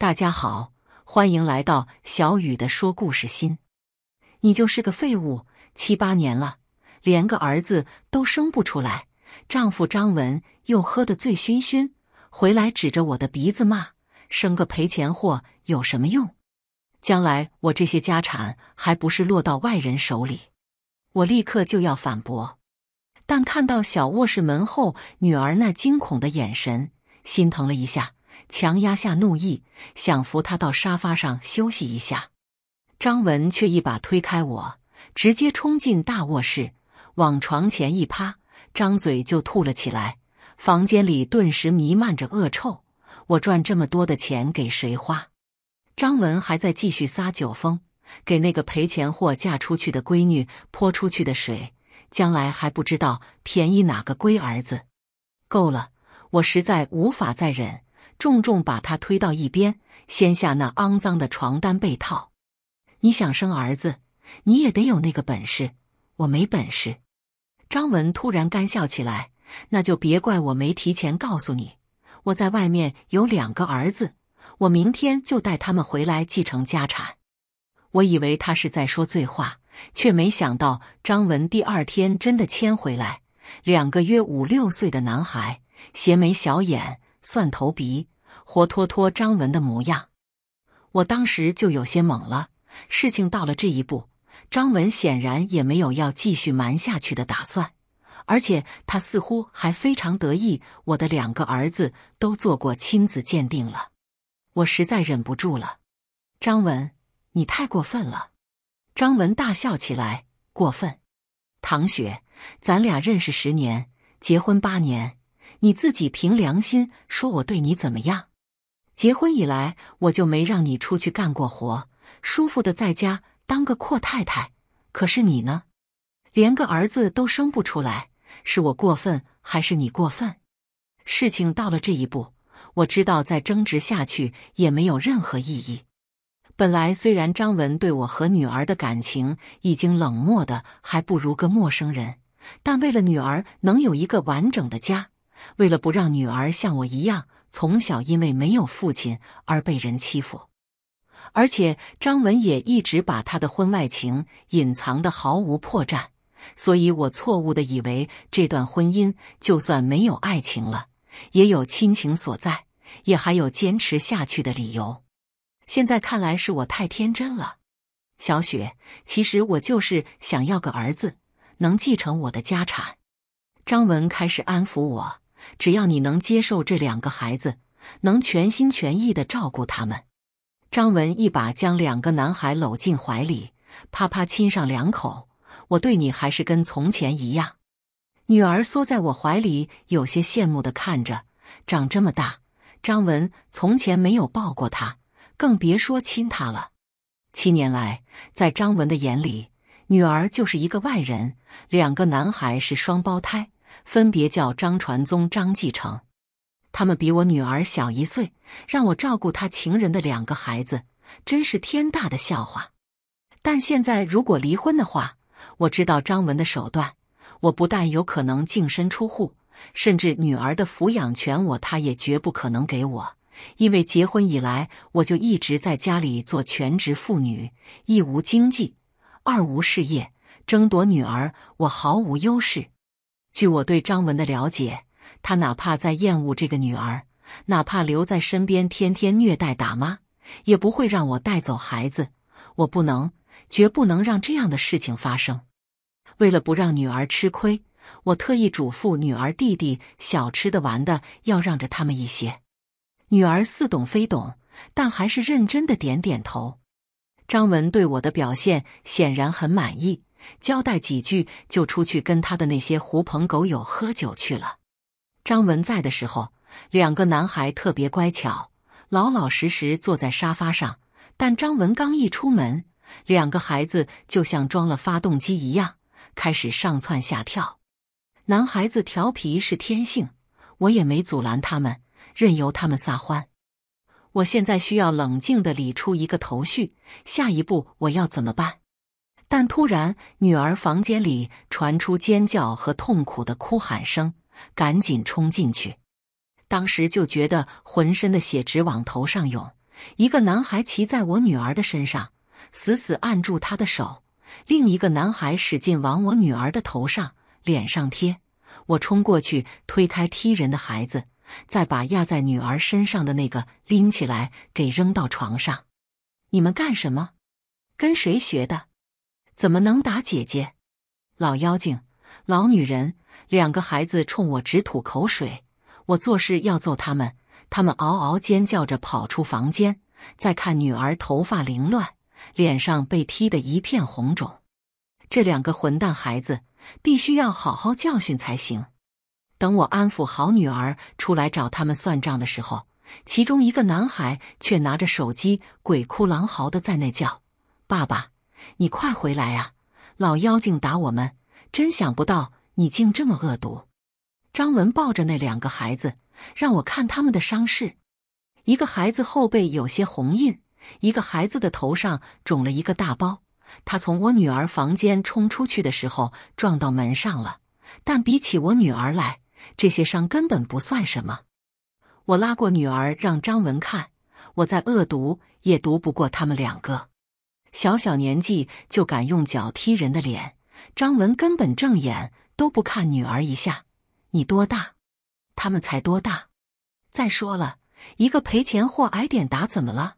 大家好，欢迎来到小雨的说故事心。你就是个废物，七八年了，连个儿子都生不出来。丈夫张文又喝得醉醺醺，回来指着我的鼻子骂：“生个赔钱货有什么用？将来我这些家产还不是落到外人手里？”我立刻就要反驳，但看到小卧室门后女儿那惊恐的眼神，心疼了一下。强压下怒意，想扶他到沙发上休息一下，张文却一把推开我，直接冲进大卧室，往床前一趴，张嘴就吐了起来。房间里顿时弥漫着恶臭。我赚这么多的钱给谁花？张文还在继续撒酒疯，给那个赔钱货嫁出去的闺女泼出去的水，将来还不知道便宜哪个龟儿子。够了，我实在无法再忍。重重把他推到一边，掀下那肮脏的床单被套。你想生儿子，你也得有那个本事。我没本事。张文突然干笑起来，那就别怪我没提前告诉你，我在外面有两个儿子，我明天就带他们回来继承家产。我以为他是在说醉话，却没想到张文第二天真的牵回来两个约五六岁的男孩，斜眉小眼，蒜头鼻。活脱脱张文的模样，我当时就有些懵了。事情到了这一步，张文显然也没有要继续瞒下去的打算，而且他似乎还非常得意。我的两个儿子都做过亲子鉴定了，我实在忍不住了。张文，你太过分了！张文大笑起来：“过分，唐雪，咱俩认识十年，结婚八年，你自己凭良心说我对你怎么样？”结婚以来，我就没让你出去干过活，舒服的在家当个阔太太。可是你呢，连个儿子都生不出来，是我过分还是你过分？事情到了这一步，我知道再争执下去也没有任何意义。本来虽然张文对我和女儿的感情已经冷漠的还不如个陌生人，但为了女儿能有一个完整的家，为了不让女儿像我一样。从小因为没有父亲而被人欺负，而且张文也一直把他的婚外情隐藏的毫无破绽，所以我错误的以为这段婚姻就算没有爱情了，也有亲情所在，也还有坚持下去的理由。现在看来是我太天真了。小雪，其实我就是想要个儿子，能继承我的家产。张文开始安抚我。只要你能接受这两个孩子，能全心全意的照顾他们，张文一把将两个男孩搂进怀里，啪啪亲上两口。我对你还是跟从前一样。女儿缩在我怀里，有些羡慕的看着。长这么大，张文从前没有抱过她，更别说亲她了。七年来，在张文的眼里，女儿就是一个外人。两个男孩是双胞胎。分别叫张传宗、张继成，他们比我女儿小一岁，让我照顾他情人的两个孩子，真是天大的笑话。但现在如果离婚的话，我知道张文的手段，我不但有可能净身出户，甚至女儿的抚养权，我他也绝不可能给我，因为结婚以来我就一直在家里做全职妇女，一无经济，二无事业，争夺女儿我毫无优势。据我对张文的了解，他哪怕再厌恶这个女儿，哪怕留在身边天天虐待打骂，也不会让我带走孩子。我不能，绝不能让这样的事情发生。为了不让女儿吃亏，我特意嘱咐女儿、弟弟，小吃的、玩的要让着他们一些。女儿似懂非懂，但还是认真的点点头。张文对我的表现显然很满意。交代几句，就出去跟他的那些狐朋狗友喝酒去了。张文在的时候，两个男孩特别乖巧，老老实实坐在沙发上。但张文刚一出门，两个孩子就像装了发动机一样，开始上蹿下跳。男孩子调皮是天性，我也没阻拦他们，任由他们撒欢。我现在需要冷静的理出一个头绪，下一步我要怎么办？但突然，女儿房间里传出尖叫和痛苦的哭喊声，赶紧冲进去。当时就觉得浑身的血直往头上涌。一个男孩骑在我女儿的身上，死死按住她的手；另一个男孩使劲往我女儿的头上、脸上贴。我冲过去推开踢人的孩子，再把压在女儿身上的那个拎起来给扔到床上。你们干什么？跟谁学的？怎么能打姐姐？老妖精，老女人，两个孩子冲我直吐口水。我做事要揍他们，他们嗷嗷尖叫着跑出房间。再看女儿，头发凌乱，脸上被踢得一片红肿。这两个混蛋孩子，必须要好好教训才行。等我安抚好女儿，出来找他们算账的时候，其中一个男孩却拿着手机鬼哭狼嚎的在那叫：“爸爸。”你快回来啊！老妖精打我们，真想不到你竟这么恶毒。张文抱着那两个孩子，让我看他们的伤势。一个孩子后背有些红印，一个孩子的头上肿了一个大包。他从我女儿房间冲出去的时候撞到门上了，但比起我女儿来，这些伤根本不算什么。我拉过女儿让张文看，我再恶毒也毒不过他们两个。小小年纪就敢用脚踢人的脸，张文根本正眼都不看女儿一下。你多大？他们才多大？再说了，一个赔钱货挨点打怎么了？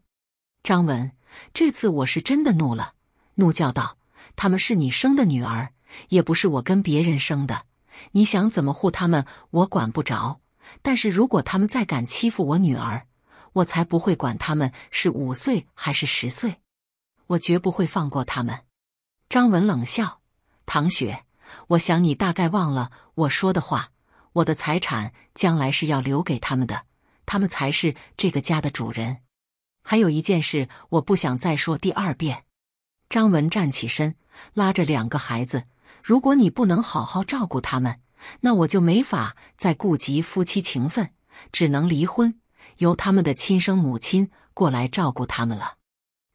张文，这次我是真的怒了，怒叫道：“他们是你生的女儿，也不是我跟别人生的。你想怎么护他们，我管不着。但是如果他们再敢欺负我女儿，我才不会管他们是五岁还是十岁。”我绝不会放过他们。张文冷笑：“唐雪，我想你大概忘了我说的话。我的财产将来是要留给他们的，他们才是这个家的主人。还有一件事，我不想再说第二遍。”张文站起身，拉着两个孩子：“如果你不能好好照顾他们，那我就没法再顾及夫妻情分，只能离婚，由他们的亲生母亲过来照顾他们了。”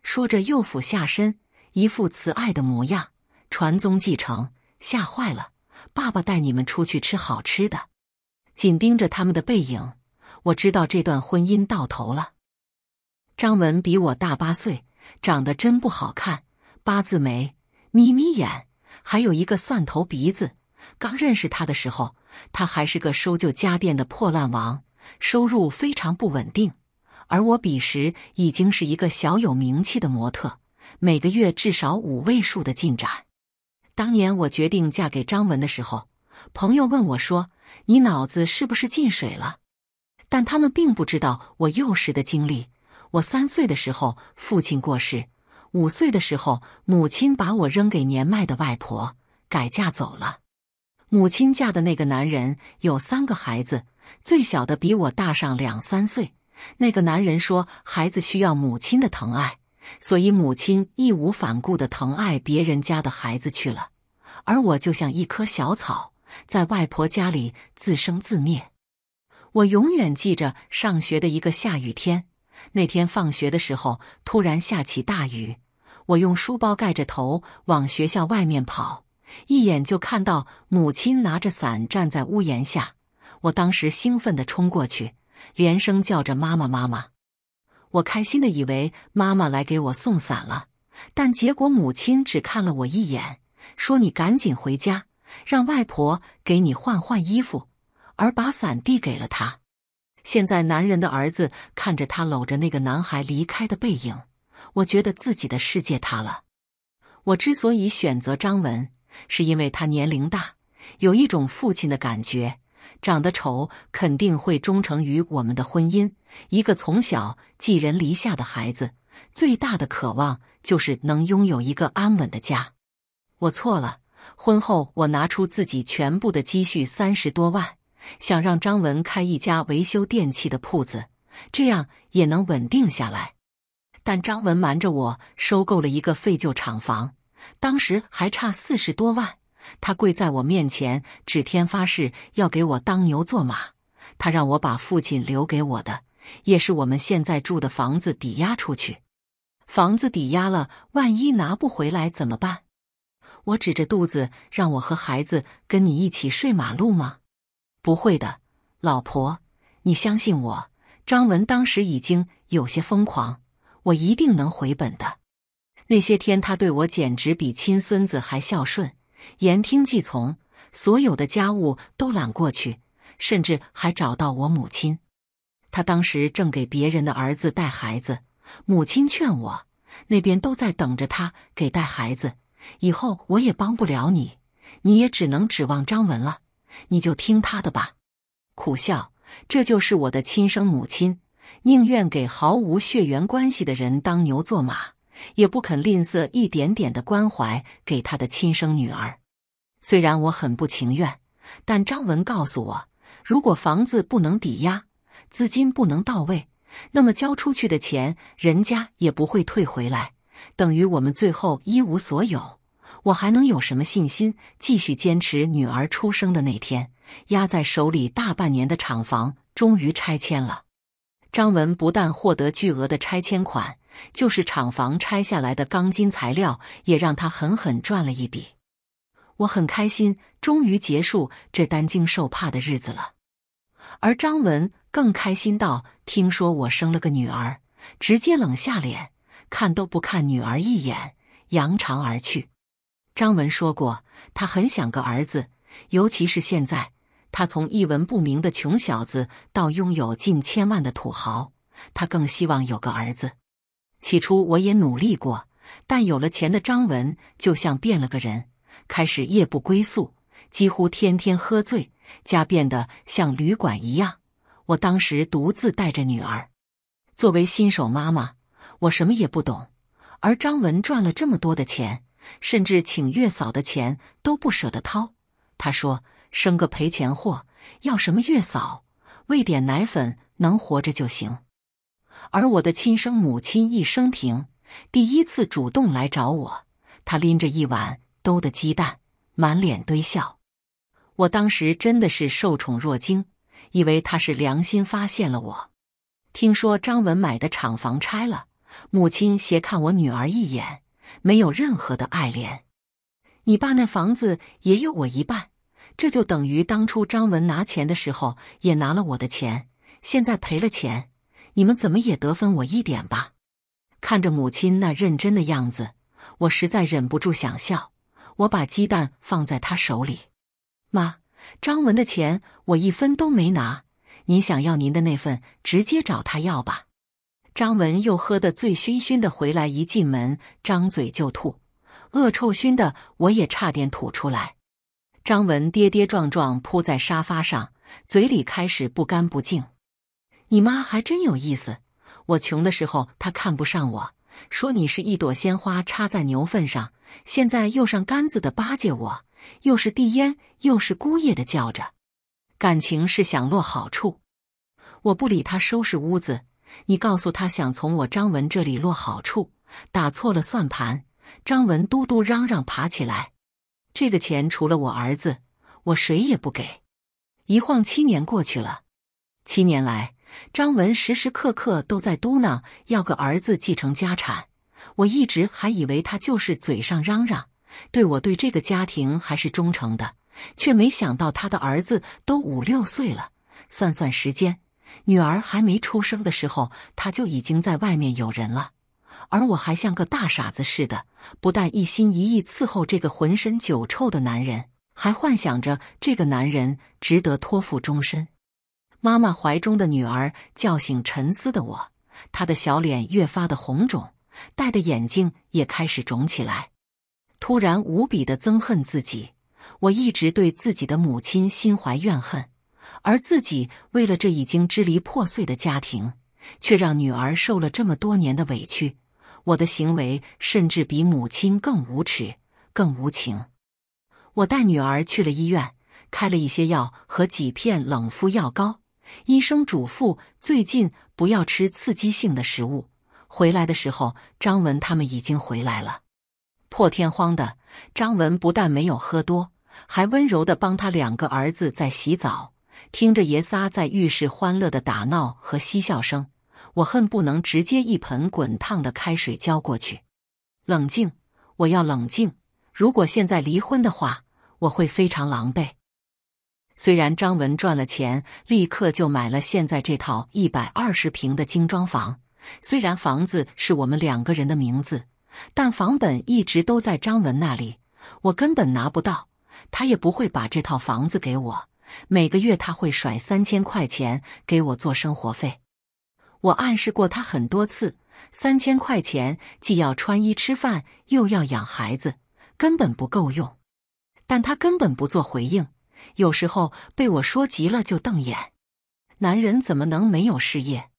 说着，又俯下身，一副慈爱的模样。传宗继承，吓坏了！爸爸带你们出去吃好吃的。紧盯着他们的背影，我知道这段婚姻到头了。张文比我大八岁，长得真不好看，八字眉，眯眯眼，还有一个蒜头鼻子。刚认识他的时候，他还是个收旧家电的破烂王，收入非常不稳定。而我彼时已经是一个小有名气的模特，每个月至少五位数的进展。当年我决定嫁给张文的时候，朋友问我说：“你脑子是不是进水了？”但他们并不知道我幼时的经历。我三岁的时候父亲过世，五岁的时候母亲把我扔给年迈的外婆改嫁走了。母亲嫁的那个男人有三个孩子，最小的比我大上两三岁。那个男人说：“孩子需要母亲的疼爱，所以母亲义无反顾的疼爱别人家的孩子去了。而我就像一棵小草，在外婆家里自生自灭。”我永远记着上学的一个下雨天，那天放学的时候突然下起大雨，我用书包盖着头往学校外面跑，一眼就看到母亲拿着伞站在屋檐下。我当时兴奋的冲过去。连声叫着“妈妈，妈妈”，我开心的以为妈妈来给我送伞了，但结果母亲只看了我一眼，说：“你赶紧回家，让外婆给你换换衣服。”而把伞递给了他。现在，男人的儿子看着他搂着那个男孩离开的背影，我觉得自己的世界塌了。我之所以选择张文，是因为他年龄大，有一种父亲的感觉。长得丑肯定会忠诚于我们的婚姻。一个从小寄人篱下的孩子，最大的渴望就是能拥有一个安稳的家。我错了，婚后我拿出自己全部的积蓄三十多万，想让张文开一家维修电器的铺子，这样也能稳定下来。但张文瞒着我收购了一个废旧厂房，当时还差四十多万。他跪在我面前，指天发誓要给我当牛做马。他让我把父亲留给我的，也是我们现在住的房子抵押出去。房子抵押了，万一拿不回来怎么办？我指着肚子，让我和孩子跟你一起睡马路吗？不会的，老婆，你相信我。张文当时已经有些疯狂，我一定能回本的。那些天，他对我简直比亲孙子还孝顺。言听计从，所有的家务都揽过去，甚至还找到我母亲。他当时正给别人的儿子带孩子，母亲劝我：“那边都在等着他给带孩子，以后我也帮不了你，你也只能指望张文了。你就听他的吧。”苦笑，这就是我的亲生母亲，宁愿给毫无血缘关系的人当牛做马。也不肯吝啬一点点的关怀给他的亲生女儿。虽然我很不情愿，但张文告诉我，如果房子不能抵押，资金不能到位，那么交出去的钱人家也不会退回来，等于我们最后一无所有。我还能有什么信心继续坚持？女儿出生的那天，压在手里大半年的厂房终于拆迁了。张文不但获得巨额的拆迁款。就是厂房拆下来的钢筋材料，也让他狠狠赚了一笔。我很开心，终于结束这担惊受怕的日子了。而张文更开心到，听说我生了个女儿，直接冷下脸，看都不看女儿一眼，扬长而去。张文说过，他很想个儿子，尤其是现在，他从一文不名的穷小子到拥有近千万的土豪，他更希望有个儿子。起初我也努力过，但有了钱的张文就像变了个人，开始夜不归宿，几乎天天喝醉，家变得像旅馆一样。我当时独自带着女儿，作为新手妈妈，我什么也不懂。而张文赚了这么多的钱，甚至请月嫂的钱都不舍得掏。他说：“生个赔钱货，要什么月嫂？喂点奶粉能活着就行。”而我的亲生母亲易生平第一次主动来找我，她拎着一碗兜的鸡蛋，满脸堆笑。我当时真的是受宠若惊，以为她是良心发现了我。听说张文买的厂房拆了，母亲斜看我女儿一眼，没有任何的爱怜。你爸那房子也有我一半，这就等于当初张文拿钱的时候也拿了我的钱，现在赔了钱。你们怎么也得分我一点吧？看着母亲那认真的样子，我实在忍不住想笑。我把鸡蛋放在她手里。妈，张文的钱我一分都没拿，您想要您的那份，直接找他要吧。张文又喝得醉醺醺的回来，一进门张嘴就吐，恶臭熏的，我也差点吐出来。张文跌跌撞撞扑在沙发上，嘴里开始不干不净。你妈还真有意思！我穷的时候她看不上我，说你是一朵鲜花插在牛粪上。现在又上杆子的巴结我，又是递烟，又是姑爷的叫着，感情是想落好处。我不理他，收拾屋子。你告诉他，想从我张文这里落好处，打错了算盘。张文嘟嘟嚷嚷，爬起来。这个钱除了我儿子，我谁也不给。一晃七年过去了，七年来。张文时时刻刻都在嘟囔要个儿子继承家产，我一直还以为他就是嘴上嚷嚷，对我对这个家庭还是忠诚的，却没想到他的儿子都五六岁了。算算时间，女儿还没出生的时候，他就已经在外面有人了，而我还像个大傻子似的，不但一心一意伺候这个浑身酒臭的男人，还幻想着这个男人值得托付终身。妈妈怀中的女儿叫醒沉思的我，她的小脸越发的红肿，戴的眼睛也开始肿起来。突然无比的憎恨自己，我一直对自己的母亲心怀怨恨，而自己为了这已经支离破碎的家庭，却让女儿受了这么多年的委屈。我的行为甚至比母亲更无耻、更无情。我带女儿去了医院，开了一些药和几片冷敷药膏。医生嘱咐：最近不要吃刺激性的食物。回来的时候，张文他们已经回来了。破天荒的，张文不但没有喝多，还温柔的帮他两个儿子在洗澡。听着爷仨在浴室欢乐的打闹和嬉笑声，我恨不能直接一盆滚烫的开水浇过去。冷静，我要冷静。如果现在离婚的话，我会非常狼狈。虽然张文赚了钱，立刻就买了现在这套一百二十平的精装房。虽然房子是我们两个人的名字，但房本一直都在张文那里，我根本拿不到，他也不会把这套房子给我。每个月他会甩三千块钱给我做生活费，我暗示过他很多次，三千块钱既要穿衣吃饭，又要养孩子，根本不够用，但他根本不做回应。有时候被我说急了就瞪眼。男人怎么能没有事业？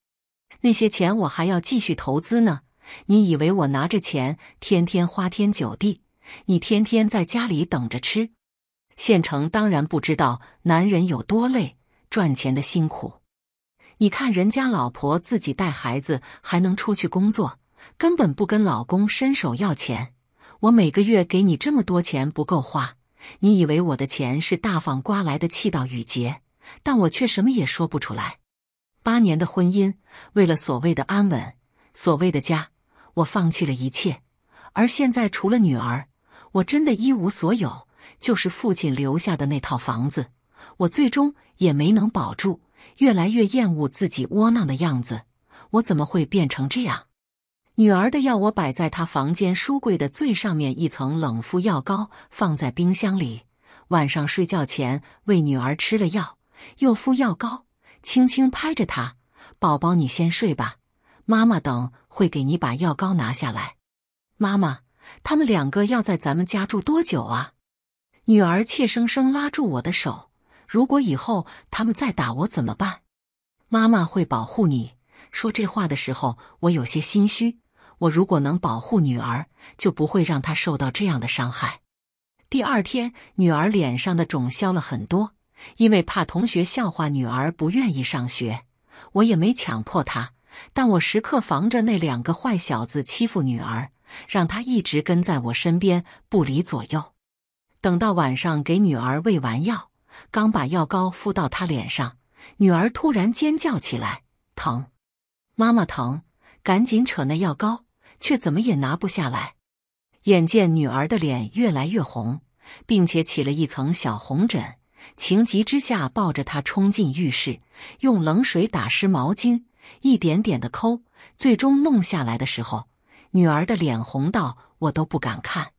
那些钱我还要继续投资呢。你以为我拿着钱天天花天酒地？你天天在家里等着吃。县城当然不知道男人有多累，赚钱的辛苦。你看人家老婆自己带孩子，还能出去工作，根本不跟老公伸手要钱。我每个月给你这么多钱不够花。你以为我的钱是大风刮来的气到雨劫，但我却什么也说不出来。八年的婚姻，为了所谓的安稳，所谓的家，我放弃了一切。而现在，除了女儿，我真的一无所有，就是父亲留下的那套房子，我最终也没能保住。越来越厌恶自己窝囊的样子，我怎么会变成这样？女儿的药我摆在她房间书柜的最上面一层，冷敷药膏放在冰箱里。晚上睡觉前为女儿吃了药，又敷药膏，轻轻拍着她：“宝宝，你先睡吧，妈妈等会给你把药膏拿下来。”妈妈，他们两个要在咱们家住多久啊？女儿怯生生拉住我的手：“如果以后他们再打我怎么办？妈妈会保护你。”说这话的时候，我有些心虚。我如果能保护女儿，就不会让她受到这样的伤害。第二天，女儿脸上的肿消了很多。因为怕同学笑话女儿不愿意上学，我也没强迫她。但我时刻防着那两个坏小子欺负女儿，让她一直跟在我身边不离左右。等到晚上给女儿喂完药，刚把药膏敷到她脸上，女儿突然尖叫起来：“疼，妈妈疼！”赶紧扯那药膏。却怎么也拿不下来，眼见女儿的脸越来越红，并且起了一层小红疹，情急之下抱着她冲进浴室，用冷水打湿毛巾，一点点的抠，最终弄下来的时候，女儿的脸红到我都不敢看，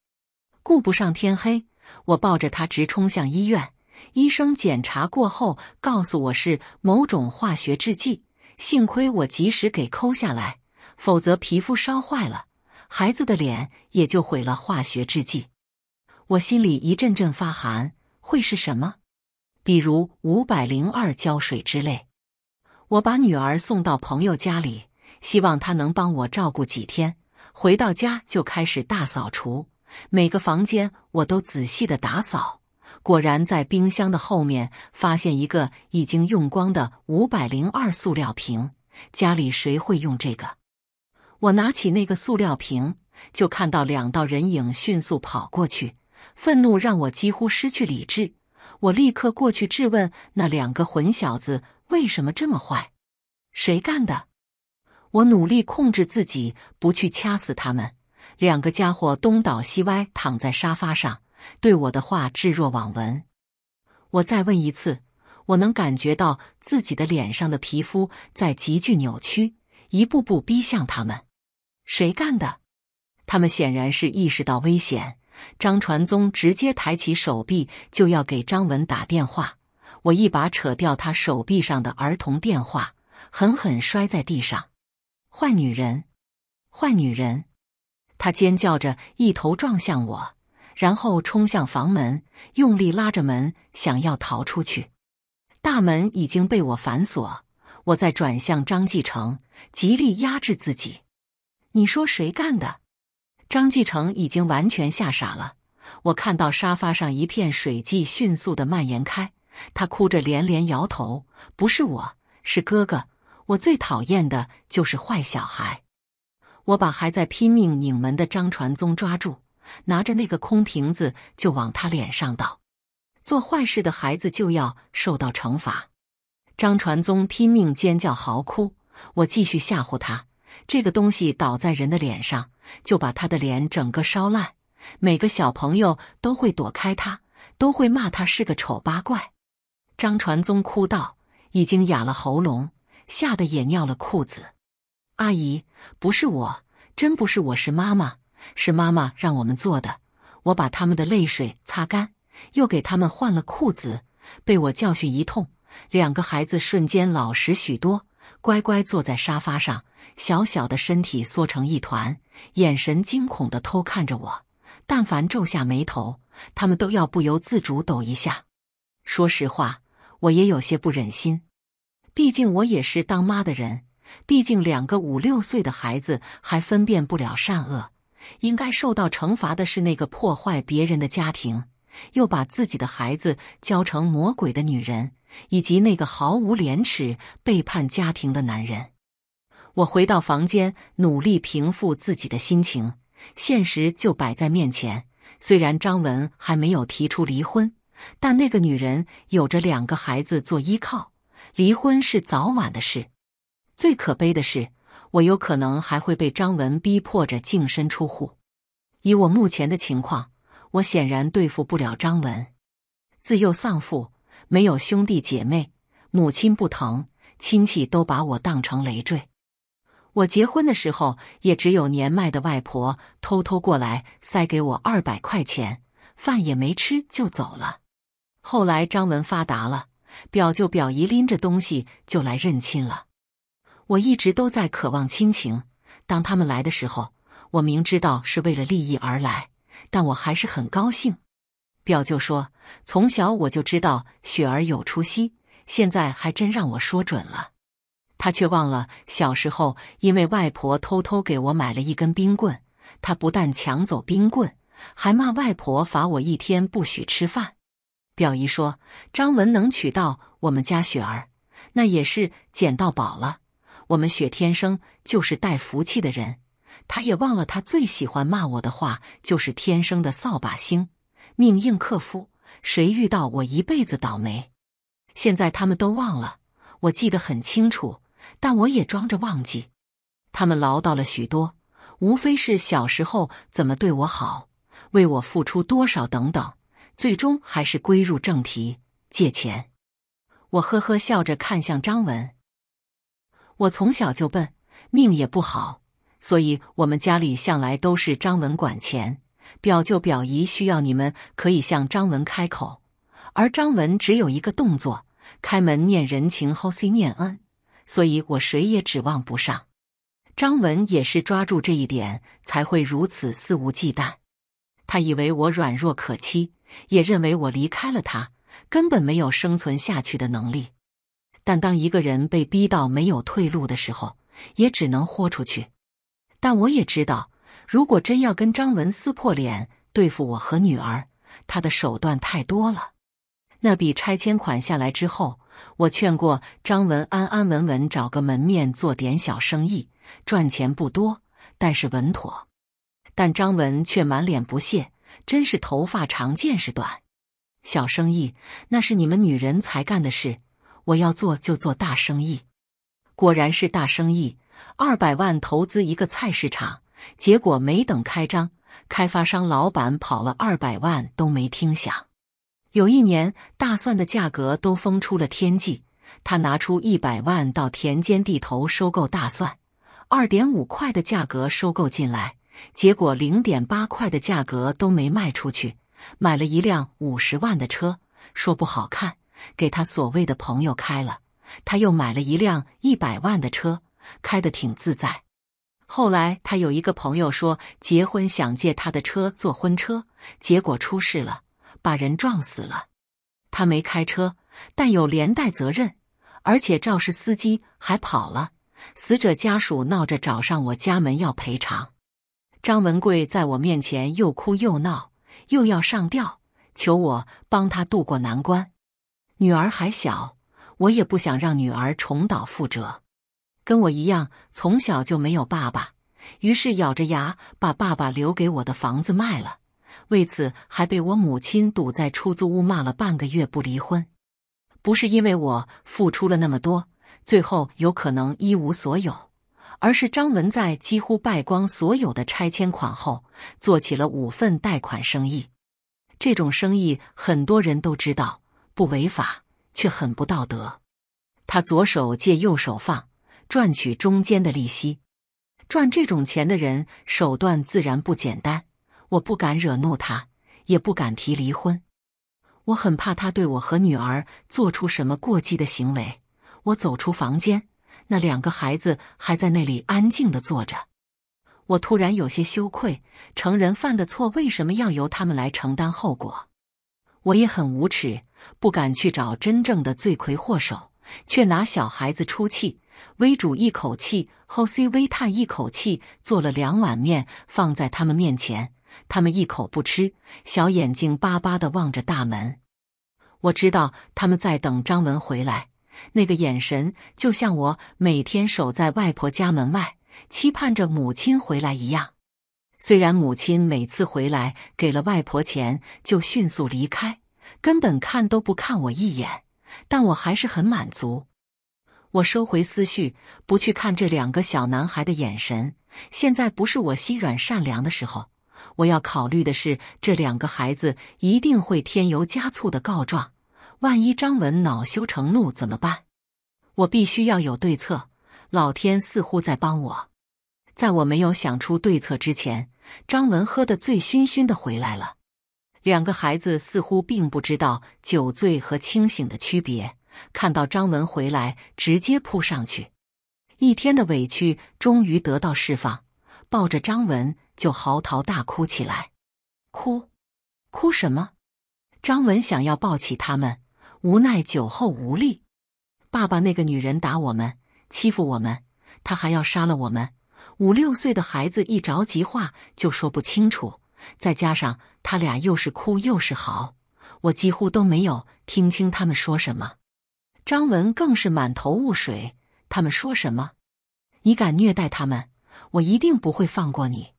顾不上天黑，我抱着她直冲向医院。医生检查过后告诉我是某种化学制剂，幸亏我及时给抠下来。否则皮肤烧坏了，孩子的脸也就毁了。化学制剂，我心里一阵阵发寒。会是什么？比如五百零二胶水之类。我把女儿送到朋友家里，希望她能帮我照顾几天。回到家就开始大扫除，每个房间我都仔细的打扫。果然，在冰箱的后面发现一个已经用光的五百零二塑料瓶。家里谁会用这个？我拿起那个塑料瓶，就看到两道人影迅速跑过去。愤怒让我几乎失去理智，我立刻过去质问那两个混小子为什么这么坏，谁干的？我努力控制自己不去掐死他们。两个家伙东倒西歪躺在沙发上，对我的话置若罔闻。我再问一次，我能感觉到自己的脸上的皮肤在急剧扭曲，一步步逼向他们。谁干的？他们显然是意识到危险。张传宗直接抬起手臂就要给张文打电话，我一把扯掉他手臂上的儿童电话，狠狠摔在地上。坏女人，坏女人！他尖叫着，一头撞向我，然后冲向房门，用力拉着门想要逃出去。大门已经被我反锁。我在转向张继成，极力压制自己。你说谁干的？张继成已经完全吓傻了。我看到沙发上一片水迹迅速的蔓延开，他哭着连连摇头：“不是我，是哥哥！我最讨厌的就是坏小孩！”我把还在拼命拧门的张传宗抓住，拿着那个空瓶子就往他脸上倒。做坏事的孩子就要受到惩罚。张传宗拼命尖叫嚎哭，我继续吓唬他。这个东西倒在人的脸上，就把他的脸整个烧烂。每个小朋友都会躲开他，都会骂他是个丑八怪。张传宗哭道：“已经哑了喉咙，吓得也尿了裤子。”阿姨，不是我，真不是我，是妈妈，是妈妈让我们做的。我把他们的泪水擦干，又给他们换了裤子，被我教训一通，两个孩子瞬间老实许多。乖乖坐在沙发上，小小的身体缩成一团，眼神惊恐的偷看着我。但凡皱下眉头，他们都要不由自主抖一下。说实话，我也有些不忍心，毕竟我也是当妈的人，毕竟两个五六岁的孩子还分辨不了善恶，应该受到惩罚的是那个破坏别人的家庭，又把自己的孩子教成魔鬼的女人。以及那个毫无廉耻、背叛家庭的男人，我回到房间，努力平复自己的心情。现实就摆在面前，虽然张文还没有提出离婚，但那个女人有着两个孩子做依靠，离婚是早晚的事。最可悲的是，我有可能还会被张文逼迫着净身出户。以我目前的情况，我显然对付不了张文。自幼丧父。没有兄弟姐妹，母亲不疼，亲戚都把我当成累赘。我结婚的时候，也只有年迈的外婆偷偷过来，塞给我二百块钱，饭也没吃就走了。后来张文发达了，表舅表姨拎着东西就来认亲了。我一直都在渴望亲情，当他们来的时候，我明知道是为了利益而来，但我还是很高兴。表舅说：“从小我就知道雪儿有出息，现在还真让我说准了。”他却忘了小时候，因为外婆偷偷给我买了一根冰棍，他不但抢走冰棍，还骂外婆，罚我一天不许吃饭。表姨说：“张文能娶到我们家雪儿，那也是捡到宝了。我们雪天生就是带福气的人。”他也忘了，他最喜欢骂我的话就是“天生的扫把星”。命硬克夫，谁遇到我一辈子倒霉？现在他们都忘了，我记得很清楚，但我也装着忘记。他们唠叨了许多，无非是小时候怎么对我好，为我付出多少等等，最终还是归入正题：借钱。我呵呵笑着看向张文，我从小就笨，命也不好，所以我们家里向来都是张文管钱。表舅表姨需要你们，可以向张文开口，而张文只有一个动作：开门念人情 h o 念恩，所以我谁也指望不上。张文也是抓住这一点，才会如此肆无忌惮。他以为我软弱可欺，也认为我离开了他根本没有生存下去的能力。但当一个人被逼到没有退路的时候，也只能豁出去。但我也知道。如果真要跟张文撕破脸，对付我和女儿，他的手段太多了。那笔拆迁款下来之后，我劝过张文安安稳稳找个门面做点小生意，赚钱不多，但是稳妥。但张文却满脸不屑，真是头发长见识短。小生意那是你们女人才干的事，我要做就做大生意。果然是大生意，二百万投资一个菜市场。结果没等开张，开发商老板跑了二百万都没听响。有一年大蒜的价格都疯出了天际，他拿出一百万到田间地头收购大蒜，二点五块的价格收购进来，结果零点八块的价格都没卖出去，买了一辆五十万的车，说不好看，给他所谓的朋友开了，他又买了一辆一百万的车，开得挺自在。后来，他有一个朋友说结婚想借他的车做婚车，结果出事了，把人撞死了。他没开车，但有连带责任，而且肇事司机还跑了。死者家属闹着找上我家门要赔偿，张文贵在我面前又哭又闹，又要上吊，求我帮他渡过难关。女儿还小，我也不想让女儿重蹈覆辙。跟我一样，从小就没有爸爸，于是咬着牙把爸爸留给我的房子卖了，为此还被我母亲堵在出租屋骂了半个月不离婚。不是因为我付出了那么多，最后有可能一无所有，而是张文在几乎败光所有的拆迁款后，做起了五份贷款生意。这种生意很多人都知道，不违法，却很不道德。他左手借，右手放。赚取中间的利息，赚这种钱的人手段自然不简单。我不敢惹怒他，也不敢提离婚。我很怕他对我和女儿做出什么过激的行为。我走出房间，那两个孩子还在那里安静的坐着。我突然有些羞愧：成人犯的错为什么要由他们来承担后果？我也很无耻，不敢去找真正的罪魁祸首，却拿小孩子出气。微煮一口气，后 C 微叹一口气，做了两碗面放在他们面前。他们一口不吃，小眼睛巴巴的望着大门。我知道他们在等张文回来，那个眼神就像我每天守在外婆家门外，期盼着母亲回来一样。虽然母亲每次回来给了外婆钱就迅速离开，根本看都不看我一眼，但我还是很满足。我收回思绪，不去看这两个小男孩的眼神。现在不是我心软善良的时候。我要考虑的是，这两个孩子一定会添油加醋的告状。万一张文恼羞成怒怎么办？我必须要有对策。老天似乎在帮我。在我没有想出对策之前，张文喝得醉醺醺的回来了。两个孩子似乎并不知道酒醉和清醒的区别。看到张文回来，直接扑上去，一天的委屈终于得到释放，抱着张文就嚎啕大哭起来，哭，哭什么？张文想要抱起他们，无奈酒后无力。爸爸，那个女人打我们，欺负我们，她还要杀了我们。五六岁的孩子一着急话就说不清楚，再加上他俩又是哭又是嚎，我几乎都没有听清他们说什么。张文更是满头雾水，他们说什么？你敢虐待他们，我一定不会放过你！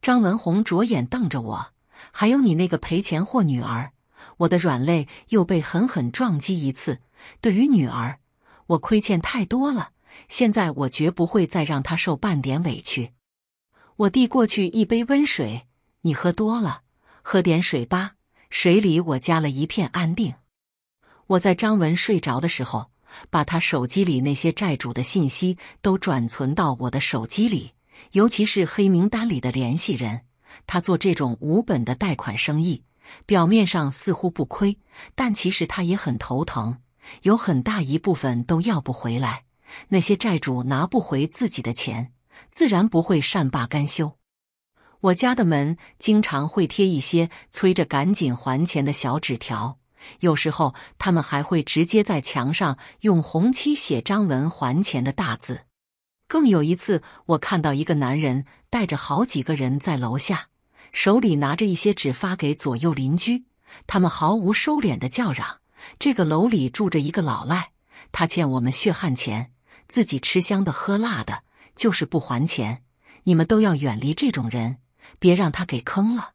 张文红着眼瞪着我，还有你那个赔钱货女儿，我的软肋又被狠狠撞击一次。对于女儿，我亏欠太多了，现在我绝不会再让她受半点委屈。我递过去一杯温水，你喝多了，喝点水吧，水里我加了一片安定。我在张文睡着的时候，把他手机里那些债主的信息都转存到我的手机里，尤其是黑名单里的联系人。他做这种无本的贷款生意，表面上似乎不亏，但其实他也很头疼，有很大一部分都要不回来。那些债主拿不回自己的钱，自然不会善罢甘休。我家的门经常会贴一些催着赶紧还钱的小纸条。有时候他们还会直接在墙上用红漆写“张文还钱”的大字。更有一次，我看到一个男人带着好几个人在楼下，手里拿着一些纸发给左右邻居，他们毫无收敛的叫嚷：“这个楼里住着一个老赖，他欠我们血汗钱，自己吃香的喝辣的，就是不还钱。你们都要远离这种人，别让他给坑了。”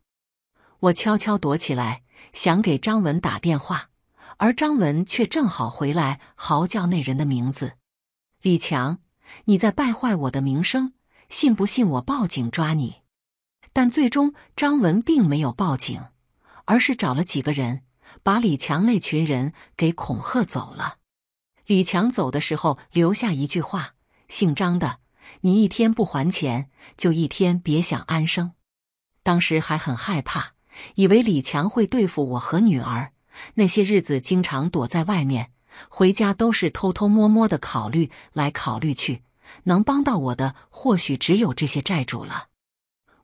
我悄悄躲起来。想给张文打电话，而张文却正好回来嚎叫那人的名字：“李强，你在败坏我的名声，信不信我报警抓你？”但最终，张文并没有报警，而是找了几个人把李强那群人给恐吓走了。李强走的时候留下一句话：“姓张的，你一天不还钱，就一天别想安生。”当时还很害怕。以为李强会对付我和女儿，那些日子经常躲在外面，回家都是偷偷摸摸的。考虑来考虑去，能帮到我的或许只有这些债主了。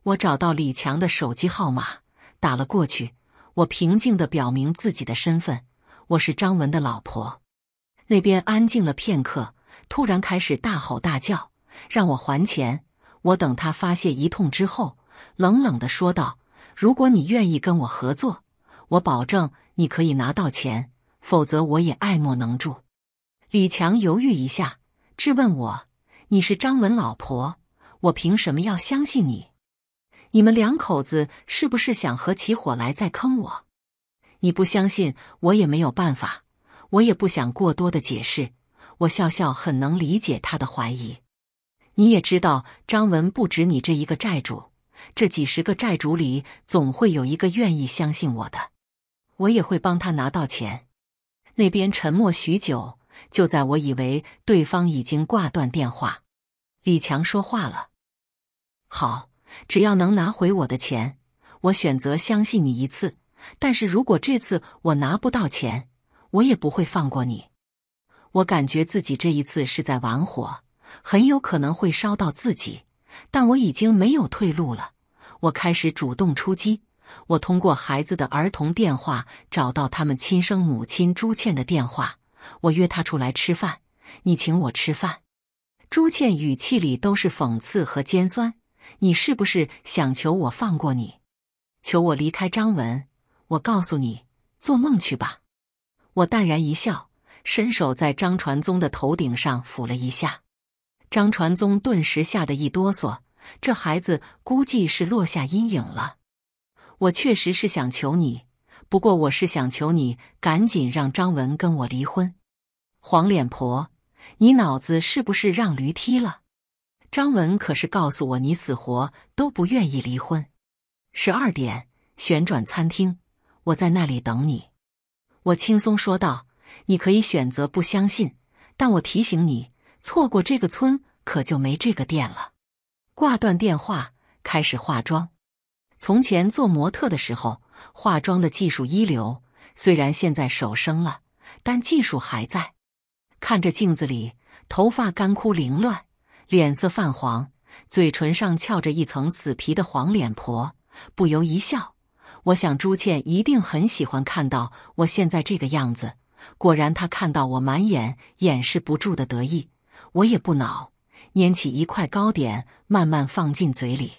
我找到李强的手机号码，打了过去。我平静地表明自己的身份，我是张文的老婆。那边安静了片刻，突然开始大吼大叫，让我还钱。我等他发泄一通之后，冷冷地说道。如果你愿意跟我合作，我保证你可以拿到钱；否则，我也爱莫能助。李强犹豫一下，质问我：“你是张文老婆，我凭什么要相信你？你们两口子是不是想合起伙来再坑我？”你不相信我也没有办法，我也不想过多的解释。我笑笑，很能理解他的怀疑。你也知道，张文不止你这一个债主。这几十个债主里，总会有一个愿意相信我的，我也会帮他拿到钱。那边沉默许久，就在我以为对方已经挂断电话，李强说话了：“好，只要能拿回我的钱，我选择相信你一次。但是如果这次我拿不到钱，我也不会放过你。”我感觉自己这一次是在玩火，很有可能会烧到自己，但我已经没有退路了。我开始主动出击，我通过孩子的儿童电话找到他们亲生母亲朱倩的电话，我约她出来吃饭。你请我吃饭？朱倩语气里都是讽刺和尖酸。你是不是想求我放过你，求我离开张文？我告诉你，做梦去吧！我淡然一笑，伸手在张传宗的头顶上抚了一下，张传宗顿时吓得一哆嗦。这孩子估计是落下阴影了。我确实是想求你，不过我是想求你赶紧让张文跟我离婚。黄脸婆，你脑子是不是让驴踢了？张文可是告诉我，你死活都不愿意离婚。十二点，旋转餐厅，我在那里等你。我轻松说道：“你可以选择不相信，但我提醒你，错过这个村可就没这个店了。”挂断电话，开始化妆。从前做模特的时候，化妆的技术一流。虽然现在手生了，但技术还在。看着镜子里头发干枯凌乱、脸色泛黄、嘴唇上翘着一层死皮的黄脸婆，不由一笑。我想朱倩一定很喜欢看到我现在这个样子。果然，她看到我满眼掩饰不住的得意，我也不恼。拈起一块糕点，慢慢放进嘴里。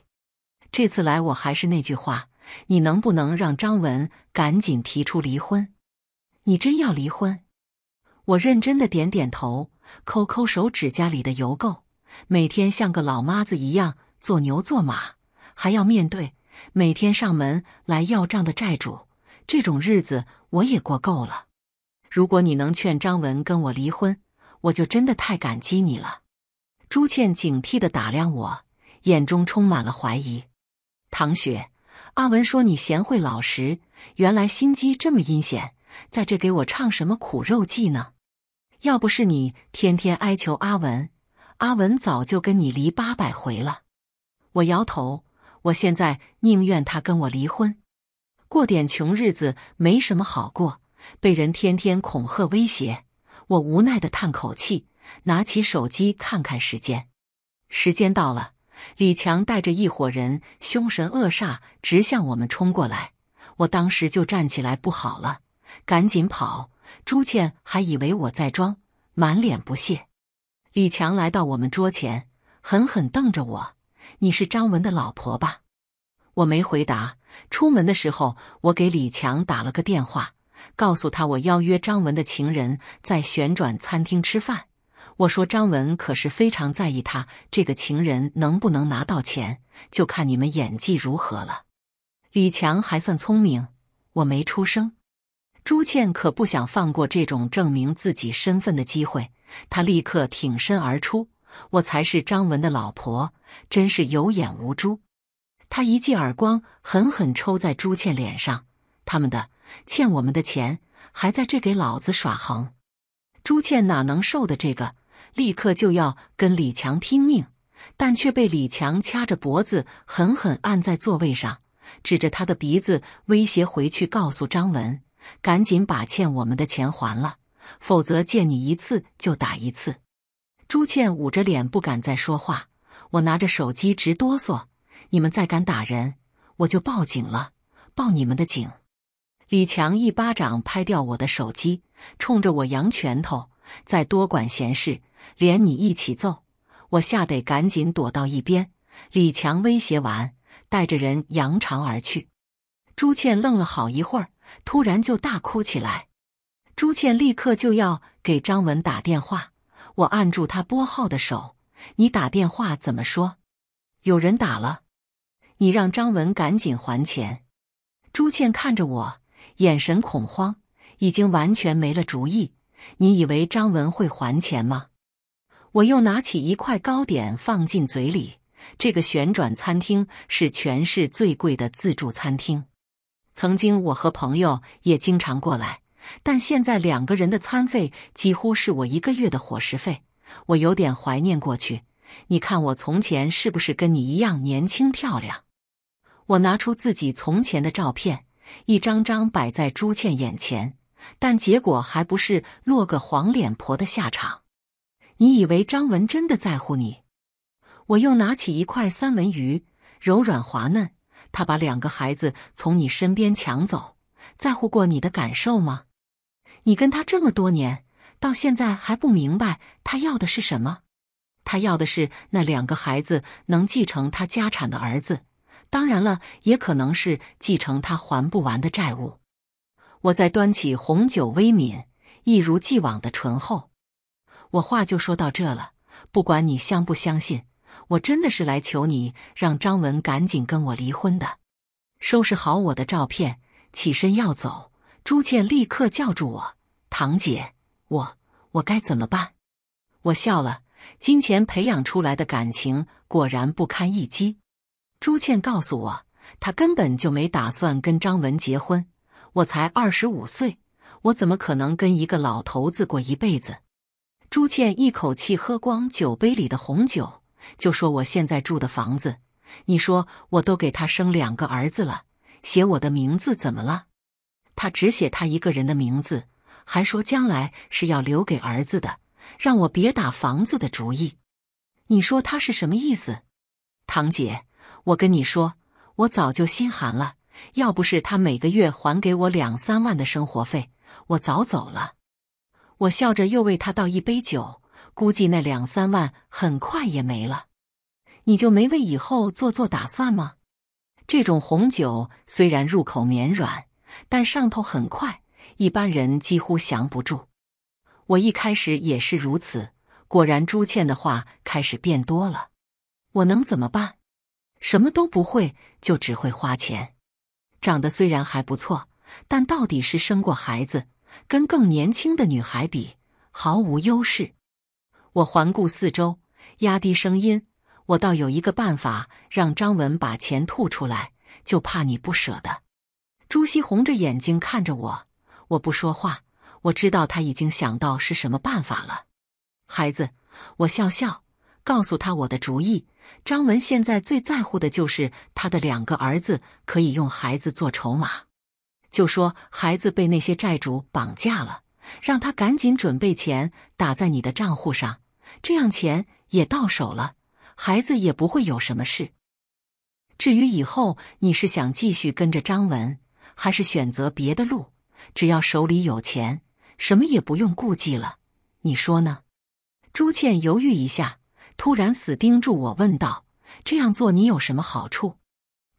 这次来，我还是那句话，你能不能让张文赶紧提出离婚？你真要离婚？我认真的点点头，抠抠手指甲里的油垢。每天像个老妈子一样做牛做马，还要面对每天上门来要账的债主，这种日子我也过够了。如果你能劝张文跟我离婚，我就真的太感激你了。朱倩警惕的打量我，眼中充满了怀疑。唐雪，阿文说你贤惠老实，原来心机这么阴险，在这给我唱什么苦肉计呢？要不是你天天哀求阿文，阿文早就跟你离八百回了。我摇头，我现在宁愿他跟我离婚，过点穷日子没什么好过，被人天天恐吓威胁，我无奈的叹口气。拿起手机看看时间，时间到了。李强带着一伙人凶神恶煞，直向我们冲过来。我当时就站起来，不好了，赶紧跑。朱倩还以为我在装，满脸不屑。李强来到我们桌前，狠狠瞪着我：“你是张文的老婆吧？”我没回答。出门的时候，我给李强打了个电话，告诉他我邀约张文的情人在旋转餐厅吃饭。我说张文可是非常在意他这个情人能不能拿到钱，就看你们演技如何了。李强还算聪明，我没出声。朱倩可不想放过这种证明自己身份的机会，她立刻挺身而出：“我才是张文的老婆！”真是有眼无珠。他一记耳光狠狠抽在朱倩脸上。他们的欠我们的钱还在这给老子耍横。朱倩哪能受的这个？立刻就要跟李强拼命，但却被李强掐着脖子狠狠按在座位上，指着他的鼻子威胁：“回去告诉张文，赶紧把欠我们的钱还了，否则见你一次就打一次。”朱倩捂着脸不敢再说话。我拿着手机直哆嗦：“你们再敢打人，我就报警了，报你们的警！”李强一巴掌拍掉我的手机，冲着我扬拳头：“再多管闲事！”连你一起揍！我吓得赶紧躲到一边。李强威胁完，带着人扬长而去。朱倩愣了好一会儿，突然就大哭起来。朱倩立刻就要给张文打电话，我按住她拨号的手：“你打电话怎么说？有人打了，你让张文赶紧还钱。”朱倩看着我，眼神恐慌，已经完全没了主意。你以为张文会还钱吗？我又拿起一块糕点放进嘴里。这个旋转餐厅是全市最贵的自助餐厅，曾经我和朋友也经常过来，但现在两个人的餐费几乎是我一个月的伙食费。我有点怀念过去。你看我从前是不是跟你一样年轻漂亮？我拿出自己从前的照片，一张张摆在朱倩眼前，但结果还不是落个黄脸婆的下场。你以为张文真的在乎你？我又拿起一块三文鱼，柔软滑嫩。他把两个孩子从你身边抢走，在乎过你的感受吗？你跟他这么多年，到现在还不明白他要的是什么？他要的是那两个孩子能继承他家产的儿子，当然了，也可能是继承他还不完的债务。我在端起红酒，微抿，一如既往的醇厚。我话就说到这了，不管你相不相信，我真的是来求你，让张文赶紧跟我离婚的。收拾好我的照片，起身要走，朱倩立刻叫住我：“堂姐，我我该怎么办？”我笑了，金钱培养出来的感情果然不堪一击。朱倩告诉我，她根本就没打算跟张文结婚。我才二十五岁，我怎么可能跟一个老头子过一辈子？朱倩一口气喝光酒杯里的红酒，就说：“我现在住的房子，你说我都给他生两个儿子了，写我的名字怎么了？他只写他一个人的名字，还说将来是要留给儿子的，让我别打房子的主意。你说他是什么意思？堂姐，我跟你说，我早就心寒了。要不是他每个月还给我两三万的生活费，我早走了。”我笑着又为他倒一杯酒，估计那两三万很快也没了。你就没为以后做做打算吗？这种红酒虽然入口绵软，但上头很快，一般人几乎降不住。我一开始也是如此。果然，朱倩的话开始变多了。我能怎么办？什么都不会，就只会花钱。长得虽然还不错，但到底是生过孩子。跟更年轻的女孩比，毫无优势。我环顾四周，压低声音：“我倒有一个办法，让张文把钱吐出来，就怕你不舍得。”朱熹红着眼睛看着我，我不说话，我知道他已经想到是什么办法了。孩子，我笑笑，告诉他我的主意。张文现在最在乎的就是他的两个儿子，可以用孩子做筹码。就说孩子被那些债主绑架了，让他赶紧准备钱打在你的账户上，这样钱也到手了，孩子也不会有什么事。至于以后你是想继续跟着张文，还是选择别的路，只要手里有钱，什么也不用顾忌了。你说呢？朱倩犹豫一下，突然死盯住我问道：“这样做你有什么好处？”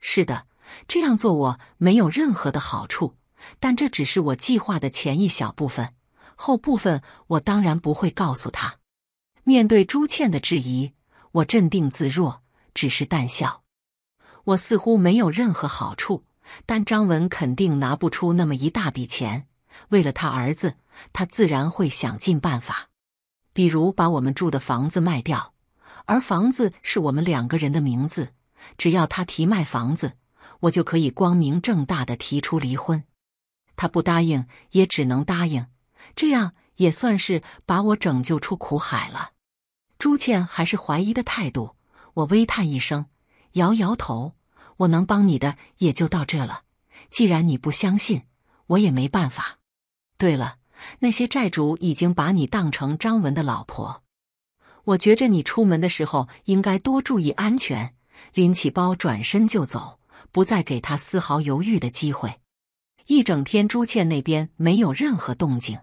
是的。这样做我没有任何的好处，但这只是我计划的前一小部分，后部分我当然不会告诉他。面对朱倩的质疑，我镇定自若，只是淡笑。我似乎没有任何好处，但张文肯定拿不出那么一大笔钱。为了他儿子，他自然会想尽办法，比如把我们住的房子卖掉。而房子是我们两个人的名字，只要他提卖房子。我就可以光明正大的提出离婚，他不答应也只能答应，这样也算是把我拯救出苦海了。朱倩还是怀疑的态度，我微叹一声，摇摇头，我能帮你的也就到这了。既然你不相信，我也没办法。对了，那些债主已经把你当成张文的老婆，我觉着你出门的时候应该多注意安全。拎起包，转身就走。不再给他丝毫犹豫的机会。一整天，朱倩那边没有任何动静。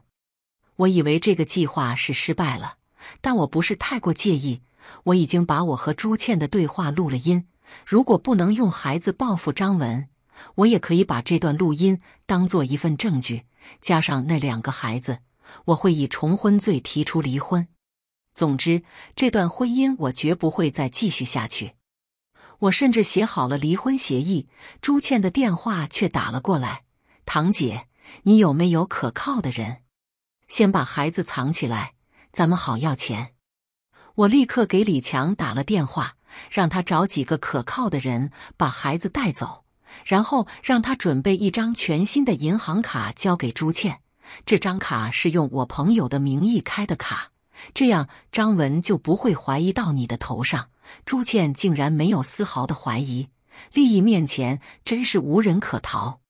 我以为这个计划是失败了，但我不是太过介意。我已经把我和朱倩的对话录了音。如果不能用孩子报复张文，我也可以把这段录音当做一份证据。加上那两个孩子，我会以重婚罪提出离婚。总之，这段婚姻我绝不会再继续下去。我甚至写好了离婚协议，朱倩的电话却打了过来。堂姐，你有没有可靠的人？先把孩子藏起来，咱们好要钱。我立刻给李强打了电话，让他找几个可靠的人把孩子带走，然后让他准备一张全新的银行卡交给朱倩。这张卡是用我朋友的名义开的卡，这样张文就不会怀疑到你的头上。朱倩竟然没有丝毫的怀疑，利益面前真是无人可逃。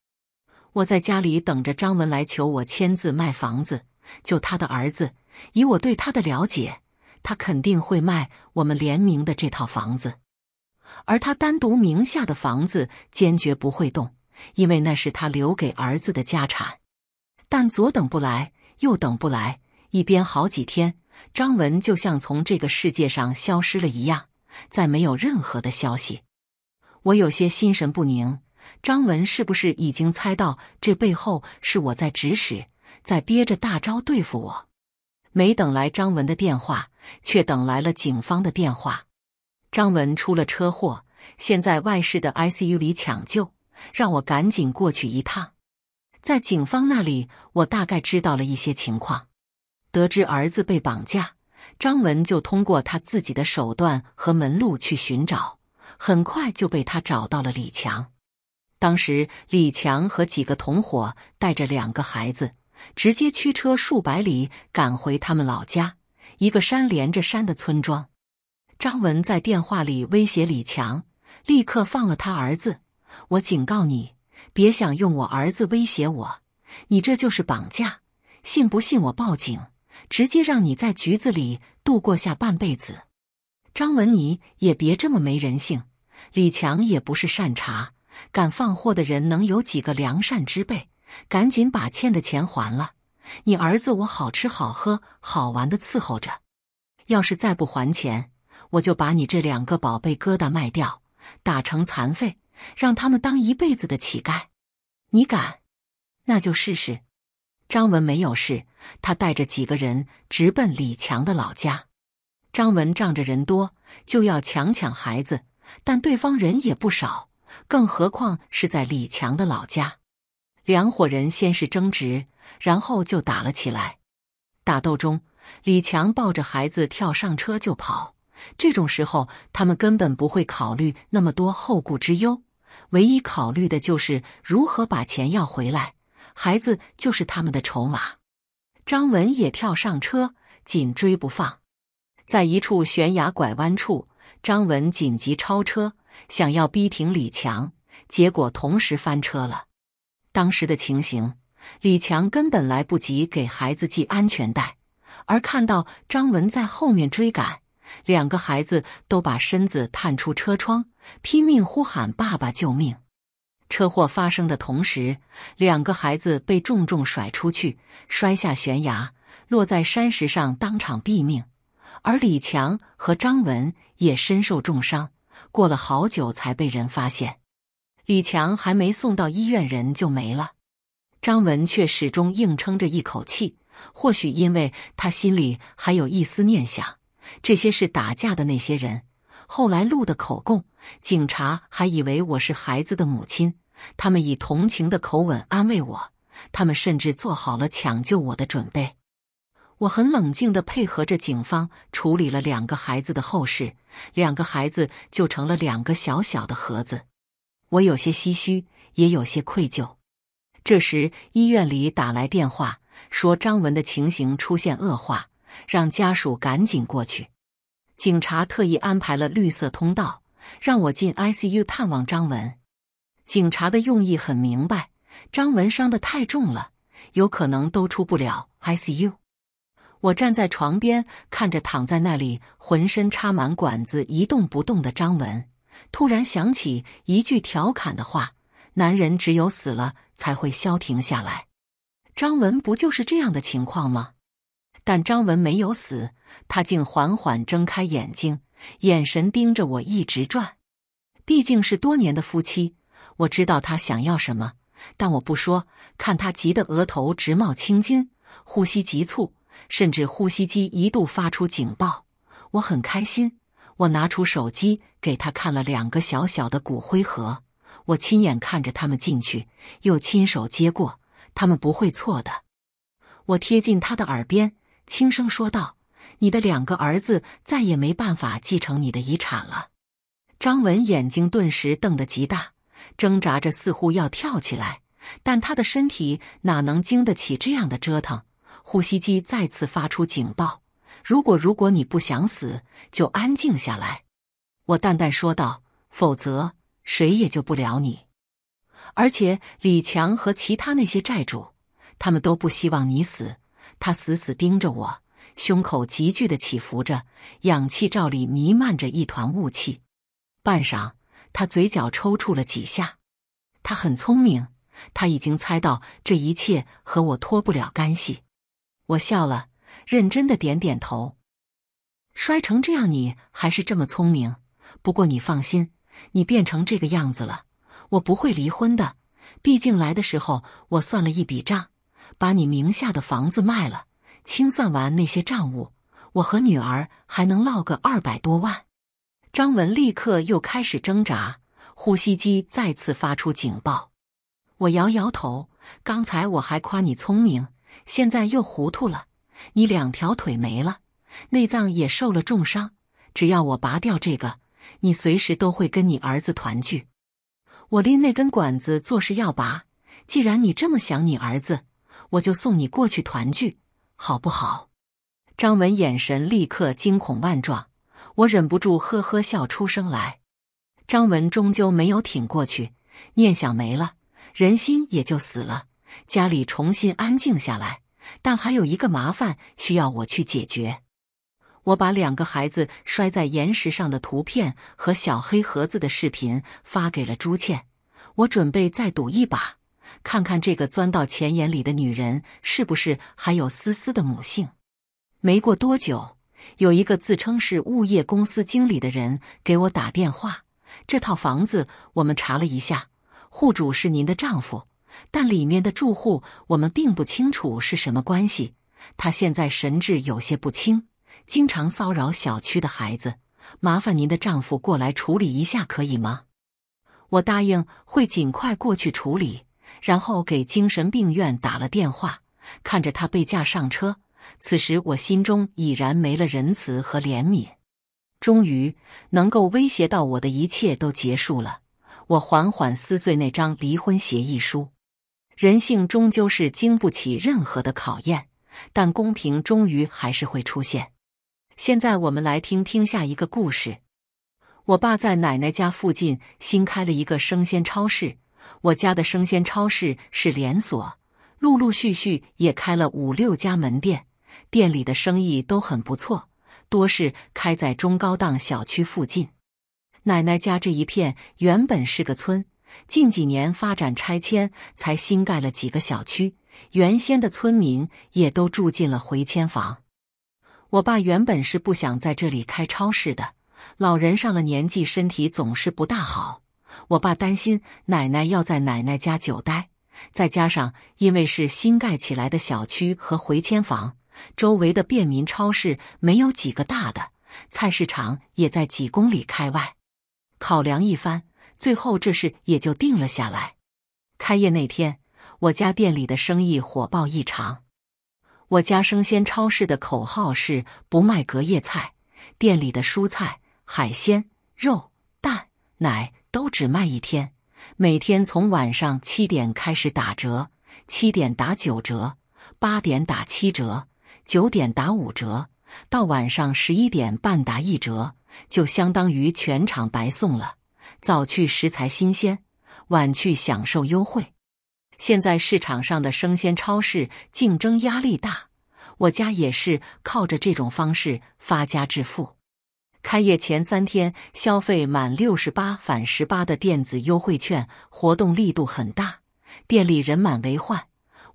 我在家里等着张文来求我签字卖房子，就他的儿子。以我对他的了解，他肯定会卖我们联名的这套房子，而他单独名下的房子坚决不会动，因为那是他留给儿子的家产。但左等不来，右等不来，一边好几天，张文就像从这个世界上消失了一样。再没有任何的消息，我有些心神不宁。张文是不是已经猜到这背后是我在指使，在憋着大招对付我？没等来张文的电话，却等来了警方的电话。张文出了车祸，现在外市的 ICU 里抢救，让我赶紧过去一趟。在警方那里，我大概知道了一些情况，得知儿子被绑架。张文就通过他自己的手段和门路去寻找，很快就被他找到了李强。当时，李强和几个同伙带着两个孩子，直接驱车数百里赶回他们老家一个山连着山的村庄。张文在电话里威胁李强：“立刻放了他儿子！我警告你，别想用我儿子威胁我！你这就是绑架！信不信我报警？”直接让你在局子里度过下半辈子，张文妮也别这么没人性，李强也不是善茬，敢放货的人能有几个良善之辈？赶紧把欠的钱还了，你儿子我好吃好喝好玩的伺候着，要是再不还钱，我就把你这两个宝贝疙瘩卖掉，打成残废，让他们当一辈子的乞丐。你敢？那就试试。张文没有事，他带着几个人直奔李强的老家。张文仗着人多，就要强抢孩子，但对方人也不少，更何况是在李强的老家。两伙人先是争执，然后就打了起来。打斗中，李强抱着孩子跳上车就跑。这种时候，他们根本不会考虑那么多后顾之忧，唯一考虑的就是如何把钱要回来。孩子就是他们的筹码。张文也跳上车，紧追不放。在一处悬崖拐弯处，张文紧急超车，想要逼停李强，结果同时翻车了。当时的情形，李强根本来不及给孩子系安全带，而看到张文在后面追赶，两个孩子都把身子探出车窗，拼命呼喊：“爸爸，救命！”车祸发生的同时，两个孩子被重重甩出去，摔下悬崖，落在山石上，当场毙命。而李强和张文也身受重伤，过了好久才被人发现。李强还没送到医院，人就没了。张文却始终硬撑着一口气，或许因为他心里还有一丝念想。这些是打架的那些人后来录的口供，警察还以为我是孩子的母亲。他们以同情的口吻安慰我，他们甚至做好了抢救我的准备。我很冷静的配合着警方处理了两个孩子的后事，两个孩子就成了两个小小的盒子。我有些唏嘘，也有些愧疚。这时，医院里打来电话说张文的情形出现恶化，让家属赶紧过去。警察特意安排了绿色通道，让我进 ICU 探望张文。警察的用意很明白，张文伤的太重了，有可能都出不了 I C U。我站在床边，看着躺在那里浑身插满管子一动不动的张文，突然想起一句调侃的话：“男人只有死了才会消停下来。”张文不就是这样的情况吗？但张文没有死，他竟缓缓睁开眼睛，眼神盯着我一直转。毕竟是多年的夫妻。我知道他想要什么，但我不说。看他急得额头直冒青筋，呼吸急促，甚至呼吸机一度发出警报。我很开心。我拿出手机给他看了两个小小的骨灰盒，我亲眼看着他们进去，又亲手接过。他们不会错的。我贴近他的耳边，轻声说道：“你的两个儿子再也没办法继承你的遗产了。”张文眼睛顿时瞪得极大。挣扎着，似乎要跳起来，但他的身体哪能经得起这样的折腾？呼吸机再次发出警报。如果，如果你不想死，就安静下来。”我淡淡说道，“否则，谁也救不了你。而且，李强和其他那些债主，他们都不希望你死。”他死死盯着我，胸口急剧的起伏着，氧气罩里弥漫着一团雾气。半晌。他嘴角抽搐了几下，他很聪明，他已经猜到这一切和我脱不了干系。我笑了，认真的点点头。摔成这样，你还是这么聪明。不过你放心，你变成这个样子了，我不会离婚的。毕竟来的时候，我算了一笔账，把你名下的房子卖了，清算完那些账务，我和女儿还能落个二百多万。张文立刻又开始挣扎，呼吸机再次发出警报。我摇摇头，刚才我还夸你聪明，现在又糊涂了。你两条腿没了，内脏也受了重伤。只要我拔掉这个，你随时都会跟你儿子团聚。我拎那根管子，做事要拔。既然你这么想你儿子，我就送你过去团聚，好不好？张文眼神立刻惊恐万状。我忍不住呵呵笑出声来，张文终究没有挺过去，念想没了，人心也就死了。家里重新安静下来，但还有一个麻烦需要我去解决。我把两个孩子摔在岩石上的图片和小黑盒子的视频发给了朱倩，我准备再赌一把，看看这个钻到钱眼里的女人是不是还有丝丝的母性。没过多久。有一个自称是物业公司经理的人给我打电话。这套房子我们查了一下，户主是您的丈夫，但里面的住户我们并不清楚是什么关系。他现在神志有些不清，经常骚扰小区的孩子。麻烦您的丈夫过来处理一下，可以吗？我答应会尽快过去处理，然后给精神病院打了电话，看着他被架上车。此时，我心中已然没了仁慈和怜悯。终于，能够威胁到我的一切都结束了。我缓缓撕碎那张离婚协议书。人性终究是经不起任何的考验，但公平终于还是会出现。现在，我们来听听下一个故事。我爸在奶奶家附近新开了一个生鲜超市。我家的生鲜超市是连锁，陆陆续续也开了五六家门店。店里的生意都很不错，多是开在中高档小区附近。奶奶家这一片原本是个村，近几年发展拆迁才新盖了几个小区，原先的村民也都住进了回迁房。我爸原本是不想在这里开超市的，老人上了年纪，身体总是不大好，我爸担心奶奶要在奶奶家久待，再加上因为是新盖起来的小区和回迁房。周围的便民超市没有几个大的，菜市场也在几公里开外。考量一番，最后这事也就定了下来。开业那天，我家店里的生意火爆异常。我家生鲜超市的口号是“不卖隔夜菜”，店里的蔬菜、海鲜、肉、蛋、奶都只卖一天。每天从晚上七点开始打折，七点打九折，八点打七折。九点打五折，到晚上十一点半打一折，就相当于全场白送了。早去食材新鲜，晚去享受优惠。现在市场上的生鲜超市竞争压力大，我家也是靠着这种方式发家致富。开业前三天，消费满六十八返十八的电子优惠券活动力度很大，店里人满为患。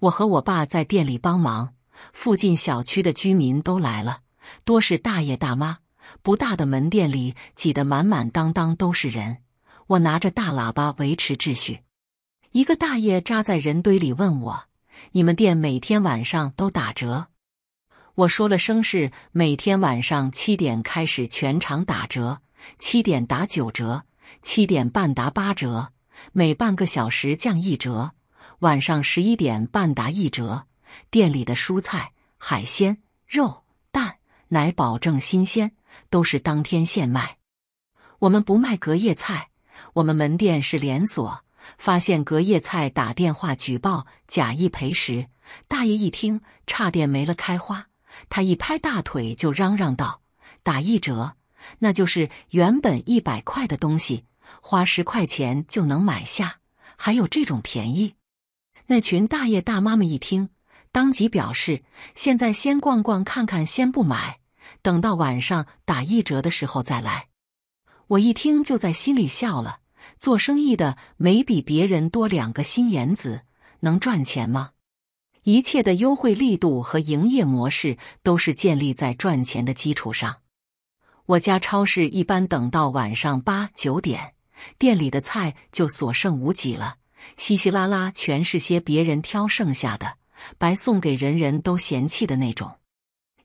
我和我爸在店里帮忙。附近小区的居民都来了，多是大爷大妈。不大的门店里挤得满满当当，都是人。我拿着大喇叭维持秩序。一个大爷扎在人堆里问我：“你们店每天晚上都打折？”我说了声是：“每天晚上七点开始全场打折，七点打九折，七点半打八折，每半个小时降一折，晚上十一点半打一折。”店里的蔬菜、海鲜、肉、蛋、奶保证新鲜，都是当天现卖。我们不卖隔夜菜。我们门店是连锁，发现隔夜菜打电话举报，假意赔时，大爷一听差点没了开花。他一拍大腿就嚷嚷道：“打一折，那就是原本一百块的东西，花十块钱就能买下，还有这种便宜？”那群大爷大妈们一听。当即表示，现在先逛逛看看，先不买，等到晚上打一折的时候再来。我一听就在心里笑了：做生意的没比别人多两个心眼子，能赚钱吗？一切的优惠力度和营业模式都是建立在赚钱的基础上。我家超市一般等到晚上八九点，店里的菜就所剩无几了，稀稀拉拉全是些别人挑剩下的。白送给人人都嫌弃的那种。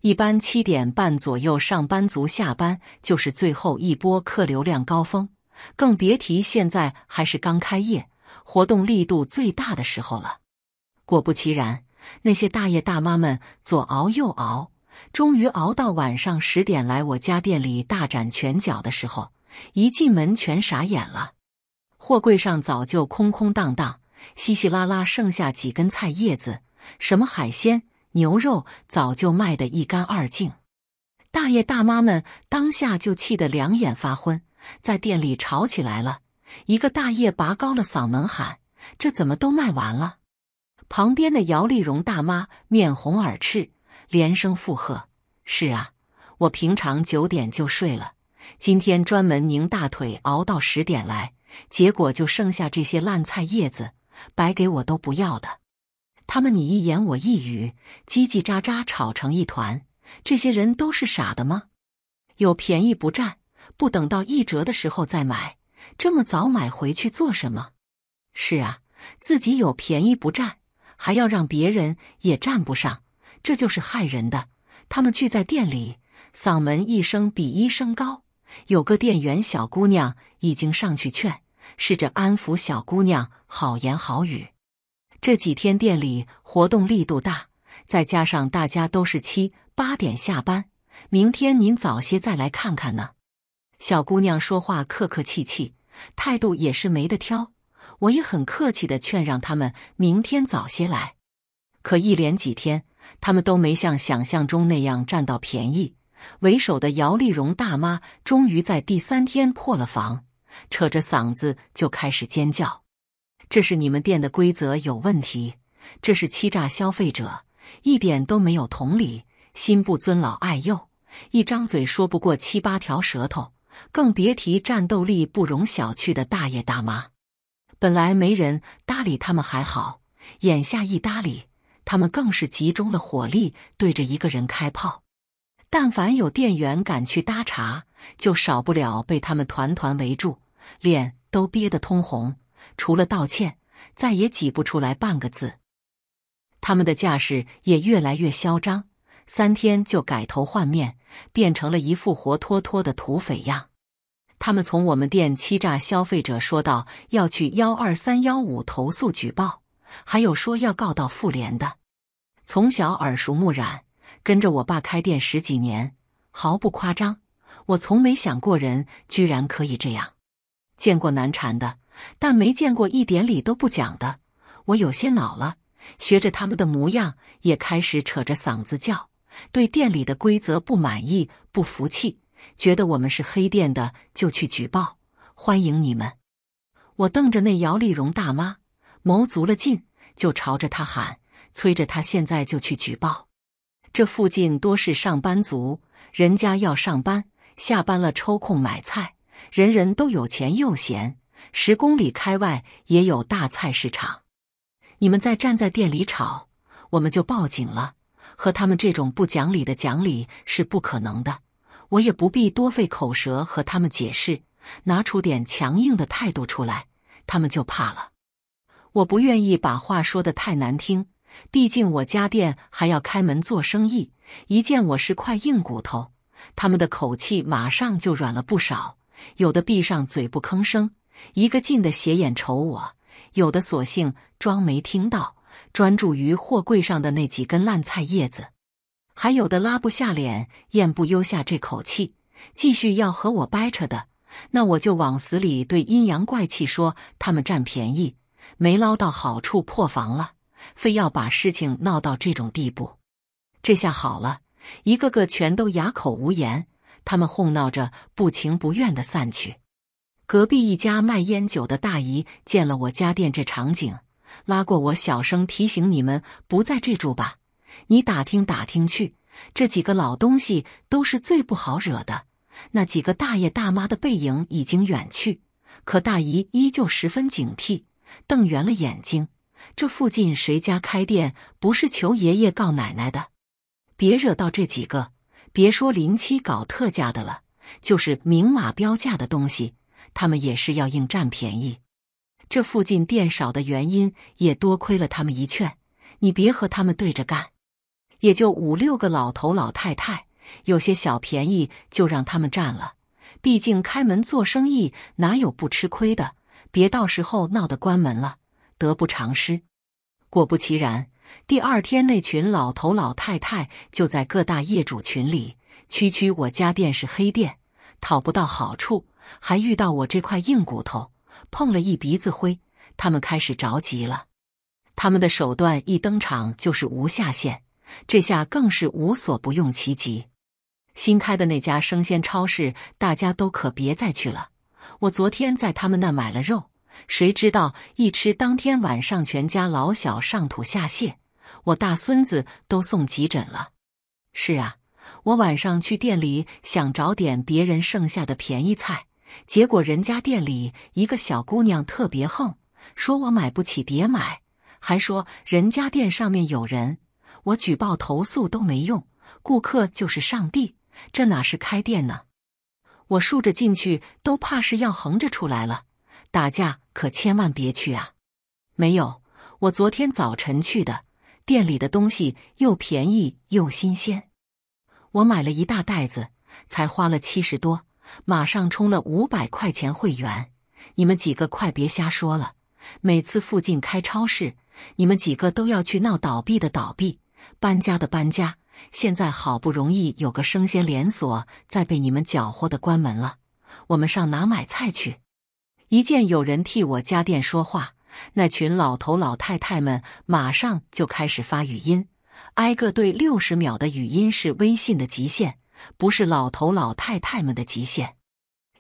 一般七点半左右，上班族下班就是最后一波客流量高峰，更别提现在还是刚开业、活动力度最大的时候了。果不其然，那些大爷大妈们左熬右熬，终于熬到晚上十点来我家店里大展拳脚的时候，一进门全傻眼了。货柜上早就空空荡荡，稀稀拉拉剩下几根菜叶子。什么海鲜、牛肉早就卖得一干二净，大爷大妈们当下就气得两眼发昏，在店里吵起来了。一个大爷拔高了嗓门喊：“这怎么都卖完了？”旁边的姚丽蓉大妈面红耳赤，连声附和：“是啊，我平常九点就睡了，今天专门拧大腿熬到十点来，结果就剩下这些烂菜叶子，白给我都不要的。”他们你一言我一语，叽叽喳喳吵成一团。这些人都是傻的吗？有便宜不占，不等到一折的时候再买，这么早买回去做什么？是啊，自己有便宜不占，还要让别人也占不上，这就是害人的。他们聚在店里，嗓门一声比一声高。有个店员小姑娘已经上去劝，试着安抚小姑娘，好言好语。这几天店里活动力度大，再加上大家都是七八点下班，明天您早些再来看看呢。小姑娘说话客客气气，态度也是没得挑，我也很客气的劝让他们明天早些来。可一连几天，他们都没像想象中那样占到便宜。为首的姚丽蓉大妈终于在第三天破了防，扯着嗓子就开始尖叫。这是你们店的规则有问题，这是欺诈消费者，一点都没有同理心，不尊老爱幼，一张嘴说不过七八条舌头，更别提战斗力不容小觑的大爷大妈。本来没人搭理他们还好，眼下一搭理，他们更是集中了火力对着一个人开炮。但凡有店员敢去搭茬，就少不了被他们团团围住，脸都憋得通红。除了道歉，再也挤不出来半个字。他们的架势也越来越嚣张，三天就改头换面，变成了一副活脱脱的土匪样。他们从我们店欺诈消费者，说到要去幺二三幺五投诉举报，还有说要告到妇联的。从小耳濡目染，跟着我爸开店十几年，毫不夸张，我从没想过人居然可以这样，见过难缠的。但没见过一点理都不讲的，我有些恼了，学着他们的模样也开始扯着嗓子叫，对店里的规则不满意、不服气，觉得我们是黑店的，就去举报。欢迎你们！我瞪着那姚丽蓉大妈，谋足了劲，就朝着她喊，催着她现在就去举报。这附近多是上班族，人家要上班，下班了抽空买菜，人人都有钱又闲。十公里开外也有大菜市场，你们再站在店里吵，我们就报警了。和他们这种不讲理的讲理是不可能的，我也不必多费口舌和他们解释，拿出点强硬的态度出来，他们就怕了。我不愿意把话说得太难听，毕竟我家店还要开门做生意。一见我是块硬骨头，他们的口气马上就软了不少，有的闭上嘴不吭声。一个劲的斜眼瞅我，有的索性装没听到，专注于货柜上的那几根烂菜叶子；还有的拉不下脸，咽不悠下这口气，继续要和我掰扯的，那我就往死里对阴阳怪气说他们占便宜，没捞到好处破防了，非要把事情闹到这种地步。这下好了，一个个全都哑口无言，他们哄闹着，不情不愿的散去。隔壁一家卖烟酒的大姨见了我家店这场景，拉过我小声提醒：“你们不在这住吧？你打听打听去，这几个老东西都是最不好惹的。”那几个大爷大妈的背影已经远去，可大姨依旧十分警惕，瞪圆了眼睛。这附近谁家开店不是求爷爷告奶奶的？别惹到这几个，别说临期搞特价的了，就是明码标价的东西。他们也是要硬占便宜，这附近店少的原因也多亏了他们一劝，你别和他们对着干。也就五六个老头老太太，有些小便宜就让他们占了。毕竟开门做生意，哪有不吃亏的？别到时候闹得关门了，得不偿失。果不其然，第二天那群老头老太太就在各大业主群里，区区我家店是黑店，讨不到好处。还遇到我这块硬骨头，碰了一鼻子灰。他们开始着急了，他们的手段一登场就是无下限，这下更是无所不用其极。新开的那家生鲜超市，大家都可别再去了。我昨天在他们那买了肉，谁知道一吃，当天晚上全家老小上吐下泻，我大孙子都送急诊了。是啊，我晚上去店里想找点别人剩下的便宜菜。结果人家店里一个小姑娘特别横，说我买不起，别买，还说人家店上面有人，我举报投诉都没用，顾客就是上帝，这哪是开店呢？我竖着进去都怕是要横着出来了，打架可千万别去啊！没有，我昨天早晨去的，店里的东西又便宜又新鲜，我买了一大袋子，才花了七十多。马上充了五百块钱会员，你们几个快别瞎说了！每次附近开超市，你们几个都要去闹倒闭的倒闭，搬家的搬家。现在好不容易有个生鲜连锁，再被你们搅和的关门了，我们上哪买菜去？一见有人替我家店说话，那群老头老太太们马上就开始发语音，挨个对六十秒的语音是微信的极限。不是老头老太太们的极限，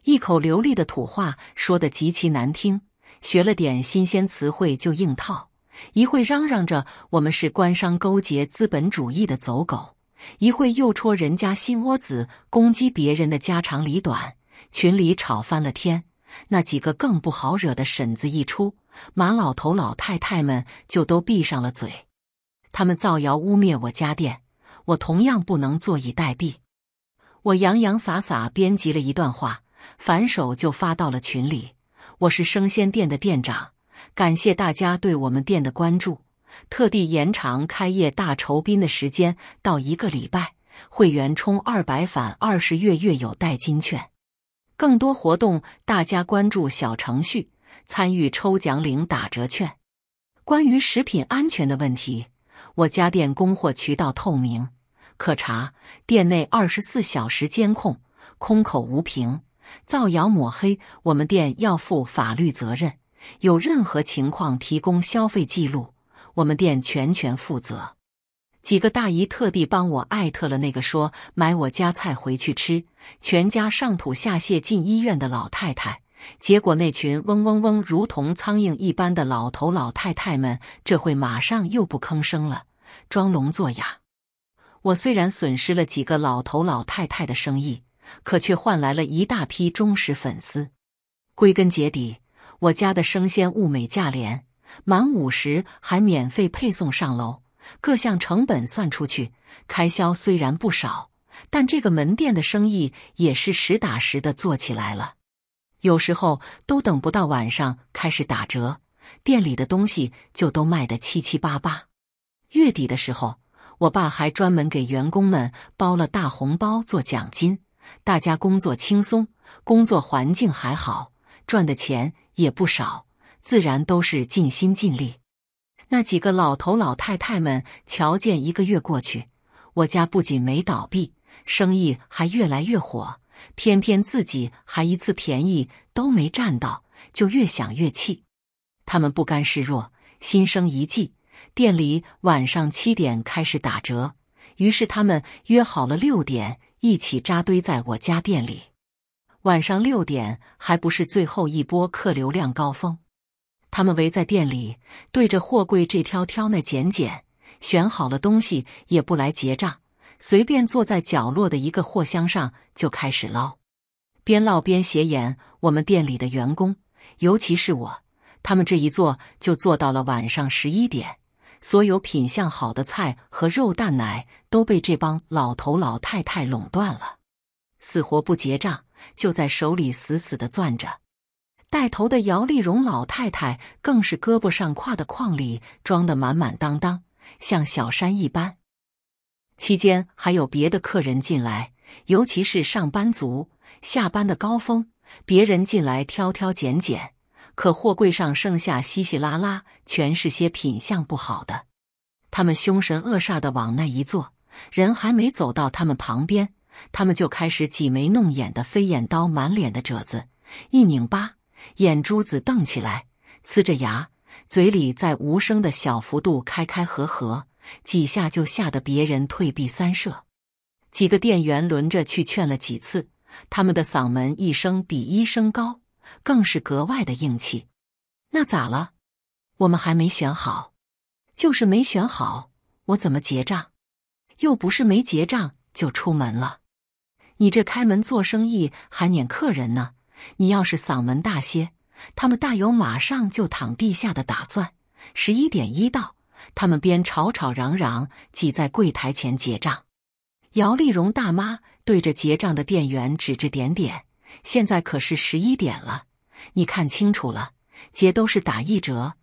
一口流利的土话说得极其难听，学了点新鲜词汇就硬套，一会嚷嚷着我们是官商勾结、资本主义的走狗，一会又戳人家心窝子，攻击别人的家长里短，群里吵翻了天。那几个更不好惹的婶子一出，马老头老太太们就都闭上了嘴。他们造谣污蔑我家店，我同样不能坐以待毙。我洋洋洒洒编辑了一段话，反手就发到了群里。我是生鲜店的店长，感谢大家对我们店的关注，特地延长开业大酬宾的时间到一个礼拜。会员充二百返二十，月月有代金券。更多活动，大家关注小程序参与抽奖，领打折券。关于食品安全的问题，我家店供货渠道透明。可查，店内二十四小时监控，空口无凭，造谣抹黑，我们店要负法律责任。有任何情况，提供消费记录，我们店全权负责。几个大姨特地帮我艾特了那个说买我家菜回去吃，全家上吐下泻进医院的老太太。结果那群嗡嗡嗡，如同苍蝇一般的老头老太太们，这会马上又不吭声了，装聋作哑。我虽然损失了几个老头老太太的生意，可却换来了一大批忠实粉丝。归根结底，我家的生鲜物美价廉，满五十还免费配送上楼。各项成本算出去，开销虽然不少，但这个门店的生意也是实打实的做起来了。有时候都等不到晚上开始打折，店里的东西就都卖得七七八八。月底的时候。我爸还专门给员工们包了大红包做奖金，大家工作轻松，工作环境还好，赚的钱也不少，自然都是尽心尽力。那几个老头老太太们瞧见一个月过去，我家不仅没倒闭，生意还越来越火，偏偏自己还一次便宜都没占到，就越想越气。他们不甘示弱，心生一计。店里晚上七点开始打折，于是他们约好了六点一起扎堆在我家店里。晚上六点还不是最后一波客流量高峰，他们围在店里，对着货柜这挑挑那拣拣，选好了东西也不来结账，随便坐在角落的一个货箱上就开始捞，边唠边斜眼我们店里的员工，尤其是我，他们这一坐就坐到了晚上十一点。所有品相好的菜和肉蛋奶都被这帮老头老太太垄断了，死活不结账，就在手里死死的攥着。带头的姚丽蓉老太太更是胳膊上挎的筐里装的满满当当，像小山一般。期间还有别的客人进来，尤其是上班族下班的高峰，别人进来挑挑拣拣。可货柜上剩下稀稀拉拉，全是些品相不好的。他们凶神恶煞的往那一坐，人还没走到他们旁边，他们就开始挤眉弄眼的飞眼刀，满脸的褶子，一拧巴，眼珠子瞪起来，呲着牙，嘴里在无声的小幅度开开合合，几下就吓得别人退避三舍。几个店员轮着去劝了几次，他们的嗓门一声比一声高。更是格外的硬气。那咋了？我们还没选好，就是没选好，我怎么结账？又不是没结账就出门了。你这开门做生意还撵客人呢？你要是嗓门大些，他们大有马上就躺地下的打算。十一点一到，他们边吵吵嚷嚷挤在柜台前结账，姚丽蓉大妈对着结账的店员指指点点。现在可是十一点了，你看清楚了，结都是打一折。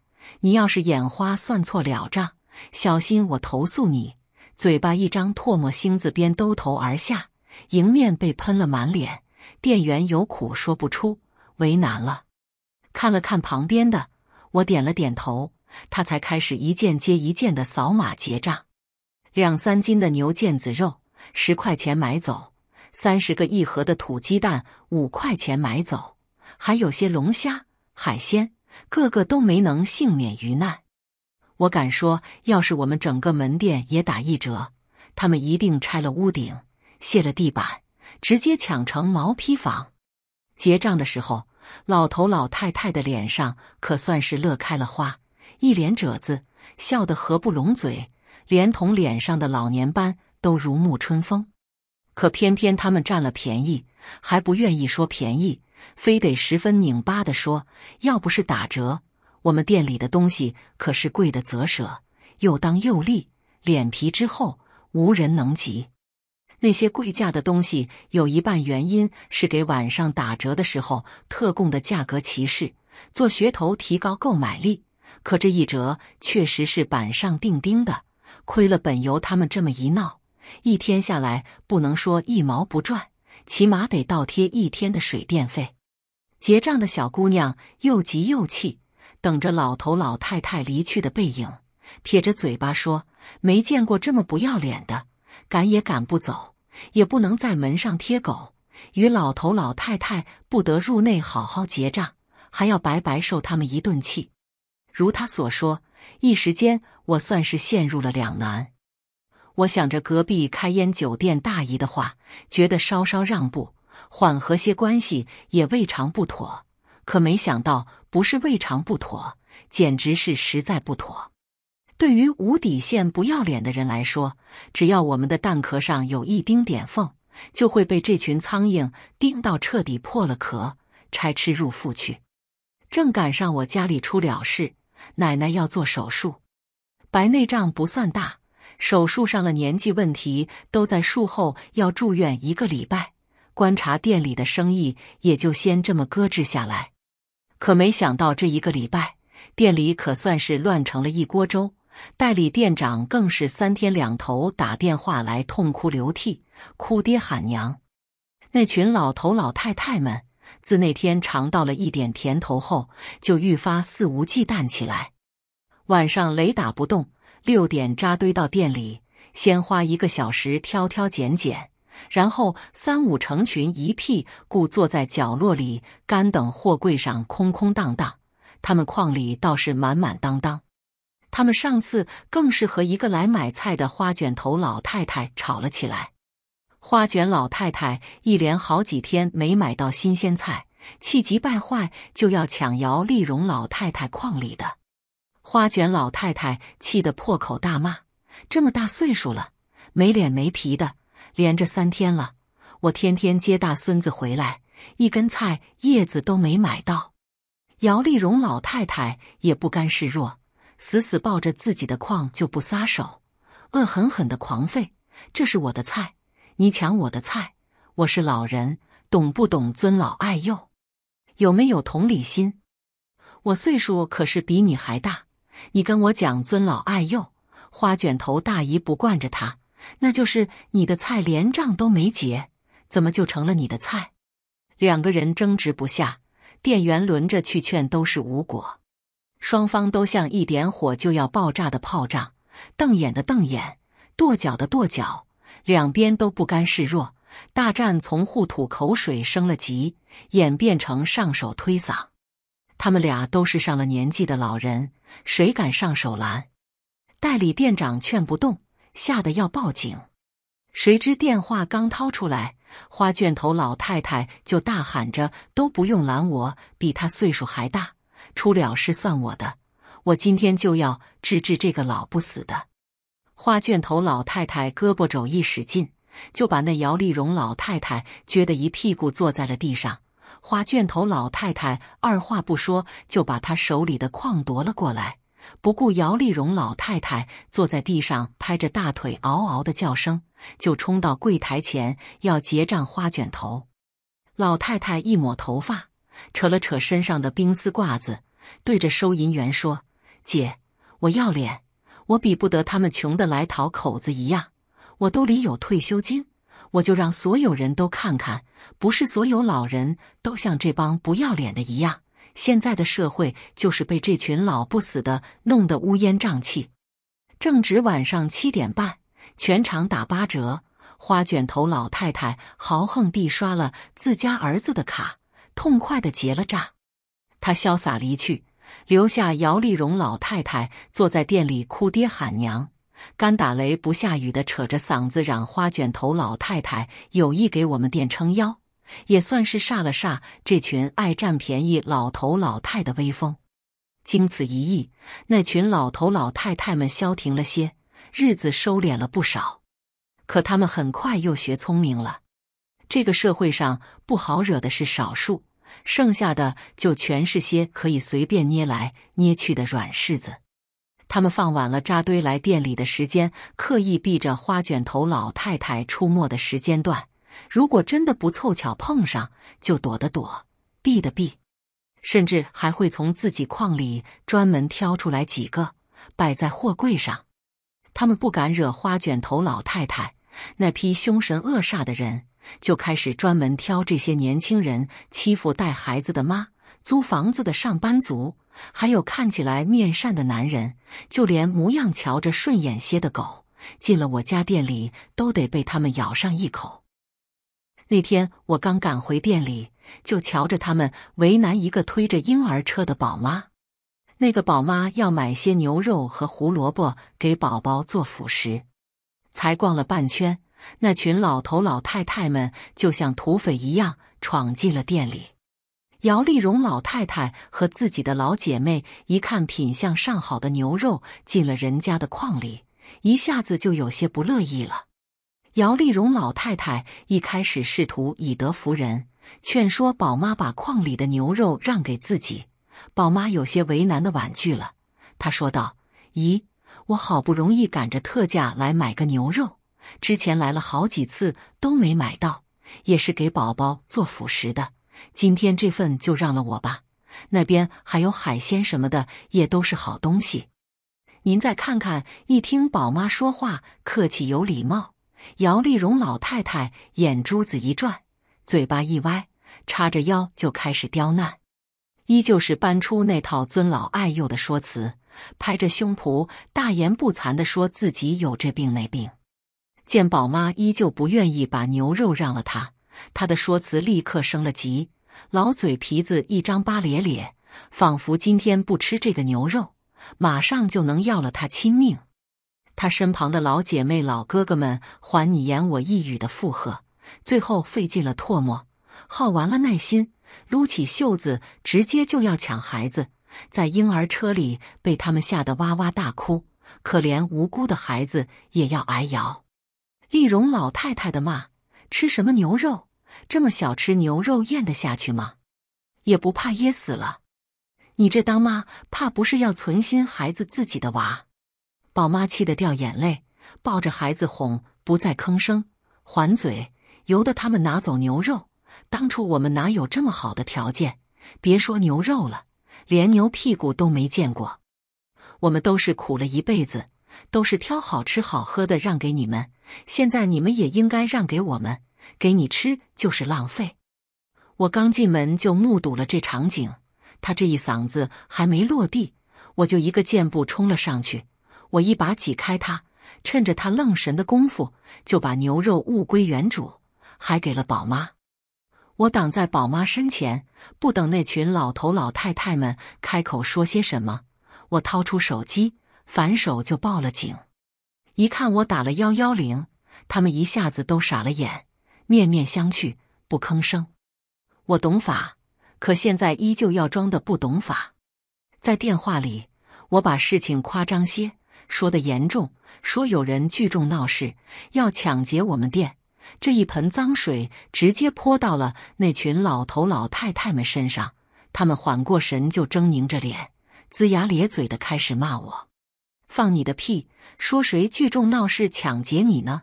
你要是眼花算错了账，小心我投诉你！嘴巴一张，唾沫星子边兜头而下，迎面被喷了满脸。店员有苦说不出，为难了。看了看旁边的我，点了点头，他才开始一件接一件的扫码结账。两三斤的牛腱子肉，十块钱买走。三十个一盒的土鸡蛋，五块钱买走，还有些龙虾海鲜，个个都没能幸免于难。我敢说，要是我们整个门店也打一折，他们一定拆了屋顶，卸了地板，直接抢成毛坯房。结账的时候，老头老太太的脸上可算是乐开了花，一脸褶子，笑得合不拢嘴，连同脸上的老年斑都如沐春风。可偏偏他们占了便宜，还不愿意说便宜，非得十分拧巴的说：要不是打折，我们店里的东西可是贵的啧舌，又当又立，脸皮之厚无人能及。那些贵价的东西有一半原因是给晚上打折的时候特供的价格歧视，做噱头提高购买力。可这一折确实是板上钉钉的，亏了本由他们这么一闹。一天下来，不能说一毛不赚，起码得倒贴一天的水电费。结账的小姑娘又急又气，等着老头老太太离去的背影，撇着嘴巴说：“没见过这么不要脸的，赶也赶不走，也不能在门上贴狗，与老头老太太不得入内，好好结账，还要白白受他们一顿气。”如他所说，一时间我算是陷入了两难。我想着隔壁开烟酒店大姨的话，觉得稍稍让步，缓和些关系也未尝不妥。可没想到，不是未尝不妥，简直是实在不妥。对于无底线、不要脸的人来说，只要我们的蛋壳上有一丁点缝，就会被这群苍蝇叮到彻底破了壳，拆吃入腹去。正赶上我家里出了事，奶奶要做手术，白内障不算大。手术上的年纪问题都在术后要住院一个礼拜，观察店里的生意也就先这么搁置下来。可没想到这一个礼拜，店里可算是乱成了一锅粥，代理店长更是三天两头打电话来，痛哭流涕，哭爹喊娘。那群老头老太太们自那天尝到了一点甜头后，就愈发肆无忌惮起来，晚上雷打不动。六点扎堆到店里，先花一个小时挑挑拣拣，然后三五成群一屁股坐在角落里干等。货柜上空空荡荡，他们矿里倒是满满当当。他们上次更是和一个来买菜的花卷头老太太吵了起来。花卷老太太一连好几天没买到新鲜菜，气急败坏，就要抢姚丽蓉老太太矿里的。花卷老太太气得破口大骂：“这么大岁数了，没脸没皮的，连着三天了，我天天接大孙子回来，一根菜叶子都没买到。”姚丽蓉老太太也不甘示弱，死死抱着自己的矿就不撒手，恶狠狠地狂吠：“这是我的菜，你抢我的菜！我是老人，懂不懂尊老爱幼？有没有同理心？我岁数可是比你还大！”你跟我讲尊老爱幼，花卷头大姨不惯着他，那就是你的菜，连账都没结，怎么就成了你的菜？两个人争执不下，店员轮着去劝都是无果，双方都像一点火就要爆炸的炮仗，瞪眼的瞪眼，跺脚的跺脚，两边都不甘示弱，大战从互吐口水升了级，演变成上手推搡。他们俩都是上了年纪的老人。谁敢上手拦？代理店长劝不动，吓得要报警。谁知电话刚掏出来，花卷头老太太就大喊着：“都不用拦我，比她岁数还大，出了事算我的。我今天就要治治这个老不死的！”花卷头老太太胳膊肘一使劲，就把那姚丽蓉老太太撅得一屁股坐在了地上。花卷头老太太二话不说就把她手里的矿夺了过来，不顾姚丽荣老太太坐在地上拍着大腿嗷嗷的叫声，就冲到柜台前要结账。花卷头老太太一抹头发，扯了扯身上的冰丝褂子，对着收银员说：“姐，我要脸，我比不得他们穷的来讨口子一样，我兜里有退休金。”我就让所有人都看看，不是所有老人都像这帮不要脸的一样。现在的社会就是被这群老不死的弄得乌烟瘴气。正值晚上七点半，全场打八折。花卷头老太太豪横地刷了自家儿子的卡，痛快地结了账。她潇洒离去，留下姚丽蓉老太太坐在店里哭爹喊娘。干打雷不下雨的扯着嗓子嚷：“花卷头老太太有意给我们店撑腰，也算是煞了煞这群爱占便宜老头老太的威风。经此一役，那群老头老太太们消停了些，日子收敛了不少。可他们很快又学聪明了。这个社会上不好惹的是少数，剩下的就全是些可以随便捏来捏去的软柿子。他们放晚了扎堆来店里的时间，刻意避着花卷头老太太出没的时间段。如果真的不凑巧碰上，就躲的躲，避的避，甚至还会从自己矿里专门挑出来几个摆在货柜上。他们不敢惹花卷头老太太，那批凶神恶煞的人就开始专门挑这些年轻人欺负带孩子的妈。租房子的上班族，还有看起来面善的男人，就连模样瞧着顺眼些的狗，进了我家店里都得被他们咬上一口。那天我刚赶回店里，就瞧着他们为难一个推着婴儿车的宝妈。那个宝妈要买些牛肉和胡萝卜给宝宝做辅食，才逛了半圈，那群老头老太太们就像土匪一样闯进了店里。姚丽蓉老太太和自己的老姐妹一看品相上好的牛肉进了人家的矿里，一下子就有些不乐意了。姚丽蓉老太太一开始试图以德服人，劝说宝妈把矿里的牛肉让给自己。宝妈有些为难的婉拒了，她说道：“咦，我好不容易赶着特价来买个牛肉，之前来了好几次都没买到，也是给宝宝做辅食的。”今天这份就让了我吧，那边还有海鲜什么的，也都是好东西。您再看看。一听宝妈说话客气有礼貌，姚丽蓉老太太眼珠子一转，嘴巴一歪，叉着腰就开始刁难，依旧是搬出那套尊老爱幼的说辞，拍着胸脯大言不惭地说自己有这病那病。见宝妈依旧不愿意把牛肉让了她。他的说辞立刻升了级，老嘴皮子一张巴咧咧，仿佛今天不吃这个牛肉，马上就能要了他亲命。他身旁的老姐妹、老哥哥们还你言我一语的附和，最后费尽了唾沫，耗完了耐心，撸起袖子直接就要抢孩子，在婴儿车里被他们吓得哇哇大哭，可怜无辜的孩子也要挨咬。丽蓉老太太的骂：“吃什么牛肉？”这么小吃牛肉咽得下去吗？也不怕噎死了？你这当妈怕不是要存心孩子自己的娃？宝妈气得掉眼泪，抱着孩子哄，不再吭声，还嘴，由得他们拿走牛肉。当初我们哪有这么好的条件？别说牛肉了，连牛屁股都没见过。我们都是苦了一辈子，都是挑好吃好喝的让给你们，现在你们也应该让给我们。给你吃就是浪费。我刚进门就目睹了这场景，他这一嗓子还没落地，我就一个箭步冲了上去。我一把挤开他，趁着他愣神的功夫，就把牛肉物归原主，还给了宝妈。我挡在宝妈身前，不等那群老头老太太们开口说些什么，我掏出手机，反手就报了警。一看我打了幺幺零，他们一下子都傻了眼。面面相觑，不吭声。我懂法，可现在依旧要装的不懂法。在电话里，我把事情夸张些，说的严重，说有人聚众闹事，要抢劫我们店。这一盆脏水直接泼到了那群老头老太太们身上，他们缓过神就狰狞着脸，龇牙咧嘴的开始骂我：“放你的屁！说谁聚众闹事抢劫你呢？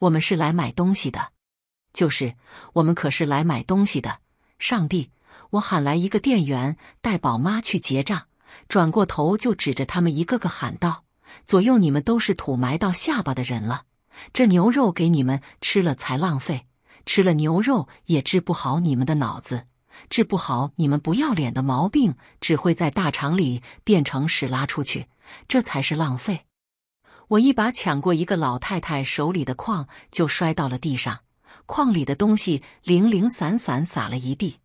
我们是来买东西的。”就是我们可是来买东西的。上帝！我喊来一个店员带宝妈去结账，转过头就指着他们一个个喊道：“左右你们都是土埋到下巴的人了，这牛肉给你们吃了才浪费，吃了牛肉也治不好你们的脑子，治不好你们不要脸的毛病，只会在大肠里变成屎拉出去，这才是浪费。”我一把抢过一个老太太手里的矿，就摔到了地上。矿里的东西零零散散，撒了一地。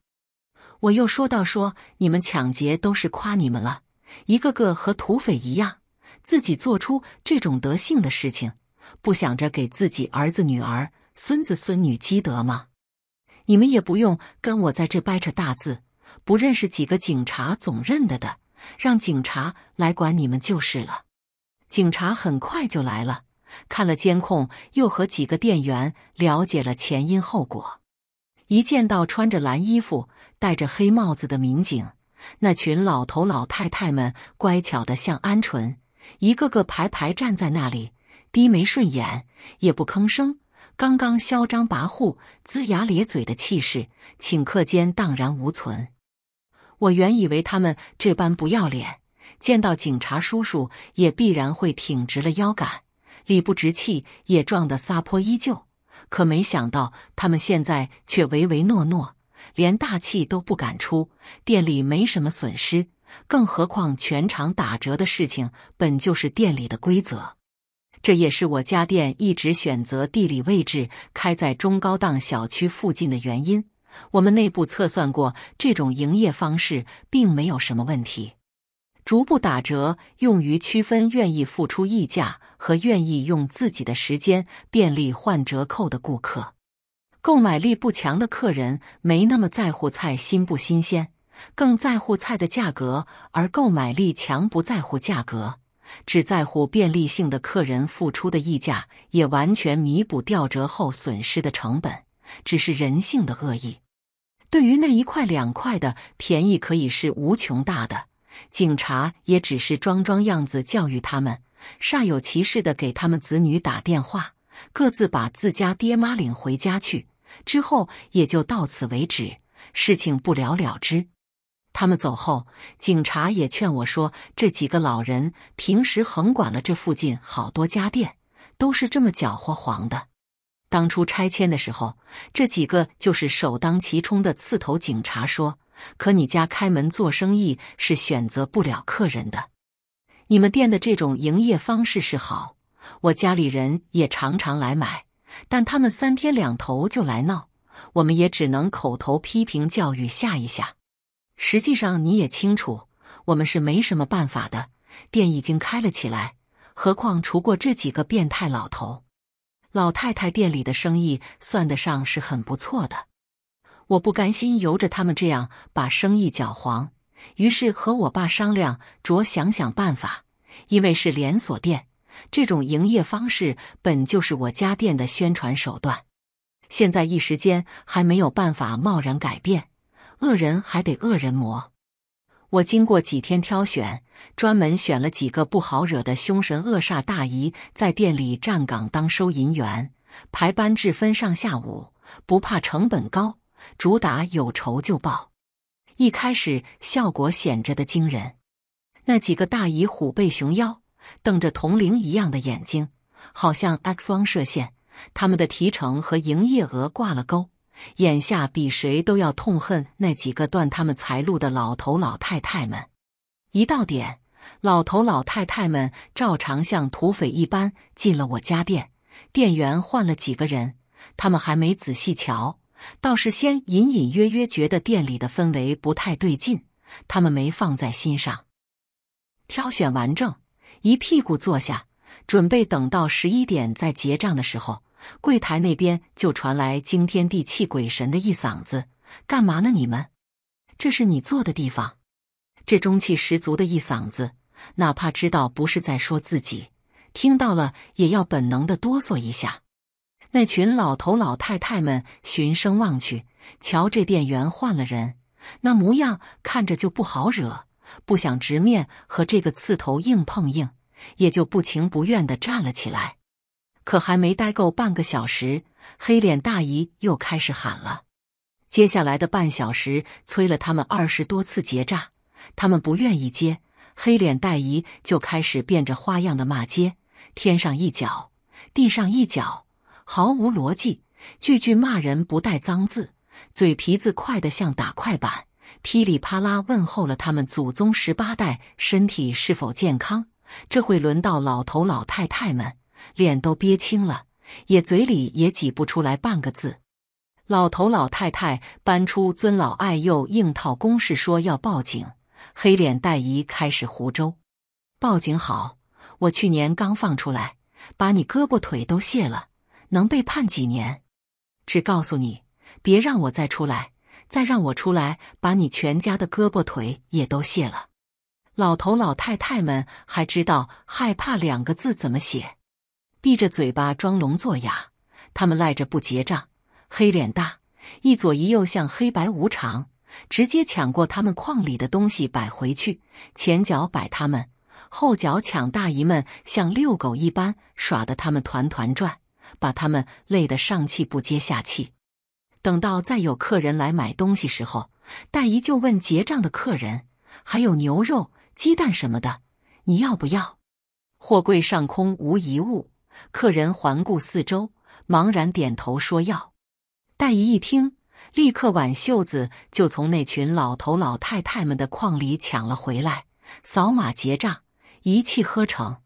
我又说到：“说你们抢劫，都是夸你们了，一个个和土匪一样，自己做出这种德性的事情，不想着给自己儿子、女儿、孙子、孙女积德吗？你们也不用跟我在这掰扯大字，不认识几个警察总认得的，让警察来管你们就是了。”警察很快就来了。看了监控，又和几个店员了解了前因后果。一见到穿着蓝衣服、戴着黑帽子的民警，那群老头老太太们乖巧的像鹌鹑，一个个排排站在那里，低眉顺眼，也不吭声。刚刚嚣张跋扈、龇牙咧嘴的气势，顷刻间荡然无存。我原以为他们这般不要脸，见到警察叔叔也必然会挺直了腰杆。理不直气也撞得撒泼依旧，可没想到他们现在却唯唯诺诺，连大气都不敢出。店里没什么损失，更何况全场打折的事情本就是店里的规则，这也是我家店一直选择地理位置开在中高档小区附近的原因。我们内部测算过，这种营业方式并没有什么问题。逐步打折，用于区分愿意付出溢价和愿意用自己的时间便利换折扣的顾客。购买力不强的客人没那么在乎菜新不新鲜，更在乎菜的价格；而购买力强、不在乎价格，只在乎便利性的客人，付出的溢价也完全弥补掉折后损失的成本。只是人性的恶意，对于那一块两块的便宜，可以是无穷大的。警察也只是装装样子教育他们，煞有其事的给他们子女打电话，各自把自家爹妈领回家去，之后也就到此为止，事情不了了之。他们走后，警察也劝我说：“这几个老人平时横管了这附近好多家店，都是这么搅和黄的。当初拆迁的时候，这几个就是首当其冲的刺头。”警察说。可你家开门做生意是选择不了客人的，你们店的这种营业方式是好，我家里人也常常来买，但他们三天两头就来闹，我们也只能口头批评教育吓一吓。实际上你也清楚，我们是没什么办法的，店已经开了起来，何况除过这几个变态老头、老太太，店里的生意算得上是很不错的。我不甘心由着他们这样把生意搅黄，于是和我爸商量着想想办法。因为是连锁店，这种营业方式本就是我家店的宣传手段，现在一时间还没有办法贸然改变。恶人还得恶人磨。我经过几天挑选，专门选了几个不好惹的凶神恶煞大姨在店里站岗当收银员，排班制分上下午，不怕成本高。主打有仇就报，一开始效果显着的惊人。那几个大姨虎背熊腰，瞪着铜铃一样的眼睛，好像 X 光射线。他们的提成和营业额挂了钩，眼下比谁都要痛恨那几个断他们财路的老头老太太们。一到点，老头老太太们照常像土匪一般进了我家店，店员换了几个人，他们还没仔细瞧。倒是先隐隐约约觉得店里的氛围不太对劲，他们没放在心上。挑选完正，一屁股坐下，准备等到十一点再结账的时候，柜台那边就传来惊天地泣鬼神的一嗓子：“干嘛呢你们？这是你坐的地方！”这中气十足的一嗓子，哪怕知道不是在说自己，听到了也要本能的哆嗦一下。那群老头老太太们循声望去，瞧这店员换了人，那模样看着就不好惹，不想直面和这个刺头硬碰硬，也就不情不愿地站了起来。可还没待够半个小时，黑脸大姨又开始喊了。接下来的半小时，催了他们二十多次结账，他们不愿意接，黑脸大姨就开始变着花样的骂街，天上一脚，地上一脚。毫无逻辑，句句骂人，不带脏字，嘴皮子快得像打快板，噼里啪啦问候了他们祖宗十八代，身体是否健康？这会轮到老头老太太们，脸都憋青了，也嘴里也挤不出来半个字。老头老太太搬出尊老爱幼硬套公式，说要报警。黑脸戴姨开始胡诌：“报警好，我去年刚放出来，把你胳膊腿都卸了。”能被判几年？只告诉你，别让我再出来，再让我出来，把你全家的胳膊腿也都卸了。老头老太太们还知道害怕两个字怎么写？闭着嘴巴装聋作哑。他们赖着不结账，黑脸大，一左一右像黑白无常，直接抢过他们矿里的东西摆回去，前脚摆他们，后脚抢大姨们，像遛狗一般耍得他们团团转。把他们累得上气不接下气。等到再有客人来买东西时候，戴姨就问结账的客人：“还有牛肉、鸡蛋什么的，你要不要？”货柜上空无一物，客人环顾四周，茫然点头说：“要。”戴姨一听，立刻挽袖子就从那群老头老太太们的筐里抢了回来，扫码结账，一气呵成。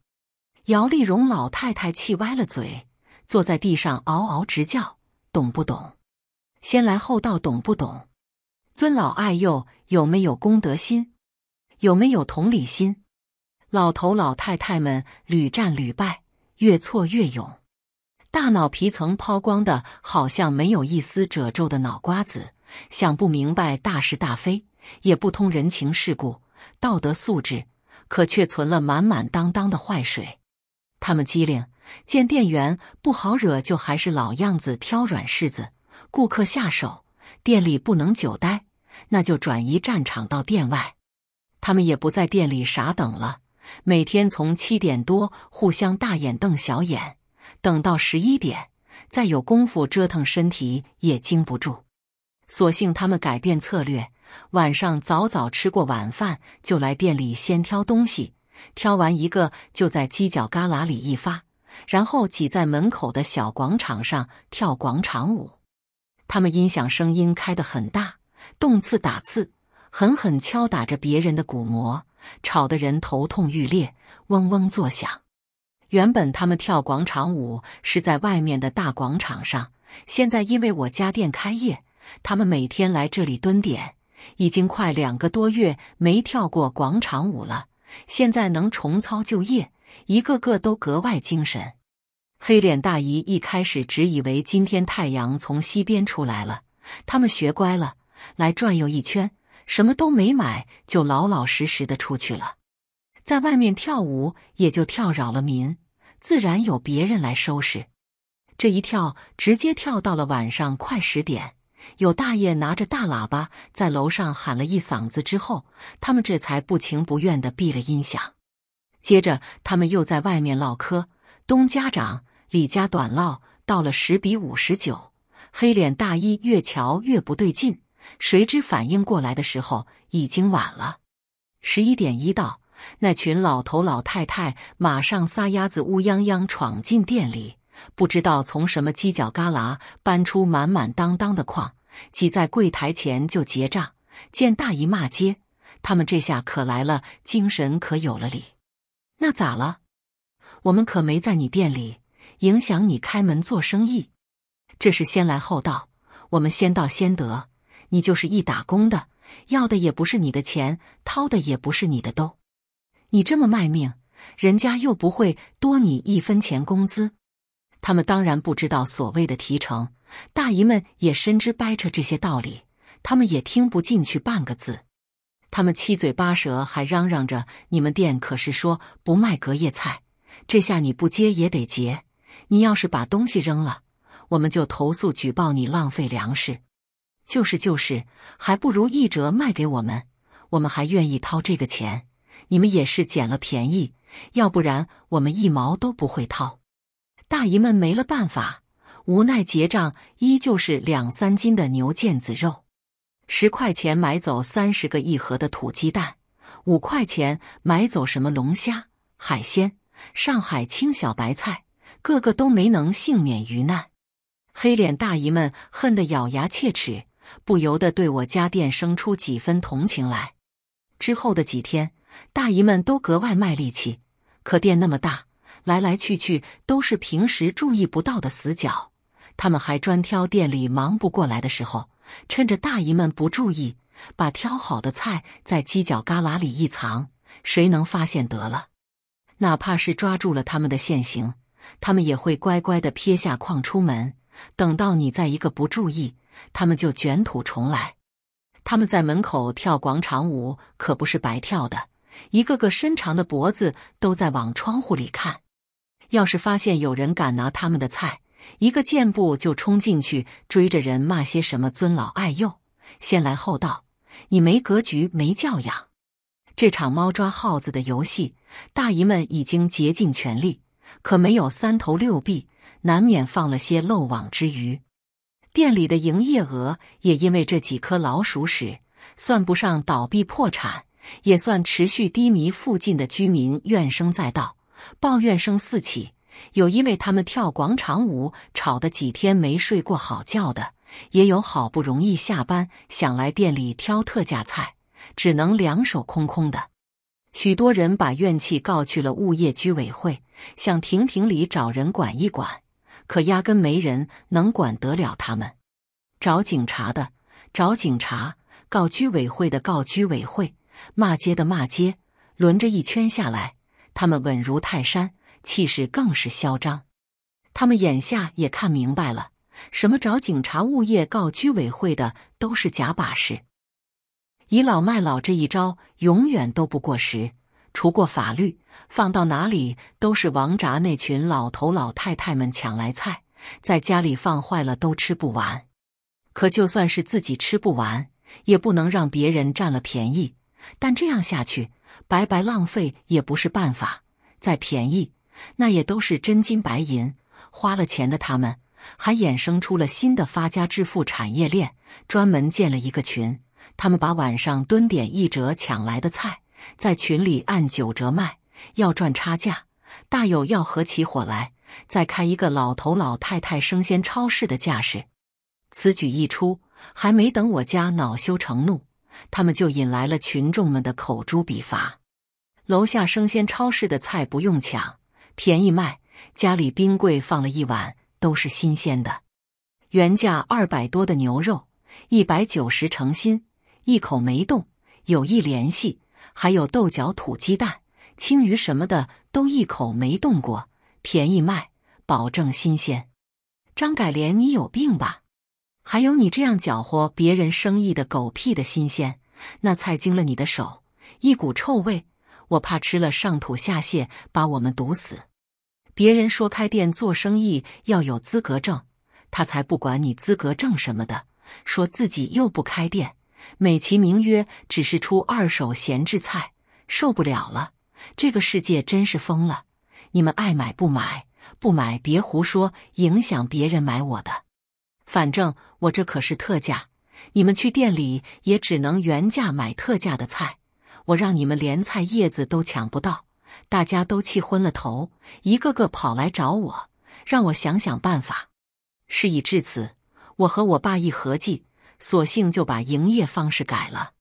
姚丽蓉老太太气歪了嘴。坐在地上嗷嗷直叫，懂不懂？先来后到，懂不懂？尊老爱幼，有没有公德心？有没有同理心？老头老太太们屡战屡败，越挫越勇，大脑皮层抛光的，好像没有一丝褶皱的脑瓜子，想不明白大是大非，也不通人情世故，道德素质可却存了满满当当的坏水。他们机灵。见店员不好惹，就还是老样子挑软柿子。顾客下手，店里不能久待，那就转移战场到店外。他们也不在店里傻等了，每天从七点多互相大眼瞪小眼，等到十一点，再有功夫折腾身体也经不住。索性他们改变策略，晚上早早吃过晚饭就来店里先挑东西，挑完一个就在犄角旮旯里一发。然后挤在门口的小广场上跳广场舞，他们音响声音开得很大，动次打次，狠狠敲打着别人的鼓膜，吵得人头痛欲裂，嗡嗡作响。原本他们跳广场舞是在外面的大广场上，现在因为我家店开业，他们每天来这里蹲点，已经快两个多月没跳过广场舞了，现在能重操旧业。一个个都格外精神。黑脸大姨一开始只以为今天太阳从西边出来了，他们学乖了，来转悠一圈，什么都没买，就老老实实的出去了。在外面跳舞也就跳扰了民，自然有别人来收拾。这一跳直接跳到了晚上快十点，有大爷拿着大喇叭在楼上喊了一嗓子之后，他们这才不情不愿的闭了音响。接着，他们又在外面唠嗑，东家长李家短唠到了十比五十九，黑脸大姨越瞧越不对劲，谁知反应过来的时候已经晚了，十一点一到，那群老头老太太马上撒丫子乌泱泱闯进店里，不知道从什么犄角旮旯搬出满满当当的矿，挤在柜台前就结账。见大姨骂街，他们这下可来了，精神可有了理。那咋了？我们可没在你店里，影响你开门做生意。这是先来后到，我们先到先得。你就是一打工的，要的也不是你的钱，掏的也不是你的兜。你这么卖命，人家又不会多你一分钱工资。他们当然不知道所谓的提成，大姨们也深知掰扯这些道理，他们也听不进去半个字。他们七嘴八舌，还嚷嚷着：“你们店可是说不卖隔夜菜，这下你不接也得结。你要是把东西扔了，我们就投诉举报你浪费粮食。”“就是就是，还不如一折卖给我们，我们还愿意掏这个钱。你们也是捡了便宜，要不然我们一毛都不会掏。”大姨们没了办法，无奈结账依旧是两三斤的牛腱子肉。十块钱买走三十个一盒的土鸡蛋，五块钱买走什么龙虾、海鲜、上海青、小白菜，个个都没能幸免于难。黑脸大姨们恨得咬牙切齿，不由得对我家店生出几分同情来。之后的几天，大姨们都格外卖力气。可店那么大，来来去去都是平时注意不到的死角，他们还专挑店里忙不过来的时候。趁着大姨们不注意，把挑好的菜在犄角旮旯里一藏，谁能发现得了？哪怕是抓住了他们的现行，他们也会乖乖的撇下筐出门。等到你再一个不注意，他们就卷土重来。他们在门口跳广场舞可不是白跳的，一个个伸长的脖子都在往窗户里看。要是发现有人敢拿他们的菜，一个箭步就冲进去，追着人骂些什么“尊老爱幼，先来后到”，你没格局，没教养。这场猫抓耗子的游戏，大姨们已经竭尽全力，可没有三头六臂，难免放了些漏网之鱼。店里的营业额也因为这几颗老鼠屎，算不上倒闭破产，也算持续低迷。附近的居民怨声载道，抱怨声四起。有因为他们跳广场舞吵得几天没睡过好觉的，也有好不容易下班想来店里挑特价菜，只能两手空空的。许多人把怨气告去了物业、居委会，想亭亭里找人管一管，可压根没人能管得了他们。找警察的找警察，告居委会的告居委会，骂街的骂街，轮着一圈下来，他们稳如泰山。气势更是嚣张，他们眼下也看明白了，什么找警察、物业告居委会的都是假把式，倚老卖老这一招永远都不过时。除过法律，放到哪里都是王炸那群老头老太太们抢来菜，在家里放坏了都吃不完。可就算是自己吃不完，也不能让别人占了便宜。但这样下去，白白浪费也不是办法。再便宜。那也都是真金白银，花了钱的他们还衍生出了新的发家致富产业链，专门建了一个群。他们把晚上蹲点一折抢来的菜，在群里按九折卖，要赚差价，大有要合起伙来再开一个老头老太太生鲜超市的架势。此举一出，还没等我家恼羞成怒，他们就引来了群众们的口诛笔伐。楼下生鲜超市的菜不用抢。便宜卖，家里冰柜放了一晚，都是新鲜的。原价二百多的牛肉，一百九十成新，一口没动。有意联系，还有豆角、土鸡蛋、青鱼什么的都一口没动过，便宜卖，保证新鲜。张改莲，你有病吧？还有你这样搅和别人生意的狗屁的新鲜，那菜经了你的手，一股臭味，我怕吃了上吐下泻，把我们毒死。别人说开店做生意要有资格证，他才不管你资格证什么的。说自己又不开店，美其名曰只是出二手闲置菜。受不了了，这个世界真是疯了！你们爱买不买？不买别胡说，影响别人买我的。反正我这可是特价，你们去店里也只能原价买特价的菜。我让你们连菜叶子都抢不到。大家都气昏了头，一个个跑来找我，让我想想办法。事已至此，我和我爸一合计，索性就把营业方式改了。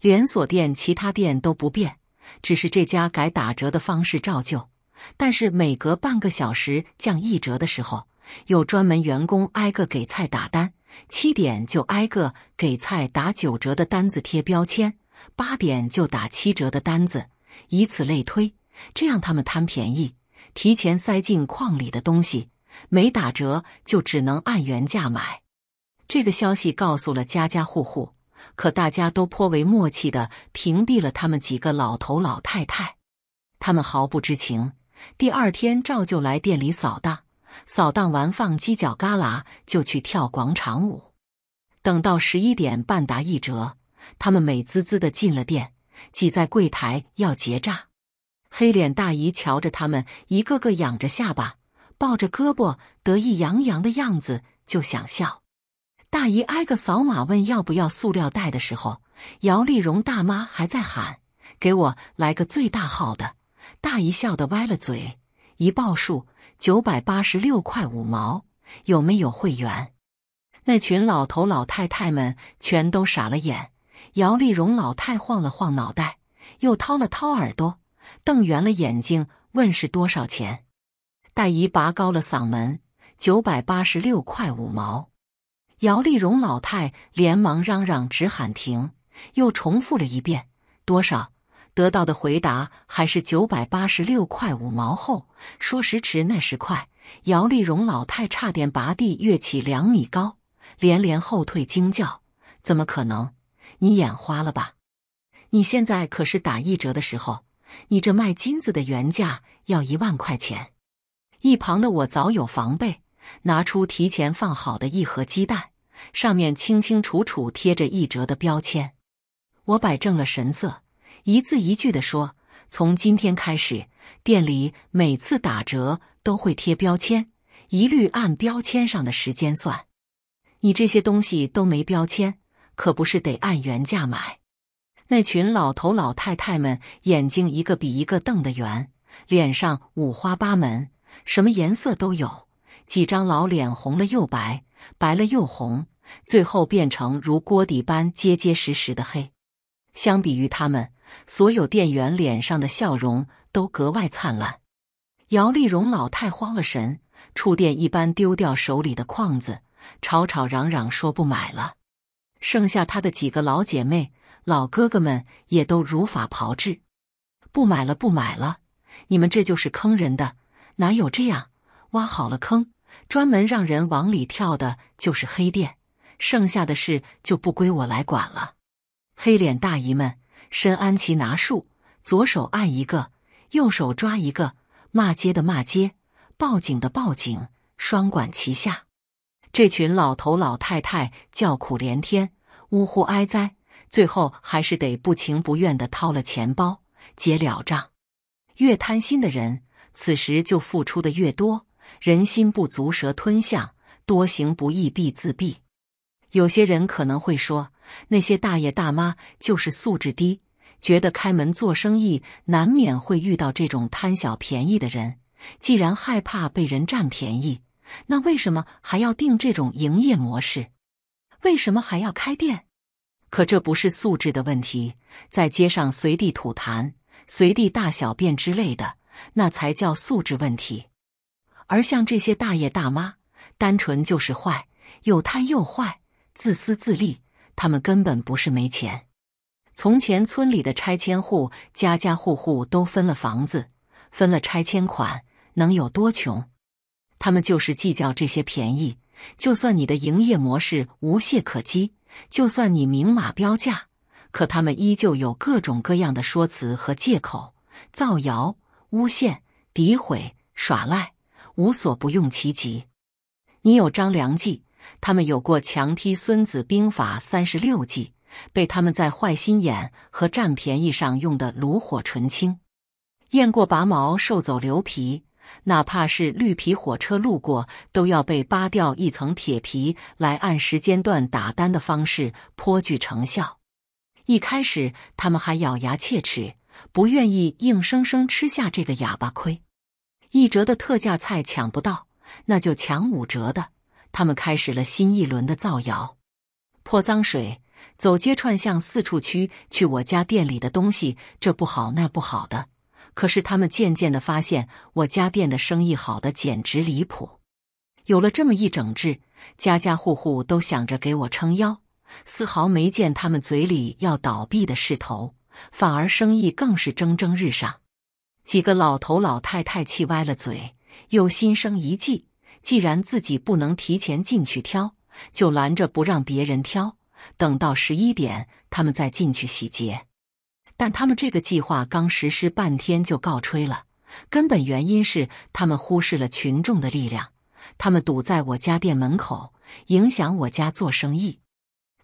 连锁店其他店都不变，只是这家改打折的方式照旧，但是每隔半个小时降一折的时候，有专门员工挨个给菜打单。七点就挨个给菜打九折的单子贴标签，八点就打七折的单子，以此类推。这样，他们贪便宜，提前塞进矿里的东西没打折，就只能按原价买。这个消息告诉了家家户户，可大家都颇为默契的屏蔽了他们几个老头老太太，他们毫不知情。第二天照旧来店里扫荡，扫荡完放犄角旮旯就去跳广场舞。等到十一点半打一折，他们美滋滋的进了店，挤在柜台要结账。黑脸大姨瞧着他们一个个仰着下巴，抱着胳膊，得意洋洋的样子，就想笑。大姨挨个扫码问要不要塑料袋的时候，姚丽蓉大妈还在喊：“给我来个最大号的！”大姨笑得歪了嘴，一报数：九百八十六块五毛。有没有会员？那群老头老太太们全都傻了眼。姚丽蓉老太晃了晃脑袋，又掏了掏耳朵。瞪圆了眼睛问：“是多少钱？”戴姨拔高了嗓门：“九百八十六块五毛。”姚丽蓉老太连忙嚷嚷，直喊停，又重复了一遍：“多少？”得到的回答还是“九百八十六块五毛”。后说时迟那时快，姚丽蓉老太差点拔地跃起两米高，连连后退，惊叫：“怎么可能？你眼花了吧？你现在可是打一折的时候。”你这卖金子的原价要一万块钱，一旁的我早有防备，拿出提前放好的一盒鸡蛋，上面清清楚楚贴着一折的标签。我摆正了神色，一字一句地说：“从今天开始，店里每次打折都会贴标签，一律按标签上的时间算。你这些东西都没标签，可不是得按原价买。”那群老头老太太们眼睛一个比一个瞪得圆，脸上五花八门，什么颜色都有。几张老脸红了又白，白了又红，最后变成如锅底般结结实实的黑。相比于他们，所有店员脸上的笑容都格外灿烂。姚丽蓉老太慌了神，触电一般丢掉手里的框子，吵吵嚷嚷说不买了。剩下她的几个老姐妹。老哥哥们也都如法炮制，不买了不买了！你们这就是坑人的，哪有这样挖好了坑，专门让人往里跳的？就是黑店，剩下的事就不归我来管了。黑脸大姨们，身安其拿树，左手按一个，右手抓一个，骂街的骂街，报警的报警，双管齐下。这群老头老太太叫苦连天，呜呼哀哉。最后还是得不情不愿的掏了钱包结了账。越贪心的人，此时就付出的越多。人心不足蛇吞象，多行不义必自毙。有些人可能会说，那些大爷大妈就是素质低，觉得开门做生意难免会遇到这种贪小便宜的人。既然害怕被人占便宜，那为什么还要定这种营业模式？为什么还要开店？可这不是素质的问题，在街上随地吐痰、随地大小便之类的，那才叫素质问题。而像这些大爷大妈，单纯就是坏，又贪又坏，自私自利。他们根本不是没钱。从前村里的拆迁户，家家户户都分了房子，分了拆迁款，能有多穷？他们就是计较这些便宜。就算你的营业模式无懈可击。就算你明码标价，可他们依旧有各种各样的说辞和借口，造谣、诬陷、诋毁、耍赖，无所不用其极。你有张良计，他们有过强梯；《孙子兵法》三十六计，被他们在坏心眼和占便宜上用得炉火纯青。雁过拔毛，兽走牛皮。哪怕是绿皮火车路过，都要被扒掉一层铁皮来按时间段打单的方式颇具成效。一开始他们还咬牙切齿，不愿意硬生生吃下这个哑巴亏。一折的特价菜抢不到，那就抢五折的。他们开始了新一轮的造谣、泼脏水，走街串巷四处去去我家店里的东西，这不好那不好的。可是他们渐渐的发现，我家店的生意好的简直离谱。有了这么一整治，家家户户都想着给我撑腰，丝毫没见他们嘴里要倒闭的势头，反而生意更是蒸蒸日上。几个老头老太太气歪了嘴，又心生一计：既然自己不能提前进去挑，就拦着不让别人挑，等到十一点他们再进去洗劫。但他们这个计划刚实施半天就告吹了，根本原因是他们忽视了群众的力量。他们堵在我家店门口，影响我家做生意，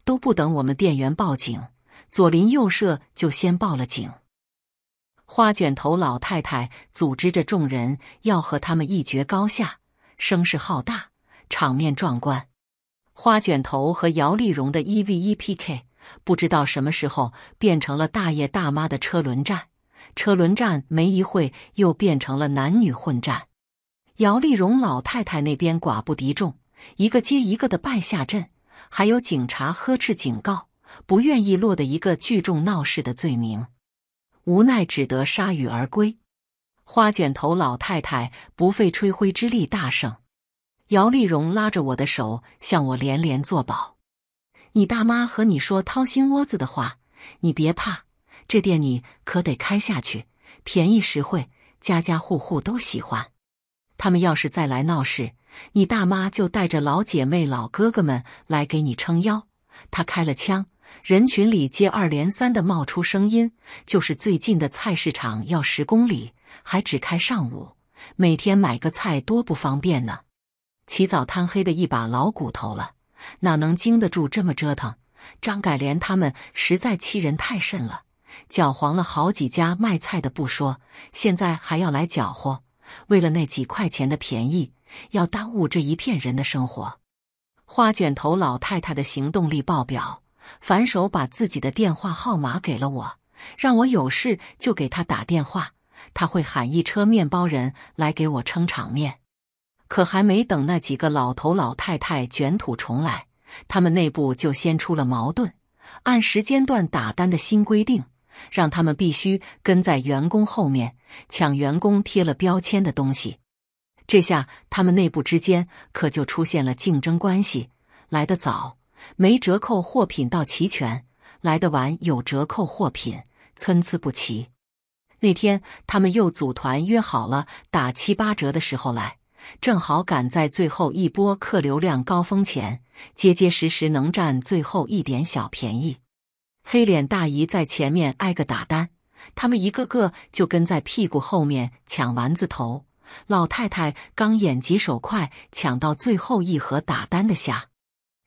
都不等我们店员报警，左邻右舍就先报了警。花卷头老太太组织着众人要和他们一决高下，声势浩大，场面壮观。花卷头和姚丽蓉的一 v 一 pk。不知道什么时候变成了大爷大妈的车轮战，车轮战没一会又变成了男女混战。姚丽蓉老太太那边寡不敌众，一个接一个的败下阵。还有警察呵斥警告，不愿意落得一个聚众闹事的罪名，无奈只得铩羽而归。花卷头老太太不费吹灰之力大胜，姚丽蓉拉着我的手向我连连作保。你大妈和你说掏心窝子的话，你别怕，这店你可得开下去，便宜实惠，家家户户都喜欢。他们要是再来闹事，你大妈就带着老姐妹老哥哥们来给你撑腰。他开了枪，人群里接二连三的冒出声音。就是最近的菜市场要十公里，还只开上午，每天买个菜多不方便呢。起早贪黑的一把老骨头了。哪能经得住这么折腾？张改莲他们实在欺人太甚了，搅黄了好几家卖菜的不说，现在还要来搅和。为了那几块钱的便宜，要耽误这一片人的生活。花卷头老太太的行动力爆表，反手把自己的电话号码给了我，让我有事就给他打电话，他会喊一车面包人来给我撑场面。可还没等那几个老头老太太卷土重来，他们内部就先出了矛盾。按时间段打单的新规定，让他们必须跟在员工后面抢员工贴了标签的东西。这下他们内部之间可就出现了竞争关系：来得早没折扣货品到齐全，来得晚有折扣货品，参差不齐。那天他们又组团约好了打七八折的时候来。正好赶在最后一波客流量高峰前，结结实实能占最后一点小便宜。黑脸大姨在前面挨个打单，他们一个个就跟在屁股后面抢丸子头。老太太刚眼疾手快抢到最后一盒打单的虾，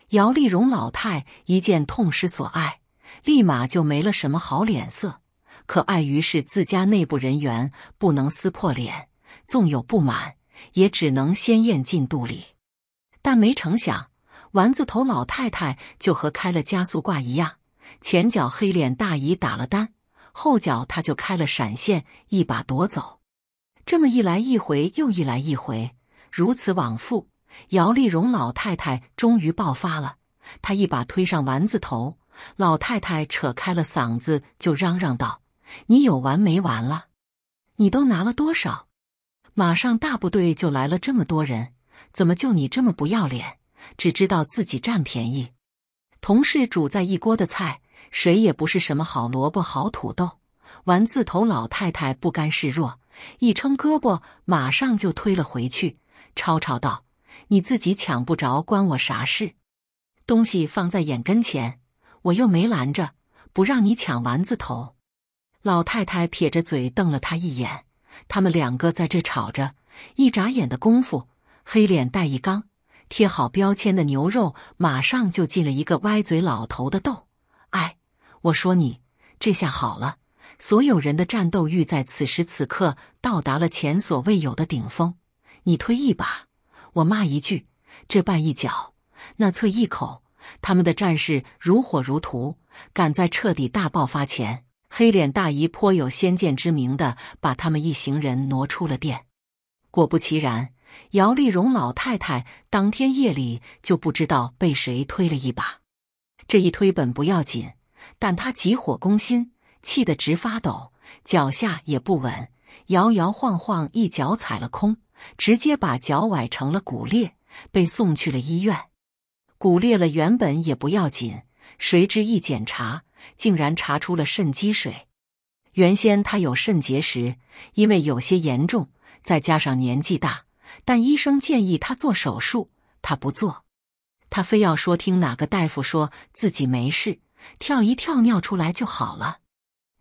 姚丽蓉老太一见痛失所爱，立马就没了什么好脸色。可碍于是自家内部人员，不能撕破脸，纵有不满。也只能先咽进肚里，但没成想，丸子头老太太就和开了加速挂一样，前脚黑脸大姨打了单，后脚她就开了闪现，一把夺走。这么一来一回又一来一回，如此往复，姚丽蓉老太太终于爆发了，她一把推上丸子头老太太，扯开了嗓子就嚷嚷道：“你有完没完了？你都拿了多少？”马上大部队就来了，这么多人，怎么就你这么不要脸，只知道自己占便宜？同事煮在一锅的菜，谁也不是什么好萝卜好土豆。丸子头老太太不甘示弱，一撑胳膊，马上就推了回去，吵吵道：“你自己抢不着，关我啥事？东西放在眼跟前，我又没拦着，不让你抢丸子头。”老太太撇着嘴瞪了他一眼。他们两个在这吵着，一眨眼的功夫，黑脸带一刚贴好标签的牛肉，马上就进了一个歪嘴老头的斗。哎，我说你，这下好了，所有人的战斗欲在此时此刻到达了前所未有的顶峰。你推一把，我骂一句；这绊一脚，那啐一口。他们的战事如火如荼，赶在彻底大爆发前。黑脸大姨颇有先见之明的把他们一行人挪出了店，果不其然，姚丽蓉老太太当天夜里就不知道被谁推了一把，这一推本不要紧，但她急火攻心，气得直发抖，脚下也不稳，摇摇晃晃，一脚踩了空，直接把脚崴成了骨裂，被送去了医院。骨裂了原本也不要紧，谁知一检查。竟然查出了肾积水。原先他有肾结石，因为有些严重，再加上年纪大，但医生建议他做手术，他不做，他非要说听哪个大夫说自己没事，跳一跳尿出来就好了。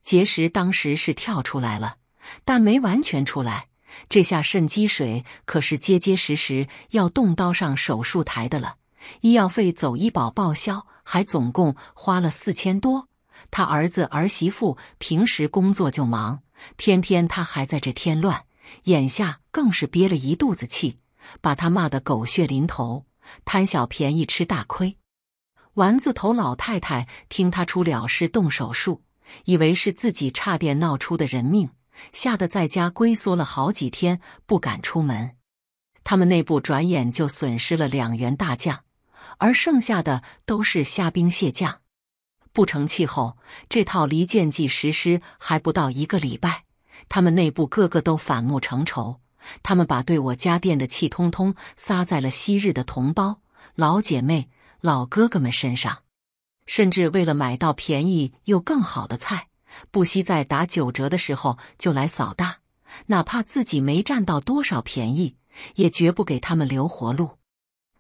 结石当时是跳出来了，但没完全出来。这下肾积水可是结结实实要动刀上手术台的了。医药费走医保报销，还总共花了四千多。他儿子儿媳妇平时工作就忙，偏偏他还在这添乱，眼下更是憋了一肚子气，把他骂得狗血淋头。贪小便宜吃大亏，丸子头老太太听他出了事动手术，以为是自己差点闹出的人命，吓得在家龟缩了好几天，不敢出门。他们内部转眼就损失了两员大将。而剩下的都是虾兵蟹将，不成气候。这套离间计实施还不到一个礼拜，他们内部个个都反目成仇。他们把对我家店的气通通撒在了昔日的同胞、老姐妹、老哥哥们身上。甚至为了买到便宜又更好的菜，不惜在打九折的时候就来扫大，哪怕自己没占到多少便宜，也绝不给他们留活路。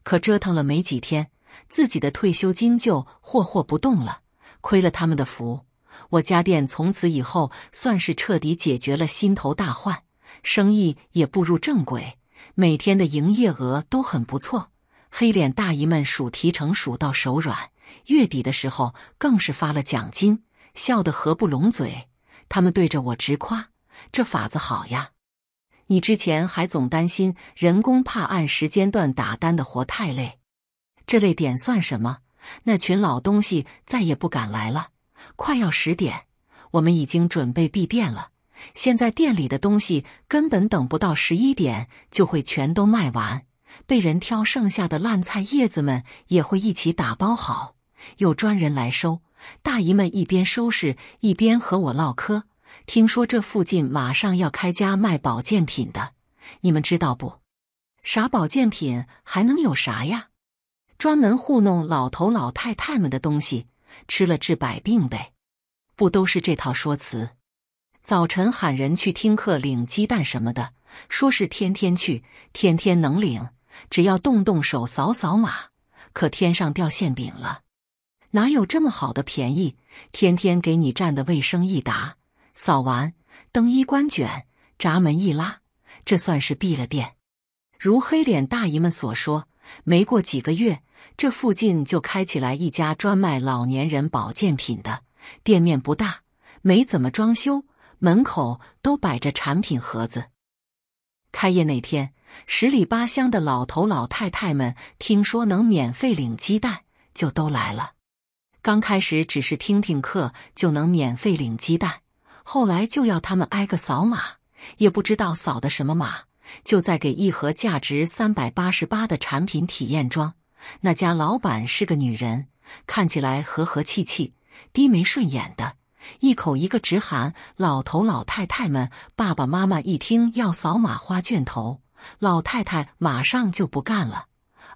可折腾了没几天，自己的退休金就霍霍不动了，亏了他们的福。我家店从此以后算是彻底解决了心头大患，生意也步入正轨，每天的营业额都很不错。黑脸大姨们数提成数到手软，月底的时候更是发了奖金，笑得合不拢嘴。他们对着我直夸：“这法子好呀！”你之前还总担心人工怕按时间段打单的活太累，这类点算什么？那群老东西再也不敢来了。快要十点，我们已经准备闭店了。现在店里的东西根本等不到十一点就会全都卖完，被人挑剩下的烂菜叶子们也会一起打包好，有专人来收。大姨们一边收拾一边和我唠嗑。听说这附近马上要开家卖保健品的，你们知道不？啥保健品还能有啥呀？专门糊弄老头老太太们的东西，吃了治百病呗，不都是这套说辞？早晨喊人去听课领鸡蛋什么的，说是天天去，天天能领，只要动动手扫扫码。可天上掉馅饼了，哪有这么好的便宜？天天给你占的卫生一沓。扫完，灯一关，卷闸门一拉，这算是闭了店。如黑脸大爷们所说，没过几个月，这附近就开起来一家专卖老年人保健品的店面，不大，没怎么装修，门口都摆着产品盒子。开业那天，十里八乡的老头老太太们听说能免费领鸡蛋，就都来了。刚开始只是听听课就能免费领鸡蛋。后来就要他们挨个扫码，也不知道扫的什么码，就再给一盒价值三百八十八的产品体验装。那家老板是个女人，看起来和和气气，低眉顺眼的，一口一个直喊老头老太太们爸爸妈妈。一听要扫码花卷头，老太太马上就不干了，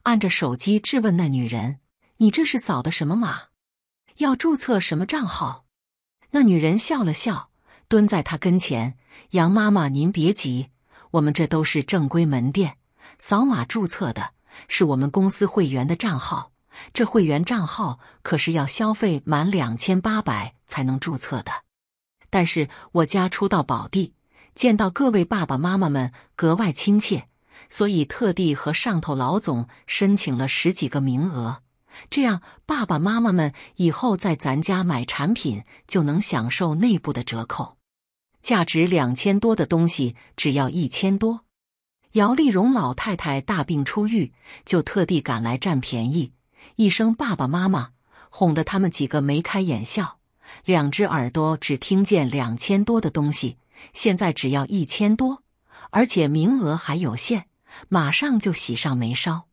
按着手机质问那女人：“你这是扫的什么码？要注册什么账号？”那女人笑了笑。蹲在他跟前，杨妈妈，您别急，我们这都是正规门店，扫码注册的是我们公司会员的账号。这会员账号可是要消费满两千八百才能注册的。但是我家初到宝地，见到各位爸爸妈妈们格外亲切，所以特地和上头老总申请了十几个名额，这样爸爸妈妈们以后在咱家买产品就能享受内部的折扣。价值两千多的东西只要一千多，姚丽蓉老太太大病初愈，就特地赶来占便宜。一声爸爸妈妈，哄得他们几个眉开眼笑。两只耳朵只听见两千多的东西，现在只要一千多，而且名额还有限，马上就喜上眉梢。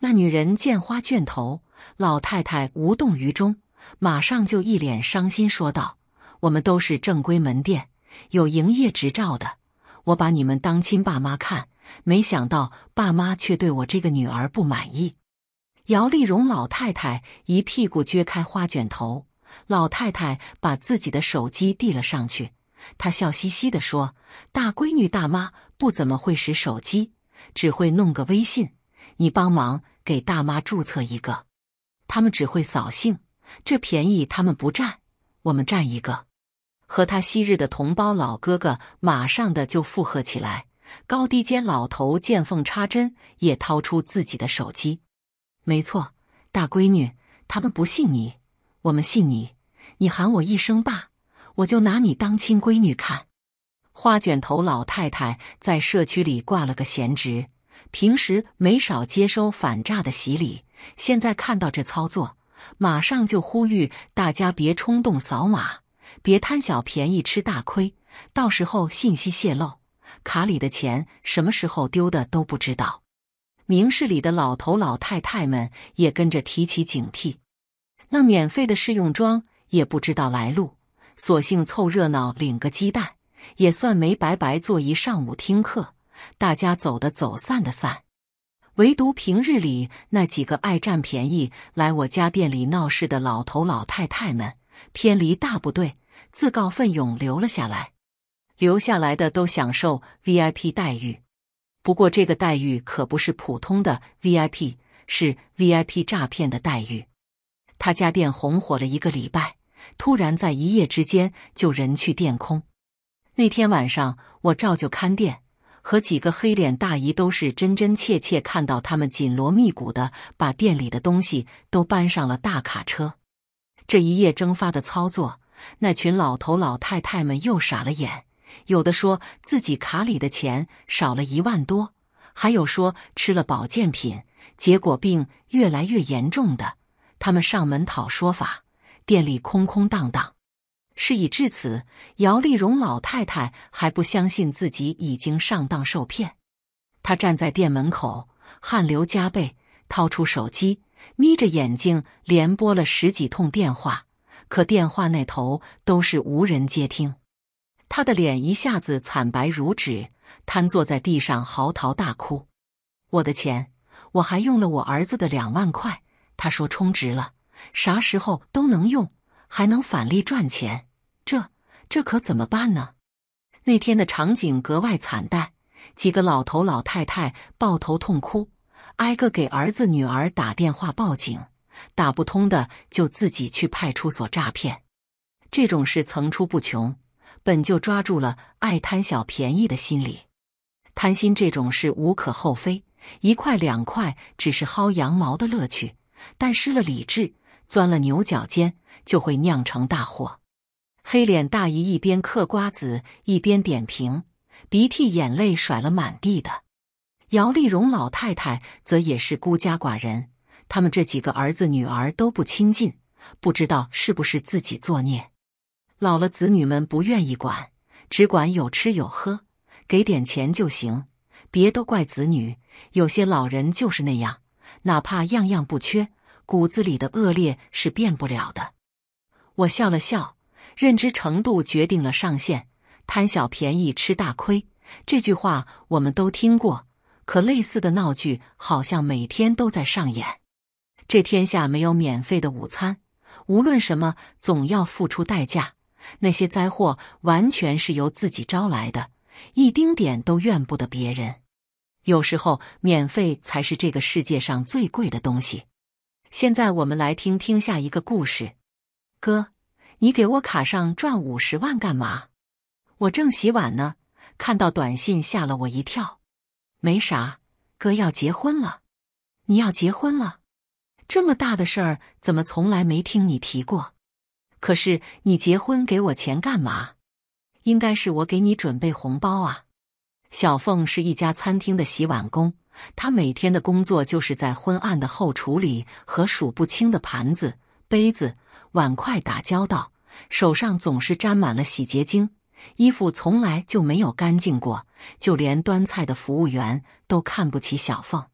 那女人见花卷头，老太太无动于衷，马上就一脸伤心说道：“我们都是正规门店。”有营业执照的，我把你们当亲爸妈看，没想到爸妈却对我这个女儿不满意。姚丽蓉老太太一屁股撅开花卷头，老太太把自己的手机递了上去，她笑嘻嘻地说：“大闺女，大妈不怎么会使手机，只会弄个微信，你帮忙给大妈注册一个。他们只会扫兴，这便宜他们不占，我们占一个。”和他昔日的同胞老哥哥，马上的就附和起来。高低肩老头见缝插针，也掏出自己的手机。没错，大闺女，他们不信你，我们信你。你喊我一声爸，我就拿你当亲闺女看。花卷头老太太在社区里挂了个闲职，平时没少接收反诈的洗礼。现在看到这操作，马上就呼吁大家别冲动扫码。别贪小便宜吃大亏，到时候信息泄露，卡里的钱什么时候丢的都不知道。明事理的老头老太太们也跟着提起警惕。那免费的试用装也不知道来路，索性凑热闹领个鸡蛋，也算没白白坐一上午听课。大家走的走，散的散，唯独平日里那几个爱占便宜来我家店里闹事的老头老太太们，偏离大部队。自告奋勇留了下来，留下来的都享受 VIP 待遇，不过这个待遇可不是普通的 VIP，是 VIP 诈骗的待遇。他家店红火了一个礼拜，突然在一夜之间就人去店空。那天晚上我照旧看店，和几个黑脸大姨都是真真切切看到他们紧锣密鼓的把店里的东西都搬上了大卡车。这一夜蒸发的操作。那群老头老太太们又傻了眼，有的说自己卡里的钱少了一万多，还有说吃了保健品，结果病越来越严重的。他们上门讨说法，店里空空荡荡。事已至此，姚丽蓉老太太还不相信自己已经上当受骗。她站在店门口，汗流浃背，掏出手机，眯着眼睛连拨了十几通电话。可电话那头都是无人接听，他的脸一下子惨白如纸，瘫坐在地上嚎啕大哭。我的钱，我还用了我儿子的两万块。他说充值了，啥时候都能用，还能返利赚钱。这这可怎么办呢？那天的场景格外惨淡，几个老头老太太抱头痛哭，挨个给儿子女儿打电话报警。打不通的就自己去派出所诈骗，这种事层出不穷，本就抓住了爱贪小便宜的心理。贪心这种事无可厚非，一块两块只是薅羊毛的乐趣，但失了理智，钻了牛角尖，就会酿成大祸。黑脸大姨一边嗑瓜子一边点评，鼻涕眼泪甩了满地的。姚丽蓉老太太则也是孤家寡人。他们这几个儿子女儿都不亲近，不知道是不是自己作孽。老了，子女们不愿意管，只管有吃有喝，给点钱就行。别都怪子女，有些老人就是那样，哪怕样样不缺，骨子里的恶劣是变不了的。我笑了笑，认知程度决定了上限。贪小便宜吃大亏这句话我们都听过，可类似的闹剧好像每天都在上演。这天下没有免费的午餐，无论什么总要付出代价。那些灾祸完全是由自己招来的，一丁点都怨不得别人。有时候，免费才是这个世界上最贵的东西。现在我们来听听下一个故事。哥，你给我卡上转五十万干嘛？我正洗碗呢，看到短信吓了我一跳。没啥，哥要结婚了。你要结婚了？这么大的事儿，怎么从来没听你提过？可是你结婚给我钱干嘛？应该是我给你准备红包啊！小凤是一家餐厅的洗碗工，她每天的工作就是在昏暗的后厨里和数不清的盘子、杯子、碗筷打交道，手上总是沾满了洗洁精，衣服从来就没有干净过，就连端菜的服务员都看不起小凤。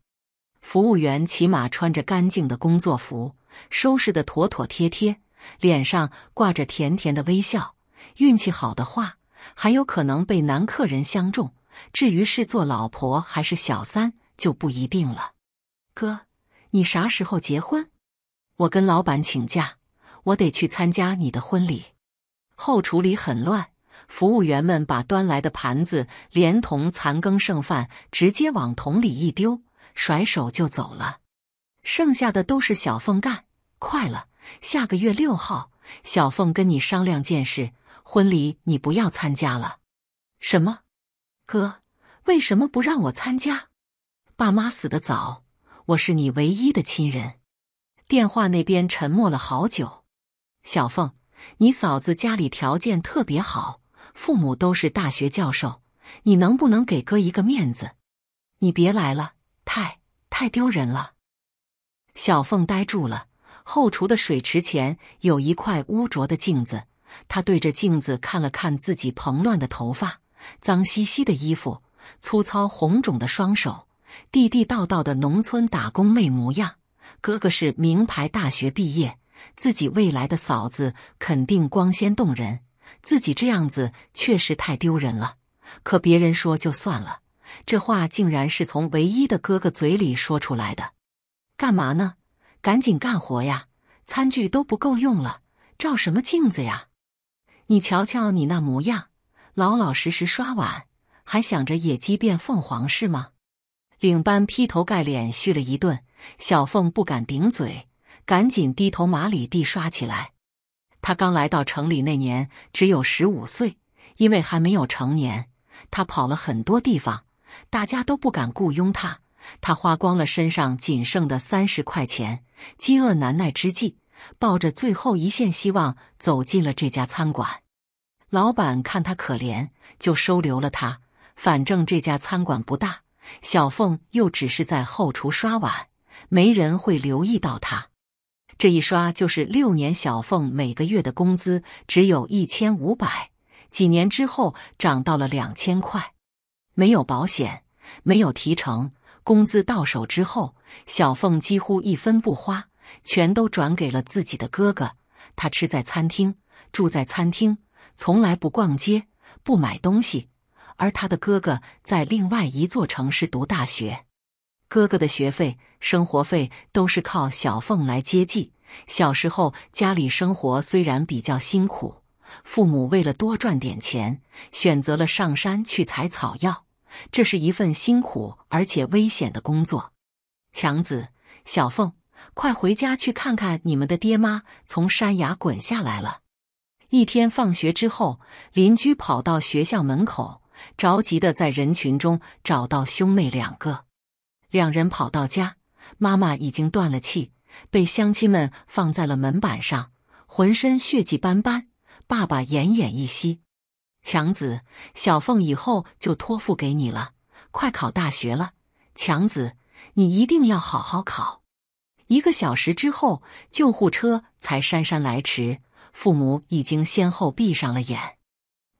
服务员起码穿着干净的工作服，收拾得妥妥帖帖，脸上挂着甜甜的微笑。运气好的话，还有可能被男客人相中。至于是做老婆还是小三，就不一定了。哥，你啥时候结婚？我跟老板请假，我得去参加你的婚礼。后厨里很乱，服务员们把端来的盘子连同残羹剩饭直接往桶里一丢。甩手就走了，剩下的都是小凤干。快了，下个月六号，小凤跟你商量件事，婚礼你不要参加了。什么？哥，为什么不让我参加？爸妈死的早，我是你唯一的亲人。电话那边沉默了好久。小凤，你嫂子家里条件特别好，父母都是大学教授，你能不能给哥一个面子？你别来了。太太丢人了！小凤呆住了。后厨的水池前有一块污浊的镜子，她对着镜子看了看自己蓬乱的头发、脏兮兮的衣服、粗糙红肿的双手，地地道道的农村打工妹模样。哥哥是名牌大学毕业，自己未来的嫂子肯定光鲜动人，自己这样子确实太丢人了。可别人说就算了。这话竟然是从唯一的哥哥嘴里说出来的，干嘛呢？赶紧干活呀！餐具都不够用了，照什么镜子呀？你瞧瞧你那模样，老老实实刷碗，还想着野鸡变凤凰是吗？领班劈头盖脸絮了一顿，小凤不敢顶嘴，赶紧低头麻利地刷起来。她刚来到城里那年只有十五岁，因为还没有成年，她跑了很多地方。大家都不敢雇佣他，他花光了身上仅剩的三十块钱，饥饿难耐之际，抱着最后一线希望走进了这家餐馆。老板看他可怜，就收留了他。反正这家餐馆不大，小凤又只是在后厨刷碗，没人会留意到他。这一刷就是六年，小凤每个月的工资只有一千五百，几年之后涨到了两千块。没有保险，没有提成，工资到手之后，小凤几乎一分不花，全都转给了自己的哥哥。他吃在餐厅，住在餐厅，从来不逛街，不买东西。而他的哥哥在另外一座城市读大学，哥哥的学费、生活费都是靠小凤来接济。小时候家里生活虽然比较辛苦。父母为了多赚点钱，选择了上山去采草药。这是一份辛苦而且危险的工作。强子、小凤，快回家去看看你们的爹妈！从山崖滚下来了。一天放学之后，邻居跑到学校门口，着急的在人群中找到兄妹两个。两人跑到家，妈妈已经断了气，被乡亲们放在了门板上，浑身血迹斑斑。爸爸奄奄一息，强子、小凤以后就托付给你了。快考大学了，强子，你一定要好好考。一个小时之后，救护车才姗姗来迟。父母已经先后闭上了眼。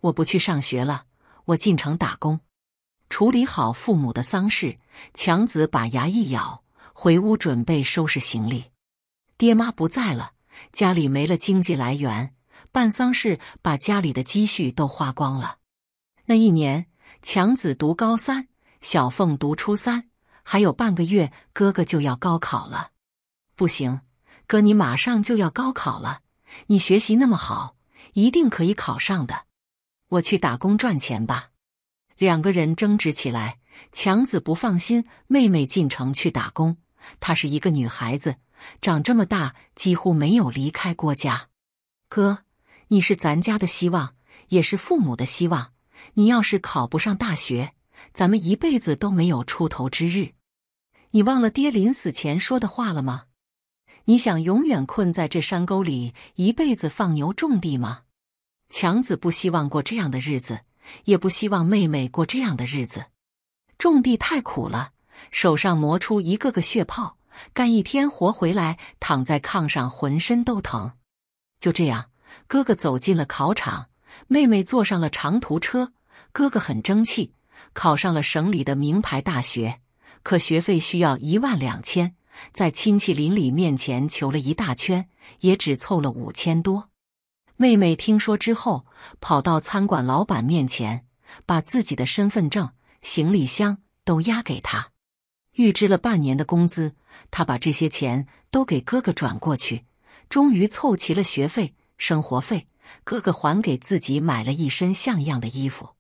我不去上学了，我进城打工，处理好父母的丧事。强子把牙一咬，回屋准备收拾行李。爹妈不在了，家里没了经济来源。办丧事把家里的积蓄都花光了。那一年，强子读高三，小凤读初三，还有半个月，哥哥就要高考了。不行，哥，你马上就要高考了，你学习那么好，一定可以考上的。我去打工赚钱吧。两个人争执起来。强子不放心妹妹进城去打工，她是一个女孩子，长这么大几乎没有离开过家。哥。你是咱家的希望，也是父母的希望。你要是考不上大学，咱们一辈子都没有出头之日。你忘了爹临死前说的话了吗？你想永远困在这山沟里，一辈子放牛种地吗？强子不希望过这样的日子，也不希望妹妹过这样的日子。种地太苦了，手上磨出一个个血泡，干一天活回来，躺在炕上浑身都疼。就这样。哥哥走进了考场，妹妹坐上了长途车。哥哥很争气，考上了省里的名牌大学，可学费需要一万两千，在亲戚邻里面前求了一大圈，也只凑了五千多。妹妹听说之后，跑到餐馆老板面前，把自己的身份证、行李箱都押给他，预支了半年的工资，他把这些钱都给哥哥转过去，终于凑齐了学费。生活费，哥哥还给自己买了一身像样的衣服。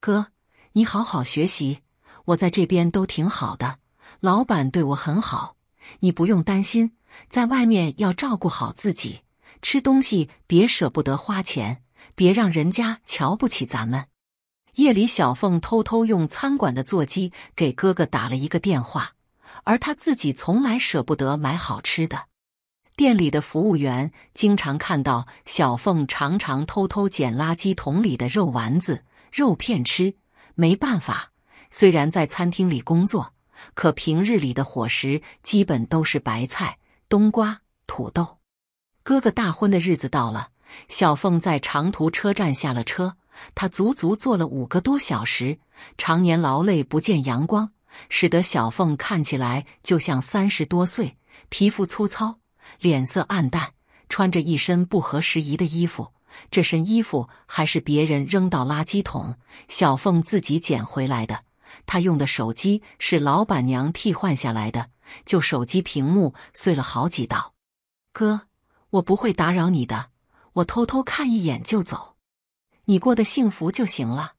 哥，你好好学习，我在这边都挺好的，老板对我很好，你不用担心。在外面要照顾好自己，吃东西别舍不得花钱，别让人家瞧不起咱们。夜里，小凤偷偷用餐馆的座机给哥哥打了一个电话，而他自己从来舍不得买好吃的。店里的服务员经常看到小凤，常常偷偷捡垃圾桶里的肉丸子、肉片吃。没办法，虽然在餐厅里工作，可平日里的伙食基本都是白菜、冬瓜、土豆。哥哥大婚的日子到了，小凤在长途车站下了车，她足足坐了五个多小时，常年劳累不见阳光，使得小凤看起来就像三十多岁，皮肤粗糙。脸色暗淡，穿着一身不合时宜的衣服。这身衣服还是别人扔到垃圾桶，小凤自己捡回来的。她用的手机是老板娘替换下来的，就手机屏幕碎了好几道。哥，我不会打扰你的，我偷偷看一眼就走。你过得幸福就行了。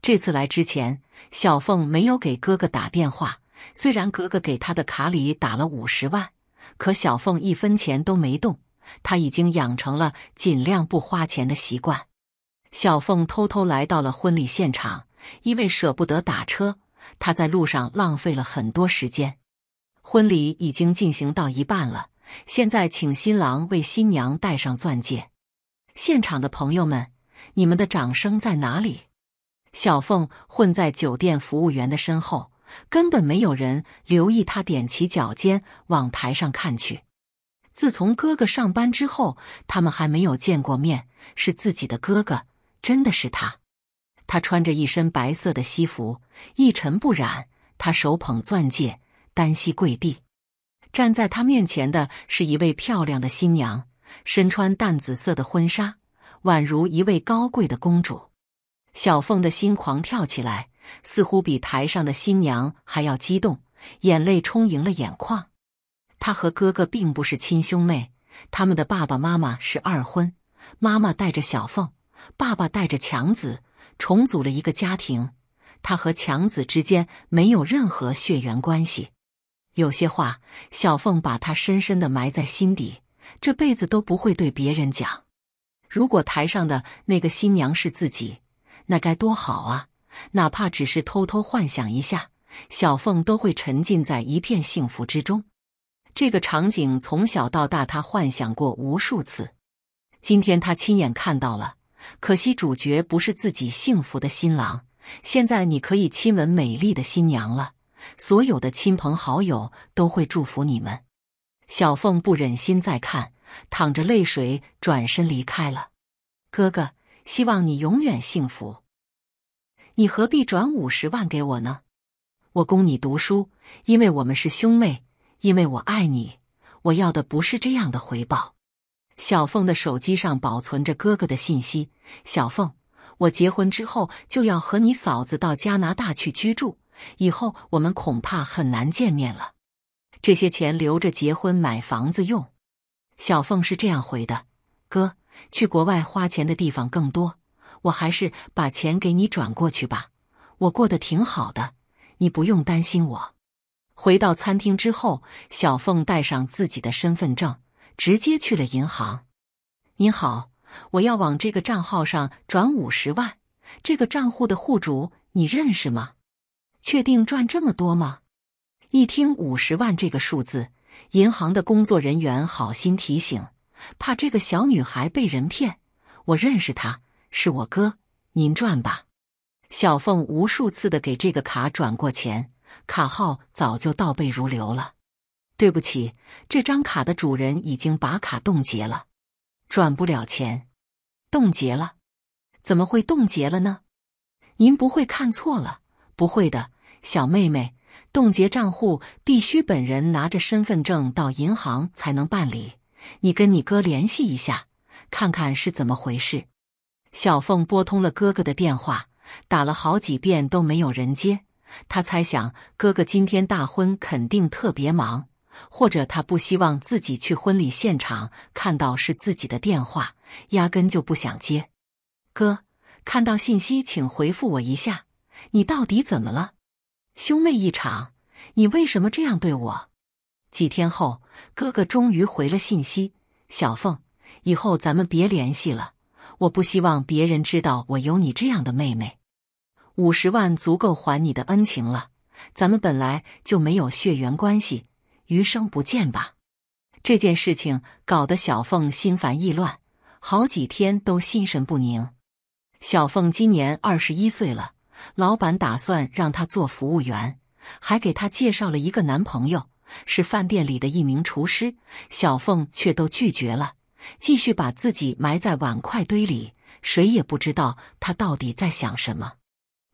这次来之前，小凤没有给哥哥打电话，虽然哥哥给她的卡里打了五十万。可小凤一分钱都没动，她已经养成了尽量不花钱的习惯。小凤偷偷来到了婚礼现场，因为舍不得打车，她在路上浪费了很多时间。婚礼已经进行到一半了，现在请新郎为新娘戴上钻戒。现场的朋友们，你们的掌声在哪里？小凤混在酒店服务员的身后。根本没有人留意他，踮起脚尖往台上看去。自从哥哥上班之后，他们还没有见过面。是自己的哥哥，真的是他。他穿着一身白色的西服，一尘不染。他手捧钻戒，单膝跪地。站在他面前的是一位漂亮的新娘，身穿淡紫色的婚纱，宛如一位高贵的公主。小凤的心狂跳起来。似乎比台上的新娘还要激动，眼泪充盈了眼眶。他和哥哥并不是亲兄妹，他们的爸爸妈妈是二婚，妈妈带着小凤，爸爸带着强子，重组了一个家庭。他和强子之间没有任何血缘关系。有些话，小凤把他深深的埋在心底，这辈子都不会对别人讲。如果台上的那个新娘是自己，那该多好啊！哪怕只是偷偷幻想一下，小凤都会沉浸在一片幸福之中。这个场景从小到大，她幻想过无数次。今天她亲眼看到了，可惜主角不是自己幸福的新郎。现在你可以亲吻美丽的新娘了，所有的亲朋好友都会祝福你们。小凤不忍心再看，淌着泪水转身离开了。哥哥，希望你永远幸福。你何必转五十万给我呢？我供你读书，因为我们是兄妹，因为我爱你。我要的不是这样的回报。小凤的手机上保存着哥哥的信息。小凤，我结婚之后就要和你嫂子到加拿大去居住，以后我们恐怕很难见面了。这些钱留着结婚买房子用。小凤是这样回的：哥，去国外花钱的地方更多。我还是把钱给你转过去吧，我过得挺好的，你不用担心我。回到餐厅之后，小凤带上自己的身份证，直接去了银行。您好，我要往这个账号上转五十万，这个账户的户主你认识吗？确定赚这么多吗？一听五十万这个数字，银行的工作人员好心提醒，怕这个小女孩被人骗。我认识她。是我哥，您赚吧。小凤无数次的给这个卡转过钱，卡号早就倒背如流了。对不起，这张卡的主人已经把卡冻结了，转不了钱。冻结了？怎么会冻结了呢？您不会看错了？不会的，小妹妹，冻结账户必须本人拿着身份证到银行才能办理。你跟你哥联系一下，看看是怎么回事。小凤拨通了哥哥的电话，打了好几遍都没有人接。他猜想哥哥今天大婚，肯定特别忙，或者他不希望自己去婚礼现场看到是自己的电话，压根就不想接。哥，看到信息请回复我一下，你到底怎么了？兄妹一场，你为什么这样对我？几天后，哥哥终于回了信息：小凤，以后咱们别联系了。我不希望别人知道我有你这样的妹妹。五十万足够还你的恩情了。咱们本来就没有血缘关系，余生不见吧。这件事情搞得小凤心烦意乱，好几天都心神不宁。小凤今年二十一岁了，老板打算让她做服务员，还给她介绍了一个男朋友，是饭店里的一名厨师，小凤却都拒绝了。继续把自己埋在碗筷堆里，谁也不知道他到底在想什么。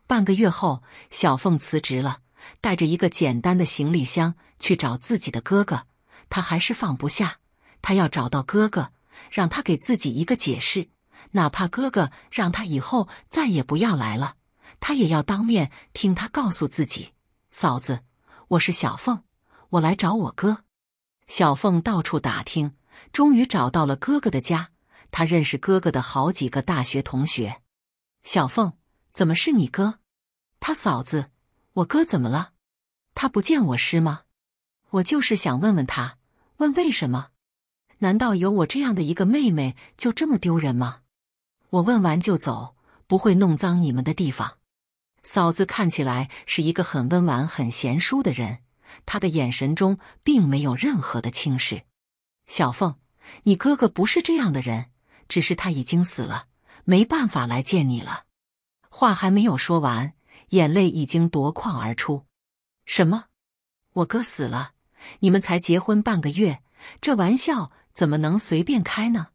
半个月后，小凤辞职了，带着一个简单的行李箱去找自己的哥哥。她还是放不下，她要找到哥哥，让他给自己一个解释，哪怕哥哥让他以后再也不要来了，她也要当面听他告诉自己：“嫂子，我是小凤，我来找我哥。”小凤到处打听。终于找到了哥哥的家，他认识哥哥的好几个大学同学。小凤，怎么是你哥？他嫂子，我哥怎么了？他不见我师吗？我就是想问问他，问为什么？难道有我这样的一个妹妹就这么丢人吗？我问完就走，不会弄脏你们的地方。嫂子看起来是一个很温婉、很贤淑的人，她的眼神中并没有任何的轻视。小凤，你哥哥不是这样的人，只是他已经死了，没办法来见你了。话还没有说完，眼泪已经夺眶而出。什么？我哥死了？你们才结婚半个月，这玩笑怎么能随便开呢？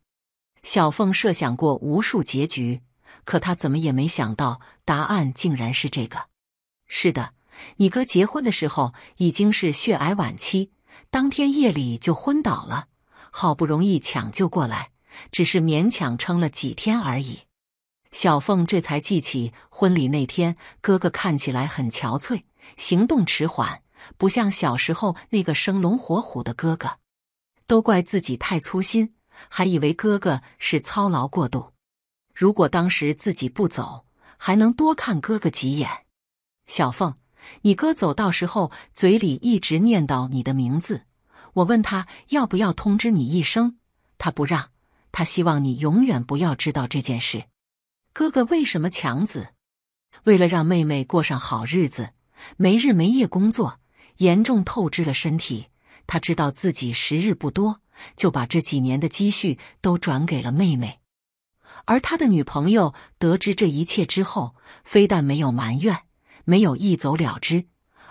小凤设想过无数结局，可她怎么也没想到答案竟然是这个。是的，你哥结婚的时候已经是血癌晚期，当天夜里就昏倒了。好不容易抢救过来，只是勉强撑了几天而已。小凤这才记起婚礼那天，哥哥看起来很憔悴，行动迟缓，不像小时候那个生龙活虎的哥哥。都怪自己太粗心，还以为哥哥是操劳过度。如果当时自己不走，还能多看哥哥几眼。小凤，你哥走到时候嘴里一直念叨你的名字。我问他要不要通知你一声，他不让，他希望你永远不要知道这件事。哥哥为什么强子？为了让妹妹过上好日子，没日没夜工作，严重透支了身体。他知道自己时日不多，就把这几年的积蓄都转给了妹妹。而他的女朋友得知这一切之后，非但没有埋怨，没有一走了之。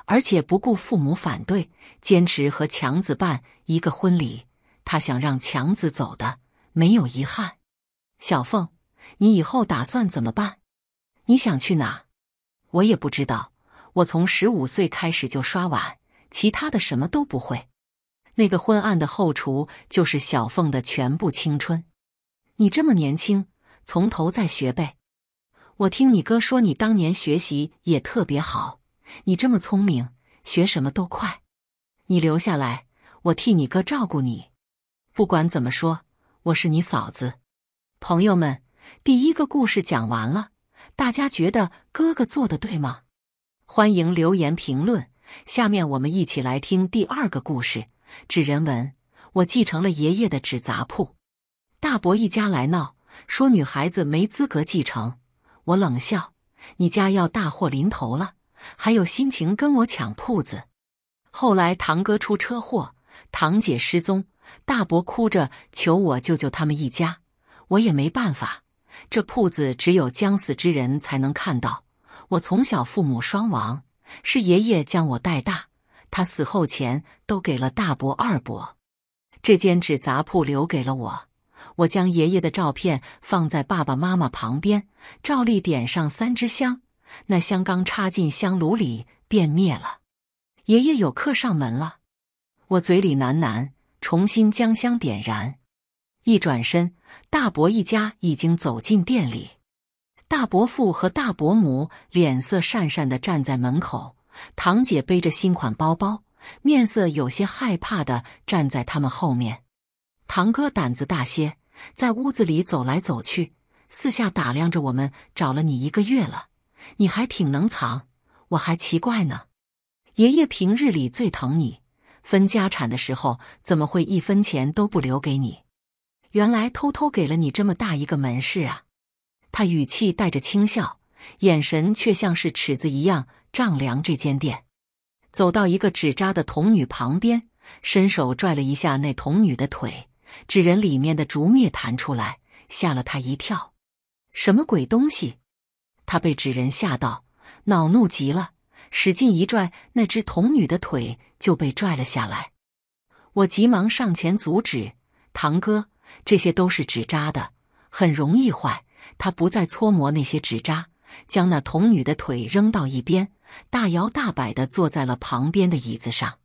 而且不顾父母反对，坚持和强子办一个婚礼。他想让强子走的没有遗憾。小凤，你以后打算怎么办？你想去哪？我也不知道。我从十五岁开始就刷碗，其他的什么都不会。那个昏暗的后厨就是小凤的全部青春。你这么年轻，从头再学呗。我听你哥说，你当年学习也特别好。你这么聪明，学什么都快。你留下来，我替你哥照顾你。不管怎么说，我是你嫂子。朋友们，第一个故事讲完了，大家觉得哥哥做的对吗？欢迎留言评论。下面我们一起来听第二个故事：纸人文。我继承了爷爷的纸杂铺，大伯一家来闹，说女孩子没资格继承。我冷笑：“你家要大祸临头了。”还有心情跟我抢铺子？后来堂哥出车祸，堂姐失踪，大伯哭着求我救救他们一家，我也没办法。这铺子只有将死之人才能看到。我从小父母双亡，是爷爷将我带大，他死后钱都给了大伯、二伯，这间纸杂铺留给了我。我将爷爷的照片放在爸爸妈妈旁边，照例点上三支香。那香刚插进香炉里便灭了。爷爷有客上门了，我嘴里喃喃，重新将香点燃。一转身，大伯一家已经走进店里。大伯父和大伯母脸色讪讪的站在门口，堂姐背着新款包包，面色有些害怕的站在他们后面。堂哥胆子大些，在屋子里走来走去，四下打量着我们，找了你一个月了。你还挺能藏，我还奇怪呢。爷爷平日里最疼你，分家产的时候怎么会一分钱都不留给你？原来偷偷给了你这么大一个门市啊！他语气带着轻笑，眼神却像是尺子一样丈量这间店。走到一个纸扎的童女旁边，伸手拽了一下那童女的腿，纸人里面的竹篾弹出来，吓了他一跳。什么鬼东西？他被纸人吓到，恼怒极了，使劲一拽，那只童女的腿就被拽了下来。我急忙上前阻止：“堂哥，这些都是纸扎的，很容易坏。”他不再搓磨那些纸扎，将那童女的腿扔到一边，大摇大摆的坐在了旁边的椅子上。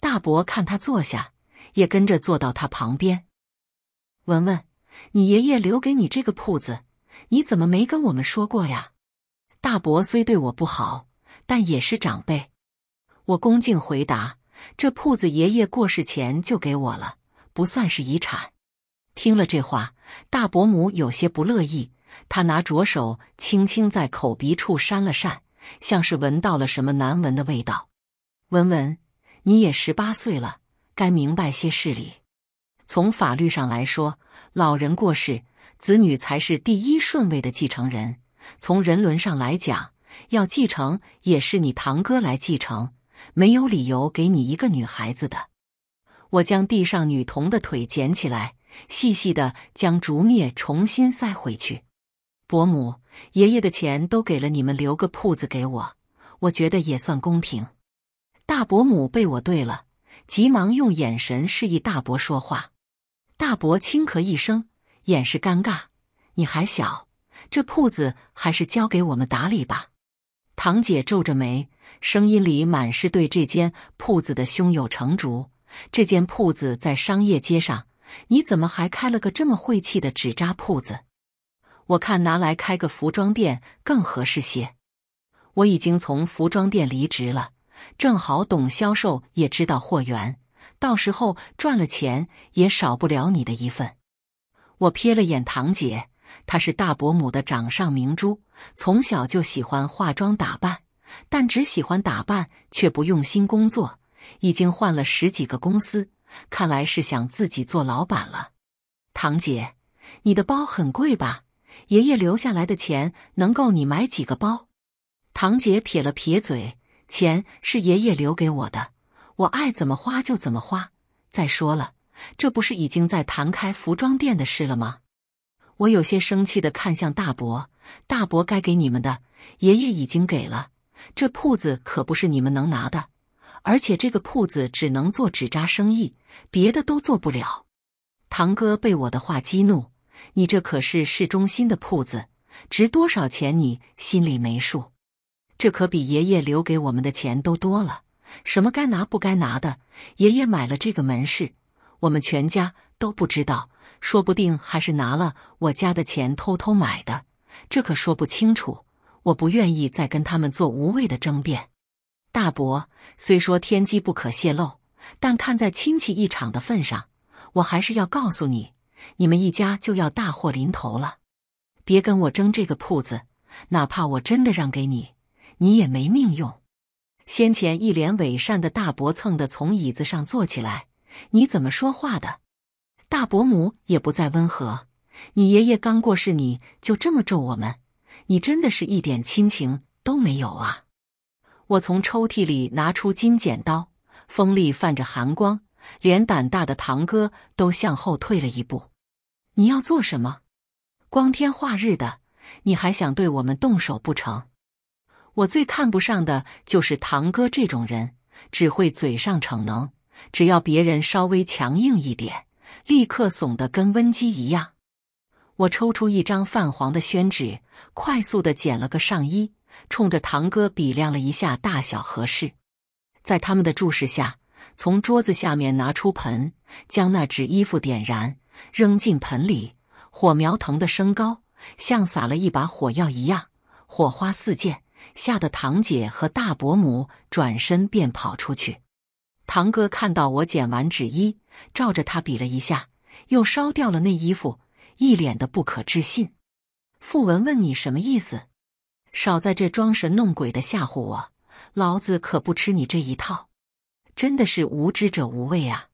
大伯看他坐下，也跟着坐到他旁边。文文，你爷爷留给你这个铺子。你怎么没跟我们说过呀？大伯虽对我不好，但也是长辈。我恭敬回答：“这铺子爷爷过世前就给我了，不算是遗产。”听了这话，大伯母有些不乐意，她拿着手轻轻在口鼻处扇了扇，像是闻到了什么难闻的味道。文文，你也十八岁了，该明白些事理。从法律上来说，老人过世。子女才是第一顺位的继承人，从人伦上来讲，要继承也是你堂哥来继承，没有理由给你一个女孩子的。我将地上女童的腿捡起来，细细的将竹篾重新塞回去。伯母、爷爷的钱都给了你们，留个铺子给我，我觉得也算公平。大伯母被我对了，急忙用眼神示意大伯说话。大伯轻咳一声。掩饰尴尬，你还小，这铺子还是交给我们打理吧。堂姐皱着眉，声音里满是对这间铺子的胸有成竹。这间铺子在商业街上，你怎么还开了个这么晦气的纸扎铺子？我看拿来开个服装店更合适些。我已经从服装店离职了，正好懂销售，也知道货源，到时候赚了钱也少不了你的一份。我瞥了眼堂姐，她是大伯母的掌上明珠，从小就喜欢化妆打扮，但只喜欢打扮却不用心工作，已经换了十几个公司，看来是想自己做老板了。堂姐，你的包很贵吧？爷爷留下来的钱能够你买几个包？堂姐撇了撇嘴，钱是爷爷留给我的，我爱怎么花就怎么花。再说了。这不是已经在谈开服装店的事了吗？我有些生气的看向大伯。大伯该给你们的，爷爷已经给了。这铺子可不是你们能拿的，而且这个铺子只能做纸扎生意，别的都做不了。堂哥被我的话激怒：“你这可是市中心的铺子，值多少钱你心里没数？这可比爷爷留给我们的钱都多了。什么该拿不该拿的，爷爷买了这个门市。”我们全家都不知道，说不定还是拿了我家的钱偷偷买的，这可说不清楚。我不愿意再跟他们做无谓的争辩。大伯，虽说天机不可泄露，但看在亲戚一场的份上，我还是要告诉你，你们一家就要大祸临头了。别跟我争这个铺子，哪怕我真的让给你，你也没命用。先前一脸伪善的大伯蹭的从椅子上坐起来。你怎么说话的？大伯母也不再温和。你爷爷刚过世，你就这么咒我们？你真的是一点亲情都没有啊！我从抽屉里拿出金剪刀，锋利泛着寒光，连胆大的堂哥都向后退了一步。你要做什么？光天化日的，你还想对我们动手不成？我最看不上的就是堂哥这种人，只会嘴上逞能。只要别人稍微强硬一点，立刻怂得跟温鸡一样。我抽出一张泛黄的宣纸，快速的剪了个上衣，冲着堂哥比量了一下大小合适。在他们的注视下，从桌子下面拿出盆，将那纸衣服点燃，扔进盆里。火苗腾的升高，像撒了一把火药一样，火花四溅，吓得堂姐和大伯母转身便跑出去。堂哥看到我剪完纸衣，照着他比了一下，又烧掉了那衣服，一脸的不可置信。傅文问：“你什么意思？少在这装神弄鬼的吓唬我，老子可不吃你这一套。”真的是无知者无畏啊！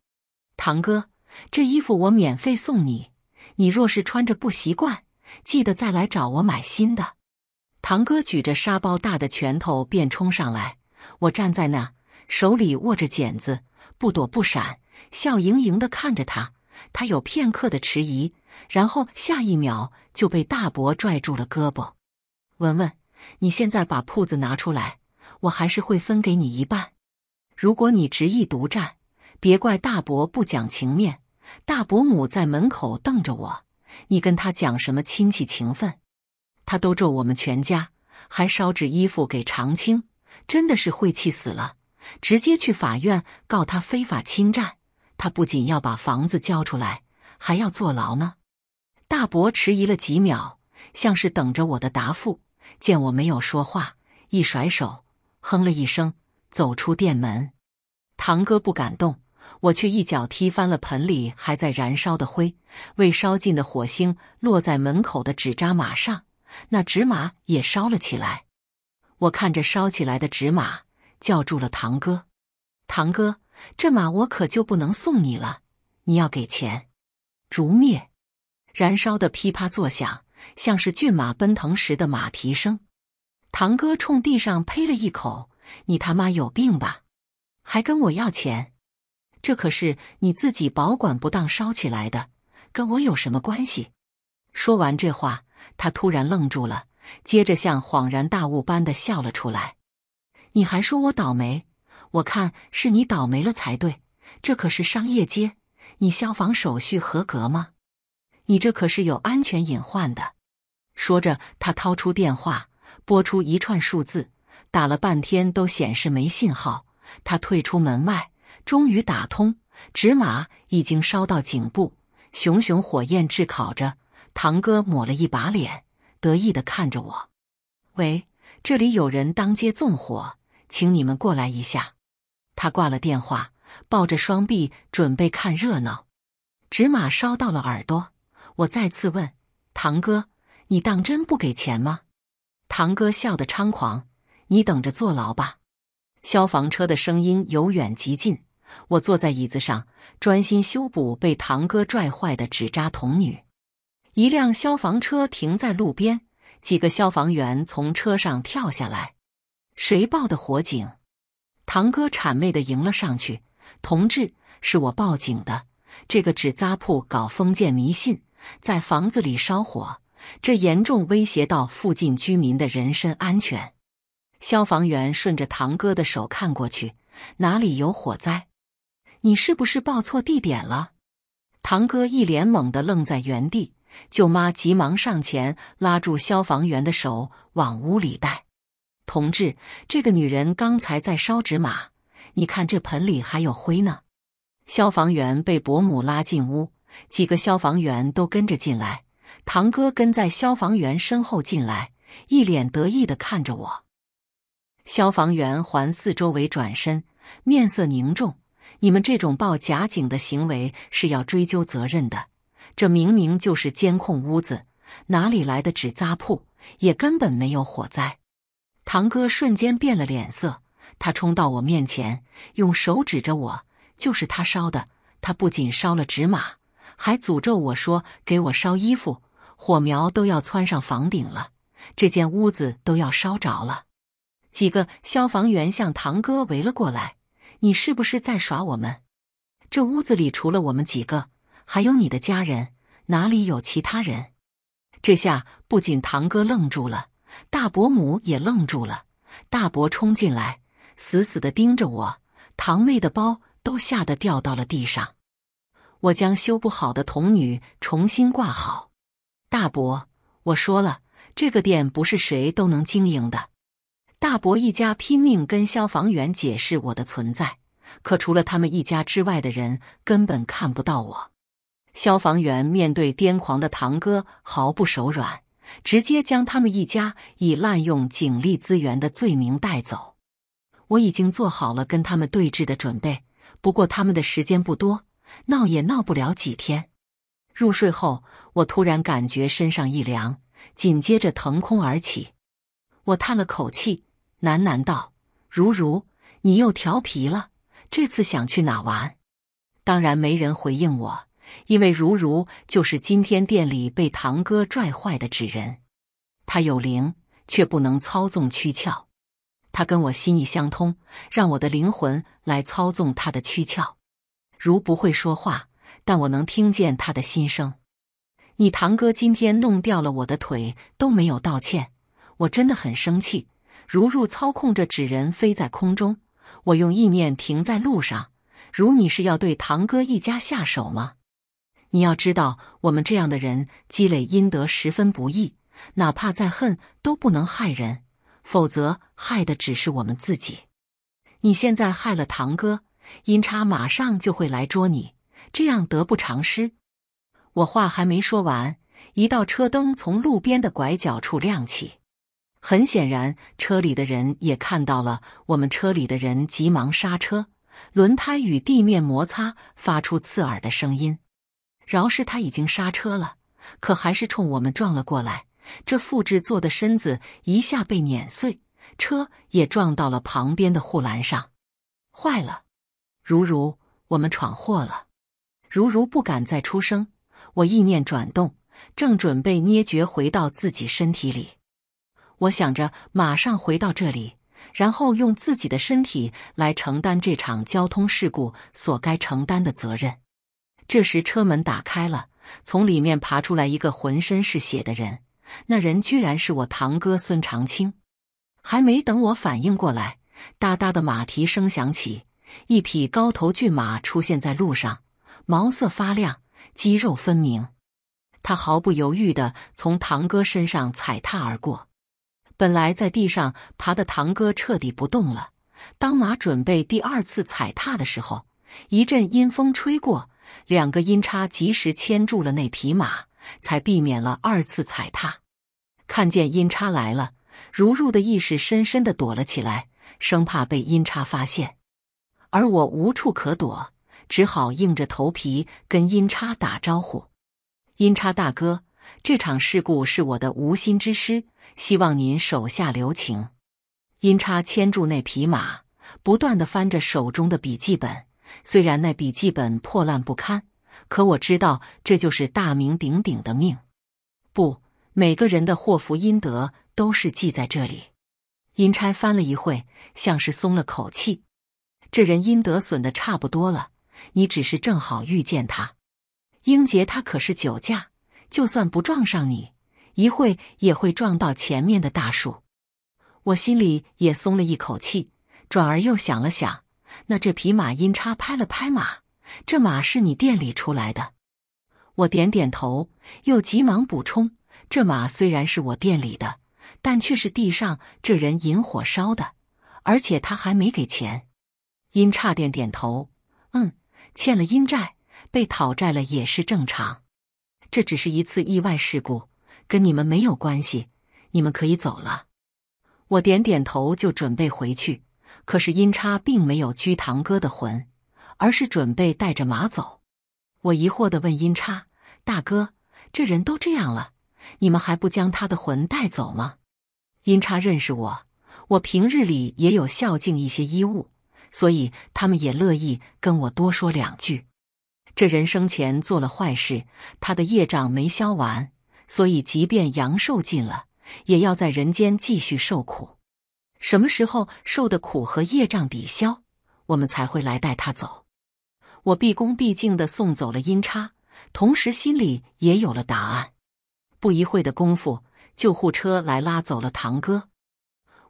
堂哥，这衣服我免费送你，你若是穿着不习惯，记得再来找我买新的。堂哥举着沙包大的拳头便冲上来，我站在那。手里握着剪子，不躲不闪，笑盈盈的看着他。他有片刻的迟疑，然后下一秒就被大伯拽住了胳膊。文文，你现在把铺子拿出来，我还是会分给你一半。如果你执意独占，别怪大伯不讲情面。大伯母在门口瞪着我，你跟他讲什么亲戚情分，他都咒我们全家，还烧纸衣服给长青，真的是晦气死了。直接去法院告他非法侵占，他不仅要把房子交出来，还要坐牢呢。大伯迟疑了几秒，像是等着我的答复。见我没有说话，一甩手，哼了一声，走出店门。堂哥不敢动，我却一脚踢翻了盆里还在燃烧的灰，未烧尽的火星落在门口的纸扎马上，那纸马也烧了起来。我看着烧起来的纸马。叫住了堂哥，堂哥，这马我可就不能送你了，你要给钱。竹篾燃烧的噼啪作响，像是骏马奔腾时的马蹄声。堂哥冲地上呸了一口：“你他妈有病吧？还跟我要钱？这可是你自己保管不当烧起来的，跟我有什么关系？”说完这话，他突然愣住了，接着像恍然大悟般的笑了出来。你还说我倒霉，我看是你倒霉了才对。这可是商业街，你消防手续合格吗？你这可是有安全隐患的。说着，他掏出电话，拨出一串数字，打了半天都显示没信号。他退出门外，终于打通。纸马已经烧到颈部，熊熊火焰炙烤着。堂哥抹了一把脸，得意的看着我。喂，这里有人当街纵火。请你们过来一下，他挂了电话，抱着双臂准备看热闹。纸马烧到了耳朵，我再次问堂哥：“你当真不给钱吗？”堂哥笑得猖狂：“你等着坐牢吧！”消防车的声音由远及近，我坐在椅子上专心修补被堂哥拽坏的纸扎童女。一辆消防车停在路边，几个消防员从车上跳下来。谁报的火警？堂哥谄媚的迎了上去。同志，是我报警的。这个纸扎铺搞封建迷信，在房子里烧火，这严重威胁到附近居民的人身安全。消防员顺着堂哥的手看过去，哪里有火灾？你是不是报错地点了？堂哥一脸懵的愣在原地。舅妈急忙上前拉住消防员的手，往屋里带。同志，这个女人刚才在烧纸马，你看这盆里还有灰呢。消防员被伯母拉进屋，几个消防员都跟着进来。堂哥跟在消防员身后进来，一脸得意的看着我。消防员环四周围，转身，面色凝重：“你们这种报假警的行为是要追究责任的。这明明就是监控屋子，哪里来的纸扎铺？也根本没有火灾。”堂哥瞬间变了脸色，他冲到我面前，用手指着我：“就是他烧的！他不仅烧了纸马，还诅咒我说给我烧衣服，火苗都要窜上房顶了，这间屋子都要烧着了。”几个消防员向堂哥围了过来：“你是不是在耍我们？这屋子里除了我们几个，还有你的家人，哪里有其他人？”这下不仅堂哥愣住了。大伯母也愣住了，大伯冲进来，死死的盯着我，堂妹的包都吓得掉到了地上。我将修不好的童女重新挂好。大伯，我说了，这个店不是谁都能经营的。大伯一家拼命跟消防员解释我的存在，可除了他们一家之外的人根本看不到我。消防员面对癫狂的堂哥毫不手软。直接将他们一家以滥用警力资源的罪名带走。我已经做好了跟他们对峙的准备，不过他们的时间不多，闹也闹不了几天。入睡后，我突然感觉身上一凉，紧接着腾空而起。我叹了口气，喃喃道：“如如，你又调皮了，这次想去哪玩？”当然，没人回应我。因为如如就是今天店里被堂哥拽坏的纸人，他有灵却不能操纵躯壳，他跟我心意相通，让我的灵魂来操纵他的躯壳。如不会说话，但我能听见他的心声。你堂哥今天弄掉了我的腿都没有道歉，我真的很生气。如如操控着纸人飞在空中，我用意念停在路上。如你是要对堂哥一家下手吗？你要知道，我们这样的人积累阴德十分不易，哪怕再恨都不能害人，否则害的只是我们自己。你现在害了堂哥，阴差马上就会来捉你，这样得不偿失。我话还没说完，一道车灯从路边的拐角处亮起，很显然，车里的人也看到了。我们车里的人急忙刹车，轮胎与地面摩擦发出刺耳的声音。饶是他已经刹车了，可还是冲我们撞了过来。这复制做的身子一下被碾碎，车也撞到了旁边的护栏上。坏了，如如，我们闯祸了。如如不敢再出声。我意念转动，正准备捏诀回到自己身体里。我想着马上回到这里，然后用自己的身体来承担这场交通事故所该承担的责任。这时车门打开了，从里面爬出来一个浑身是血的人。那人居然是我堂哥孙长青。还没等我反应过来，哒哒的马蹄声响起，一匹高头骏马出现在路上，毛色发亮，肌肉分明。他毫不犹豫的从堂哥身上踩踏而过。本来在地上爬的堂哥彻底不动了。当马准备第二次踩踏的时候，一阵阴风吹过。两个阴叉及时牵住了那匹马，才避免了二次踩踏。看见阴叉来了，如入的意识深深的躲了起来，生怕被阴叉发现。而我无处可躲，只好硬着头皮跟阴叉打招呼：“阴叉大哥，这场事故是我的无心之失，希望您手下留情。”阴叉牵住那匹马，不断的翻着手中的笔记本。虽然那笔记本破烂不堪，可我知道这就是大名鼎鼎的命。不，每个人的祸福阴德都是记在这里。阴差翻了一会，像是松了口气。这人阴德损的差不多了，你只是正好遇见他。英杰他可是酒驾，就算不撞上你，一会也会撞到前面的大树。我心里也松了一口气，转而又想了想。那这匹马，阴差拍了拍马。这马是你店里出来的。我点点头，又急忙补充：这马虽然是我店里的，但却是地上这人引火烧的，而且他还没给钱。阴差点点头，嗯，欠了阴债，被讨债了也是正常。这只是一次意外事故，跟你们没有关系，你们可以走了。我点点头，就准备回去。可是阴差并没有拘堂哥的魂，而是准备带着马走。我疑惑的问阴差大哥：“这人都这样了，你们还不将他的魂带走吗？”阴差认识我，我平日里也有孝敬一些衣物，所以他们也乐意跟我多说两句。这人生前做了坏事，他的业障没消完，所以即便阳寿尽了，也要在人间继续受苦。什么时候受的苦和业障抵消，我们才会来带他走？我毕恭毕敬的送走了阴差，同时心里也有了答案。不一会的功夫，救护车来拉走了堂哥。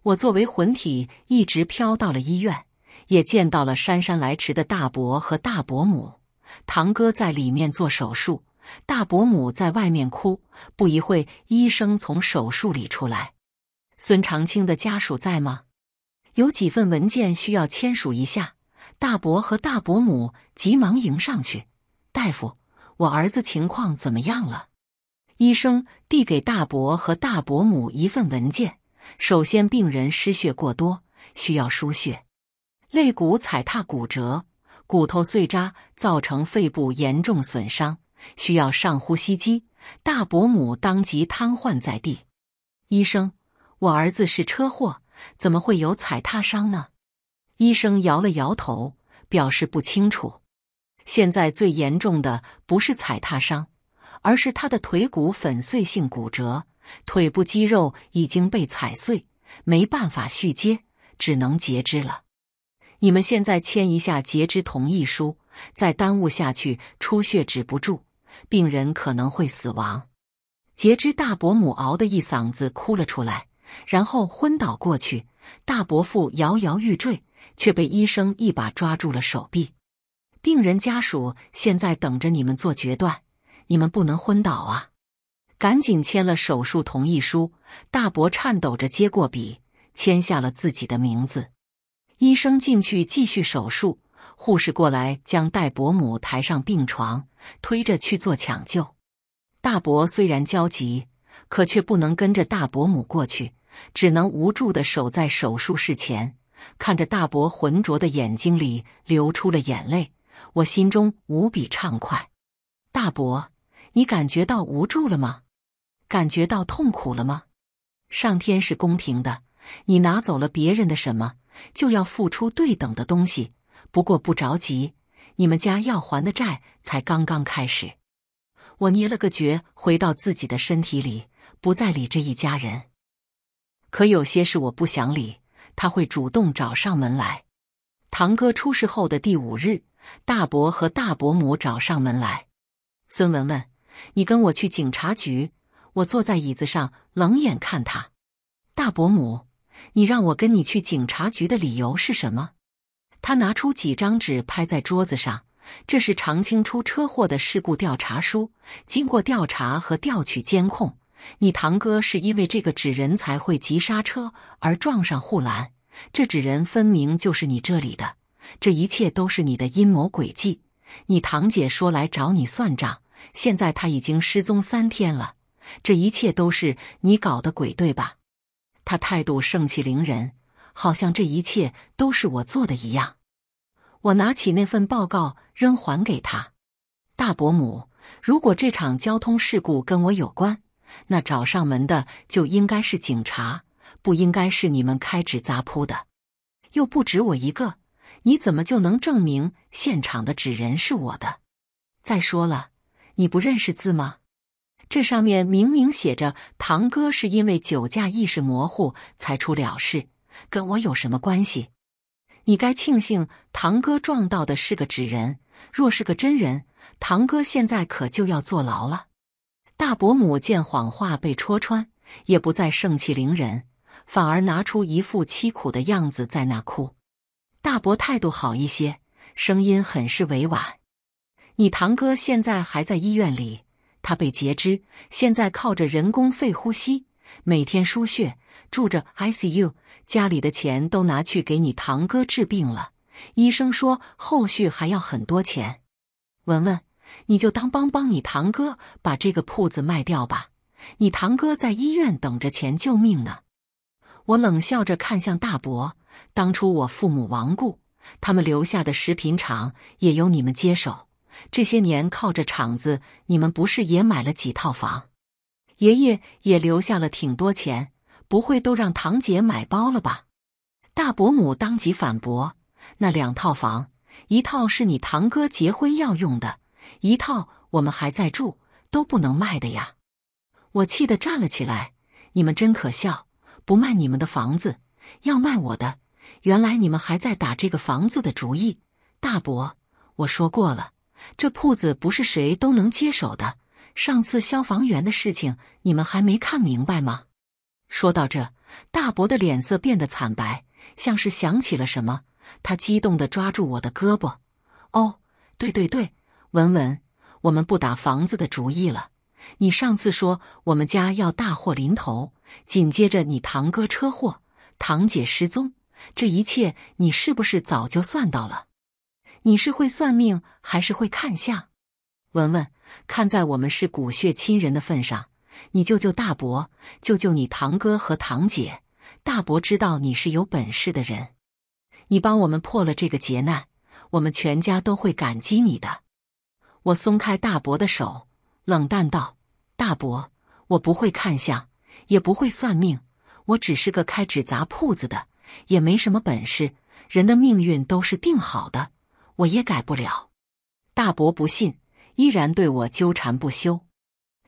我作为魂体一直飘到了医院，也见到了姗姗来迟的大伯和大伯母。堂哥在里面做手术，大伯母在外面哭。不一会，医生从手术里出来。孙长青的家属在吗？有几份文件需要签署一下。大伯和大伯母急忙迎上去。大夫，我儿子情况怎么样了？医生递给大伯和大伯母一份文件。首先，病人失血过多，需要输血；肋骨踩踏骨折，骨头碎渣造成肺部严重损伤，需要上呼吸机。大伯母当即瘫痪在地。医生。我儿子是车祸，怎么会有踩踏伤呢？医生摇了摇头，表示不清楚。现在最严重的不是踩踏伤，而是他的腿骨粉碎性骨折，腿部肌肉已经被踩碎，没办法续接，只能截肢了。你们现在签一下截肢同意书，再耽误下去，出血止不住，病人可能会死亡。截肢大伯母熬的一嗓子哭了出来。然后昏倒过去，大伯父摇摇欲坠，却被医生一把抓住了手臂。病人家属现在等着你们做决断，你们不能昏倒啊！赶紧签了手术同意书。大伯颤抖着接过笔，签下了自己的名字。医生进去继续手术，护士过来将戴伯母抬上病床，推着去做抢救。大伯虽然焦急，可却不能跟着大伯母过去。只能无助的守在手术室前，看着大伯浑浊的眼睛里流出了眼泪，我心中无比畅快。大伯，你感觉到无助了吗？感觉到痛苦了吗？上天是公平的，你拿走了别人的什么，就要付出对等的东西。不过不着急，你们家要还的债才刚刚开始。我捏了个诀，回到自己的身体里，不再理这一家人。可有些事我不想理，他会主动找上门来。堂哥出事后的第五日，大伯和大伯母找上门来。孙文文，你跟我去警察局。我坐在椅子上，冷眼看他。大伯母，你让我跟你去警察局的理由是什么？他拿出几张纸拍在桌子上，这是长青出车祸的事故调查书。经过调查和调取监控。你堂哥是因为这个纸人才会急刹车而撞上护栏，这纸人分明就是你这里的，这一切都是你的阴谋诡计。你堂姐说来找你算账，现在她已经失踪三天了，这一切都是你搞的鬼，对吧？他态度盛气凌人，好像这一切都是我做的一样。我拿起那份报告扔还给他，大伯母，如果这场交通事故跟我有关。那找上门的就应该是警察，不应该是你们开纸扎铺的。又不止我一个，你怎么就能证明现场的纸人是我的？再说了，你不认识字吗？这上面明明写着，堂哥是因为酒驾、意识模糊才出了事，跟我有什么关系？你该庆幸堂哥撞到的是个纸人，若是个真人，堂哥现在可就要坐牢了。大伯母见谎话被戳穿，也不再盛气凌人，反而拿出一副凄苦的样子在那哭。大伯态度好一些，声音很是委婉：“你堂哥现在还在医院里，他被截肢，现在靠着人工肺呼吸，每天输血，住着 ICU。家里的钱都拿去给你堂哥治病了，医生说后续还要很多钱。”文文。你就当帮帮你堂哥把这个铺子卖掉吧，你堂哥在医院等着钱救命呢。我冷笑着看向大伯，当初我父母亡故，他们留下的食品厂也由你们接手，这些年靠着厂子，你们不是也买了几套房？爷爷也留下了挺多钱，不会都让堂姐买包了吧？大伯母当即反驳：“那两套房，一套是你堂哥结婚要用的。”一套我们还在住，都不能卖的呀！我气得站了起来。你们真可笑，不卖你们的房子，要卖我的。原来你们还在打这个房子的主意。大伯，我说过了，这铺子不是谁都能接手的。上次消防员的事情，你们还没看明白吗？说到这，大伯的脸色变得惨白，像是想起了什么。他激动地抓住我的胳膊：“哦，对对对。”文文，我们不打房子的主意了。你上次说我们家要大祸临头，紧接着你堂哥车祸，堂姐失踪，这一切你是不是早就算到了？你是会算命还是会看相？文文，看在我们是骨血亲人的份上，你救救大伯，救救你堂哥和堂姐。大伯知道你是有本事的人，你帮我们破了这个劫难，我们全家都会感激你的。我松开大伯的手，冷淡道：“大伯，我不会看相，也不会算命，我只是个开纸杂铺子的，也没什么本事。人的命运都是定好的，我也改不了。”大伯不信，依然对我纠缠不休。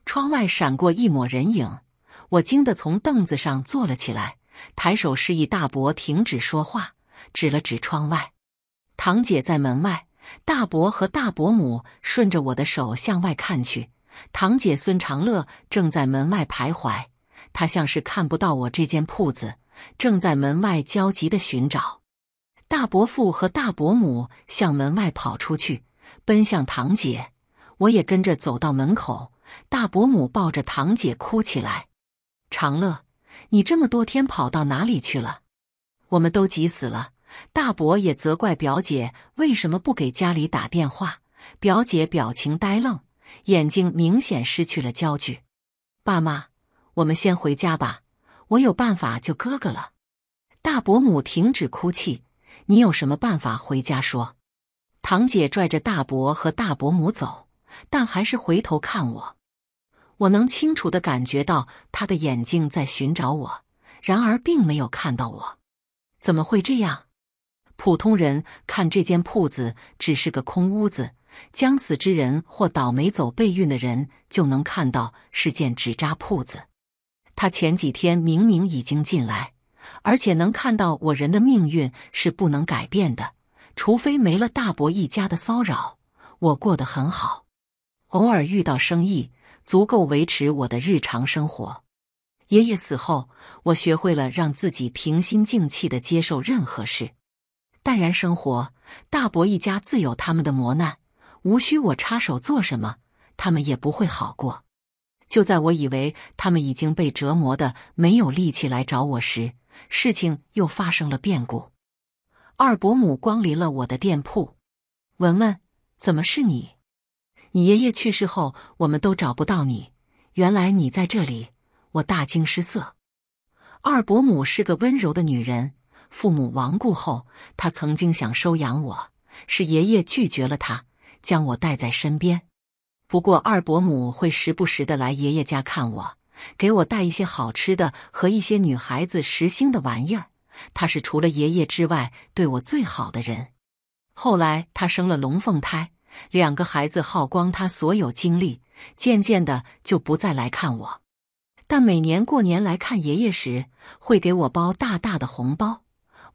窗外闪过一抹人影，我惊得从凳子上坐了起来，抬手示意大伯停止说话，指了指窗外：“堂姐在门外。”大伯和大伯母顺着我的手向外看去，堂姐孙长乐正在门外徘徊。她像是看不到我这间铺子，正在门外焦急的寻找。大伯父和大伯母向门外跑出去，奔向堂姐。我也跟着走到门口。大伯母抱着堂姐哭起来：“长乐，你这么多天跑到哪里去了？我们都急死了。”大伯也责怪表姐为什么不给家里打电话。表姐表情呆愣，眼睛明显失去了焦距。爸妈，我们先回家吧，我有办法救哥哥了。大伯母停止哭泣，你有什么办法？回家说。堂姐拽着大伯和大伯母走，但还是回头看我。我能清楚的感觉到他的眼睛在寻找我，然而并没有看到我。怎么会这样？普通人看这间铺子只是个空屋子，将死之人或倒霉走备孕的人就能看到是件纸扎铺子。他前几天明明已经进来，而且能看到我人的命运是不能改变的，除非没了大伯一家的骚扰，我过得很好。偶尔遇到生意，足够维持我的日常生活。爷爷死后，我学会了让自己平心静气的接受任何事。淡然生活，大伯一家自有他们的磨难，无需我插手做什么，他们也不会好过。就在我以为他们已经被折磨的没有力气来找我时，事情又发生了变故。二伯母光临了我的店铺，文文，怎么是你？你爷爷去世后，我们都找不到你，原来你在这里，我大惊失色。二伯母是个温柔的女人。父母亡故后，他曾经想收养我，是爷爷拒绝了他，将我带在身边。不过二伯母会时不时的来爷爷家看我，给我带一些好吃的和一些女孩子时兴的玩意儿。她是除了爷爷之外对我最好的人。后来她生了龙凤胎，两个孩子耗光她所有精力，渐渐的就不再来看我。但每年过年来看爷爷时，会给我包大大的红包。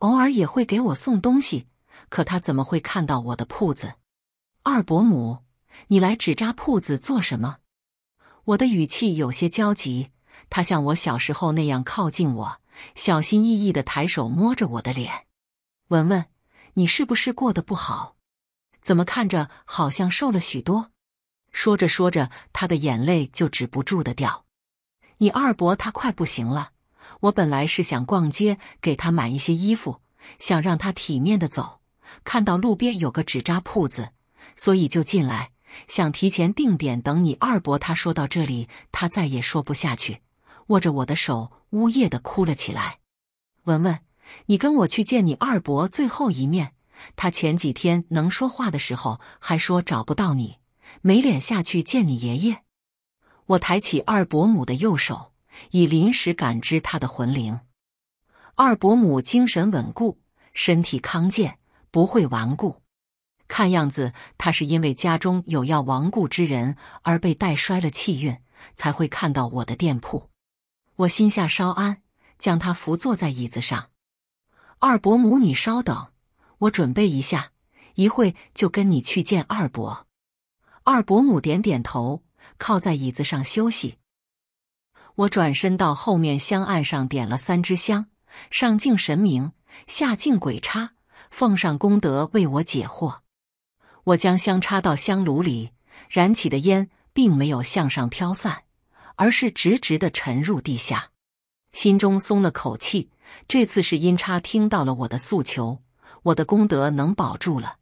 偶尔也会给我送东西，可他怎么会看到我的铺子？二伯母，你来纸扎铺子做什么？我的语气有些焦急。他像我小时候那样靠近我，小心翼翼的抬手摸着我的脸，文文，你是不是过得不好？怎么看着好像瘦了许多？说着说着，他的眼泪就止不住的掉。你二伯他快不行了。我本来是想逛街，给他买一些衣服，想让他体面的走。看到路边有个纸扎铺子，所以就进来，想提前定点等你二伯。他说到这里，他再也说不下去，握着我的手，呜咽的哭了起来。文文，你跟我去见你二伯最后一面。他前几天能说话的时候，还说找不到你，没脸下去见你爷爷。我抬起二伯母的右手。以临时感知他的魂灵。二伯母精神稳固，身体康健，不会顽固。看样子，她是因为家中有要亡故之人而被带衰了气运，才会看到我的店铺。我心下稍安，将她扶坐在椅子上。二伯母，你稍等，我准备一下，一会就跟你去见二伯。二伯母点点头，靠在椅子上休息。我转身到后面香案上点了三支香，上敬神明，下敬鬼差，奉上功德为我解惑。我将香插到香炉里，燃起的烟并没有向上飘散，而是直直的沉入地下，心中松了口气。这次是阴差听到了我的诉求，我的功德能保住了。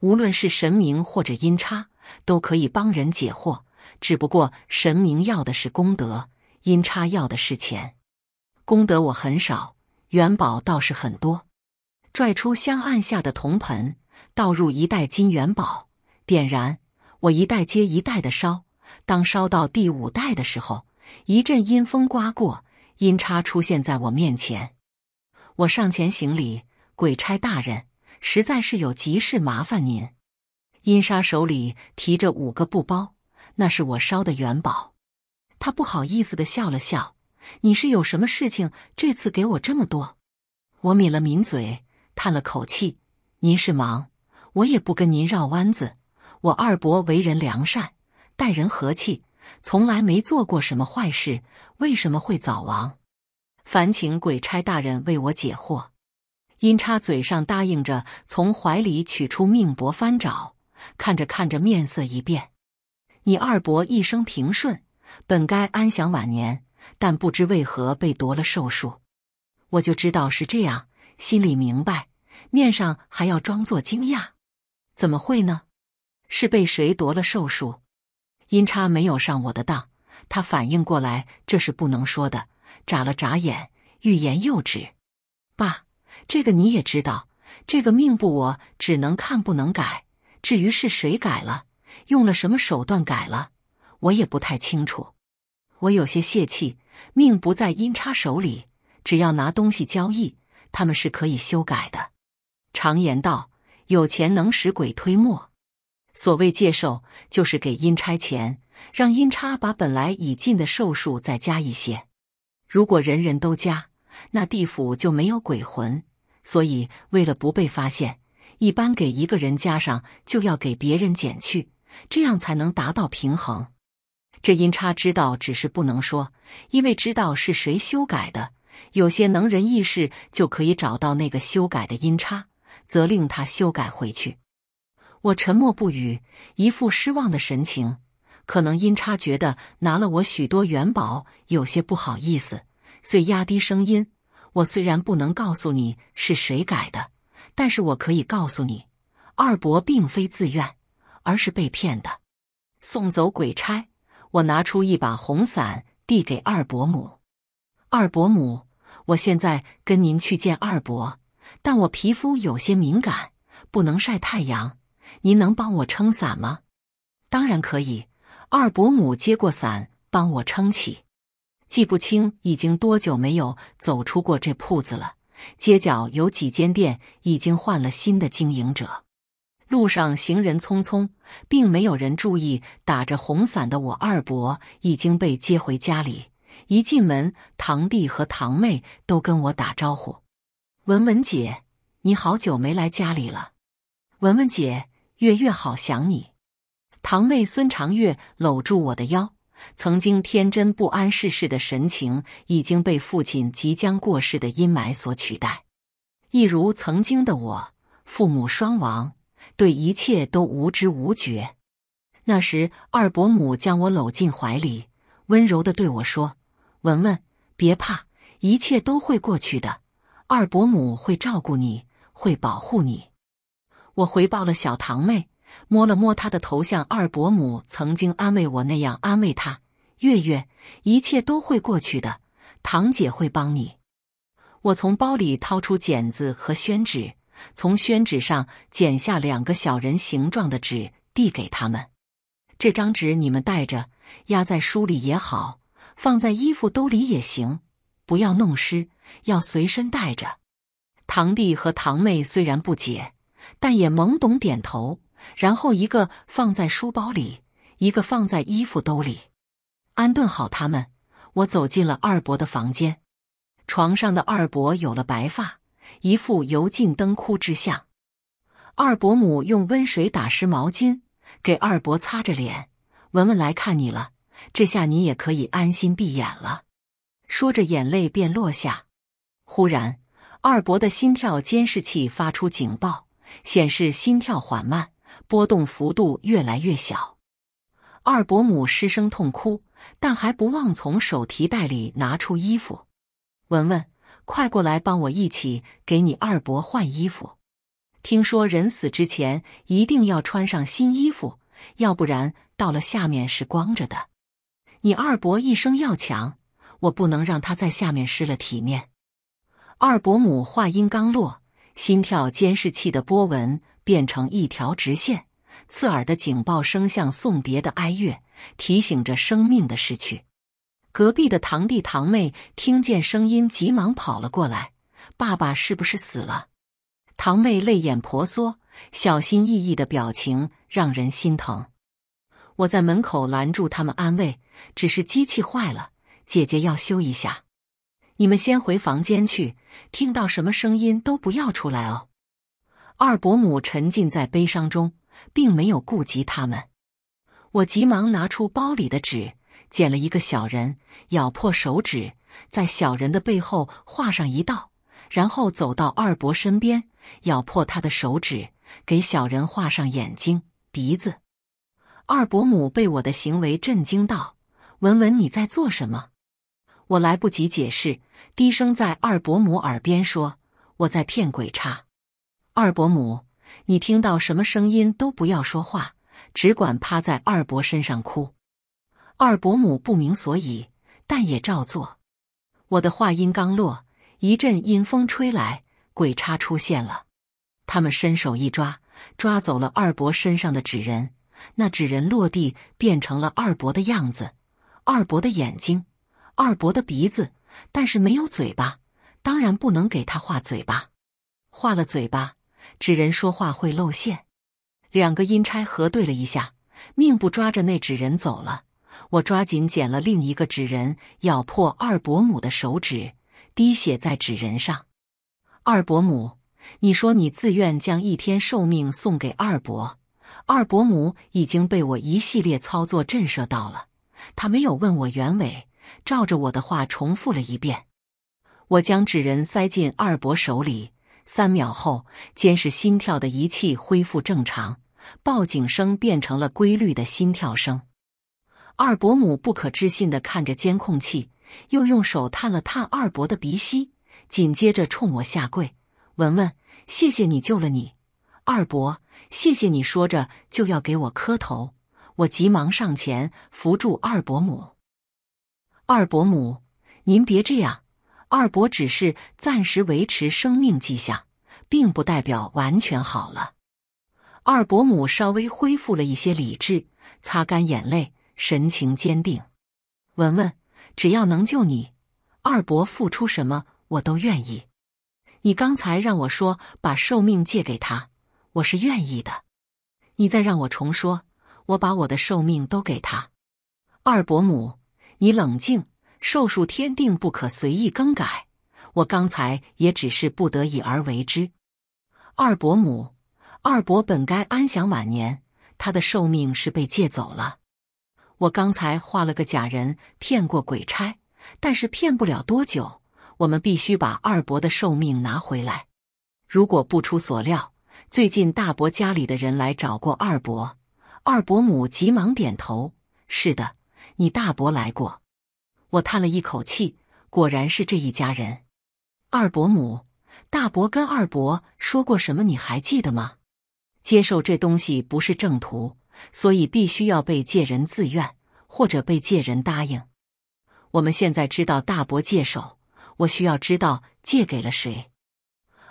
无论是神明或者阴差，都可以帮人解惑，只不过神明要的是功德。阴差要的是钱，功德我很少，元宝倒是很多。拽出香案下的铜盆，倒入一袋金元宝，点燃。我一袋接一袋的烧，当烧到第五袋的时候，一阵阴风刮过，阴差出现在我面前。我上前行礼：“鬼差大人，实在是有急事麻烦您。”阴差手里提着五个布包，那是我烧的元宝。他不好意思的笑了笑：“你是有什么事情？这次给我这么多。”我抿了抿嘴，叹了口气：“您是忙，我也不跟您绕弯子。我二伯为人良善，待人和气，从来没做过什么坏事，为什么会早亡？烦请鬼差大人为我解惑。”阴差嘴上答应着，从怀里取出命薄翻找，看着看着，面色一变：“你二伯一生平顺。”本该安享晚年，但不知为何被夺了寿数。我就知道是这样，心里明白，面上还要装作惊讶。怎么会呢？是被谁夺了寿数？阴差没有上我的当，他反应过来这是不能说的，眨了眨眼，欲言又止。爸，这个你也知道，这个命不，我只能看不能改。至于是谁改了，用了什么手段改了？我也不太清楚，我有些泄气。命不在阴差手里，只要拿东西交易，他们是可以修改的。常言道：“有钱能使鬼推磨。”所谓借寿，就是给阴差钱，让阴差把本来已尽的寿数再加一些。如果人人都加，那地府就没有鬼魂。所以，为了不被发现，一般给一个人加上，就要给别人减去，这样才能达到平衡。这阴差知道，只是不能说，因为知道是谁修改的，有些能人异士就可以找到那个修改的阴差，责令他修改回去。我沉默不语，一副失望的神情。可能阴差觉得拿了我许多元宝，有些不好意思，遂压低声音。我虽然不能告诉你是谁改的，但是我可以告诉你，二伯并非自愿，而是被骗的。送走鬼差。我拿出一把红伞，递给二伯母。二伯母，我现在跟您去见二伯，但我皮肤有些敏感，不能晒太阳。您能帮我撑伞吗？当然可以。二伯母接过伞，帮我撑起。记不清已经多久没有走出过这铺子了。街角有几间店已经换了新的经营者。路上行人匆匆，并没有人注意打着红伞的我二伯已经被接回家里。一进门，堂弟和堂妹都跟我打招呼：“文文姐，你好久没来家里了。”“文文姐，月月好想你。”堂妹孙长月搂住我的腰，曾经天真不谙世事的神情已经被父亲即将过世的阴霾所取代，一如曾经的我，父母双亡。对一切都无知无觉。那时，二伯母将我搂进怀里，温柔的对我说：“文文，别怕，一切都会过去的。二伯母会照顾你，会保护你。”我回报了小堂妹，摸了摸她的头，像二伯母曾经安慰我那样安慰她：“月月，一切都会过去的，堂姐会帮你。”我从包里掏出剪子和宣纸。从宣纸上剪下两个小人形状的纸，递给他们。这张纸你们带着，压在书里也好，放在衣服兜里也行，不要弄湿，要随身带着。堂弟和堂妹虽然不解，但也懵懂点头。然后一个放在书包里，一个放在衣服兜里，安顿好他们，我走进了二伯的房间。床上的二伯有了白发。一副油尽灯枯之相。二伯母用温水打湿毛巾，给二伯擦着脸。文文来看你了，这下你也可以安心闭眼了。说着眼泪便落下。忽然，二伯的心跳监视器发出警报，显示心跳缓慢，波动幅度越来越小。二伯母失声痛哭，但还不忘从手提袋里拿出衣服。文文。快过来帮我一起给你二伯换衣服。听说人死之前一定要穿上新衣服，要不然到了下面是光着的。你二伯一生要强，我不能让他在下面失了体面。二伯母话音刚落，心跳监视器的波纹变成一条直线，刺耳的警报声像送别的哀乐，提醒着生命的逝去。隔壁的堂弟堂妹听见声音，急忙跑了过来。爸爸是不是死了？堂妹泪眼婆娑，小心翼翼的表情让人心疼。我在门口拦住他们，安慰：“只是机器坏了，姐姐要修一下。你们先回房间去，听到什么声音都不要出来哦。”二伯母沉浸在悲伤中，并没有顾及他们。我急忙拿出包里的纸。捡了一个小人，咬破手指，在小人的背后画上一道，然后走到二伯身边，咬破他的手指，给小人画上眼睛、鼻子。二伯母被我的行为震惊到，文文，你在做什么？我来不及解释，低声在二伯母耳边说：“我在骗鬼差。”二伯母，你听到什么声音都不要说话，只管趴在二伯身上哭。二伯母不明所以，但也照做。我的话音刚落，一阵阴风吹来，鬼差出现了。他们伸手一抓，抓走了二伯身上的纸人。那纸人落地，变成了二伯的样子。二伯的眼睛、二伯的鼻子，但是没有嘴巴。当然不能给他画嘴巴，画了嘴巴，纸人说话会露馅。两个阴差核对了一下，命不抓着那纸人走了。我抓紧剪了另一个纸人，咬破二伯母的手指，滴血在纸人上。二伯母，你说你自愿将一天寿命送给二伯。二伯母已经被我一系列操作震慑到了，他没有问我原委，照着我的话重复了一遍。我将纸人塞进二伯手里，三秒后，监视心跳的仪器恢复正常，报警声变成了规律的心跳声。二伯母不可置信的看着监控器，又用手探了探二伯的鼻息，紧接着冲我下跪：“文文，谢谢你救了你二伯，谢谢你说着就要给我磕头。”我急忙上前扶住二伯母：“二伯母，您别这样，二伯只是暂时维持生命迹象，并不代表完全好了。”二伯母稍微恢复了一些理智，擦干眼泪。神情坚定，文文，只要能救你，二伯付出什么我都愿意。你刚才让我说把寿命借给他，我是愿意的。你再让我重说，我把我的寿命都给他。二伯母，你冷静，寿数天定，不可随意更改。我刚才也只是不得已而为之。二伯母，二伯本该安享晚年，他的寿命是被借走了。我刚才画了个假人骗过鬼差，但是骗不了多久。我们必须把二伯的寿命拿回来。如果不出所料，最近大伯家里的人来找过二伯。二伯母急忙点头：“是的，你大伯来过。”我叹了一口气：“果然是这一家人。”二伯母，大伯跟二伯说过什么？你还记得吗？接受这东西不是正途。所以必须要被借人自愿，或者被借人答应。我们现在知道大伯借手，我需要知道借给了谁。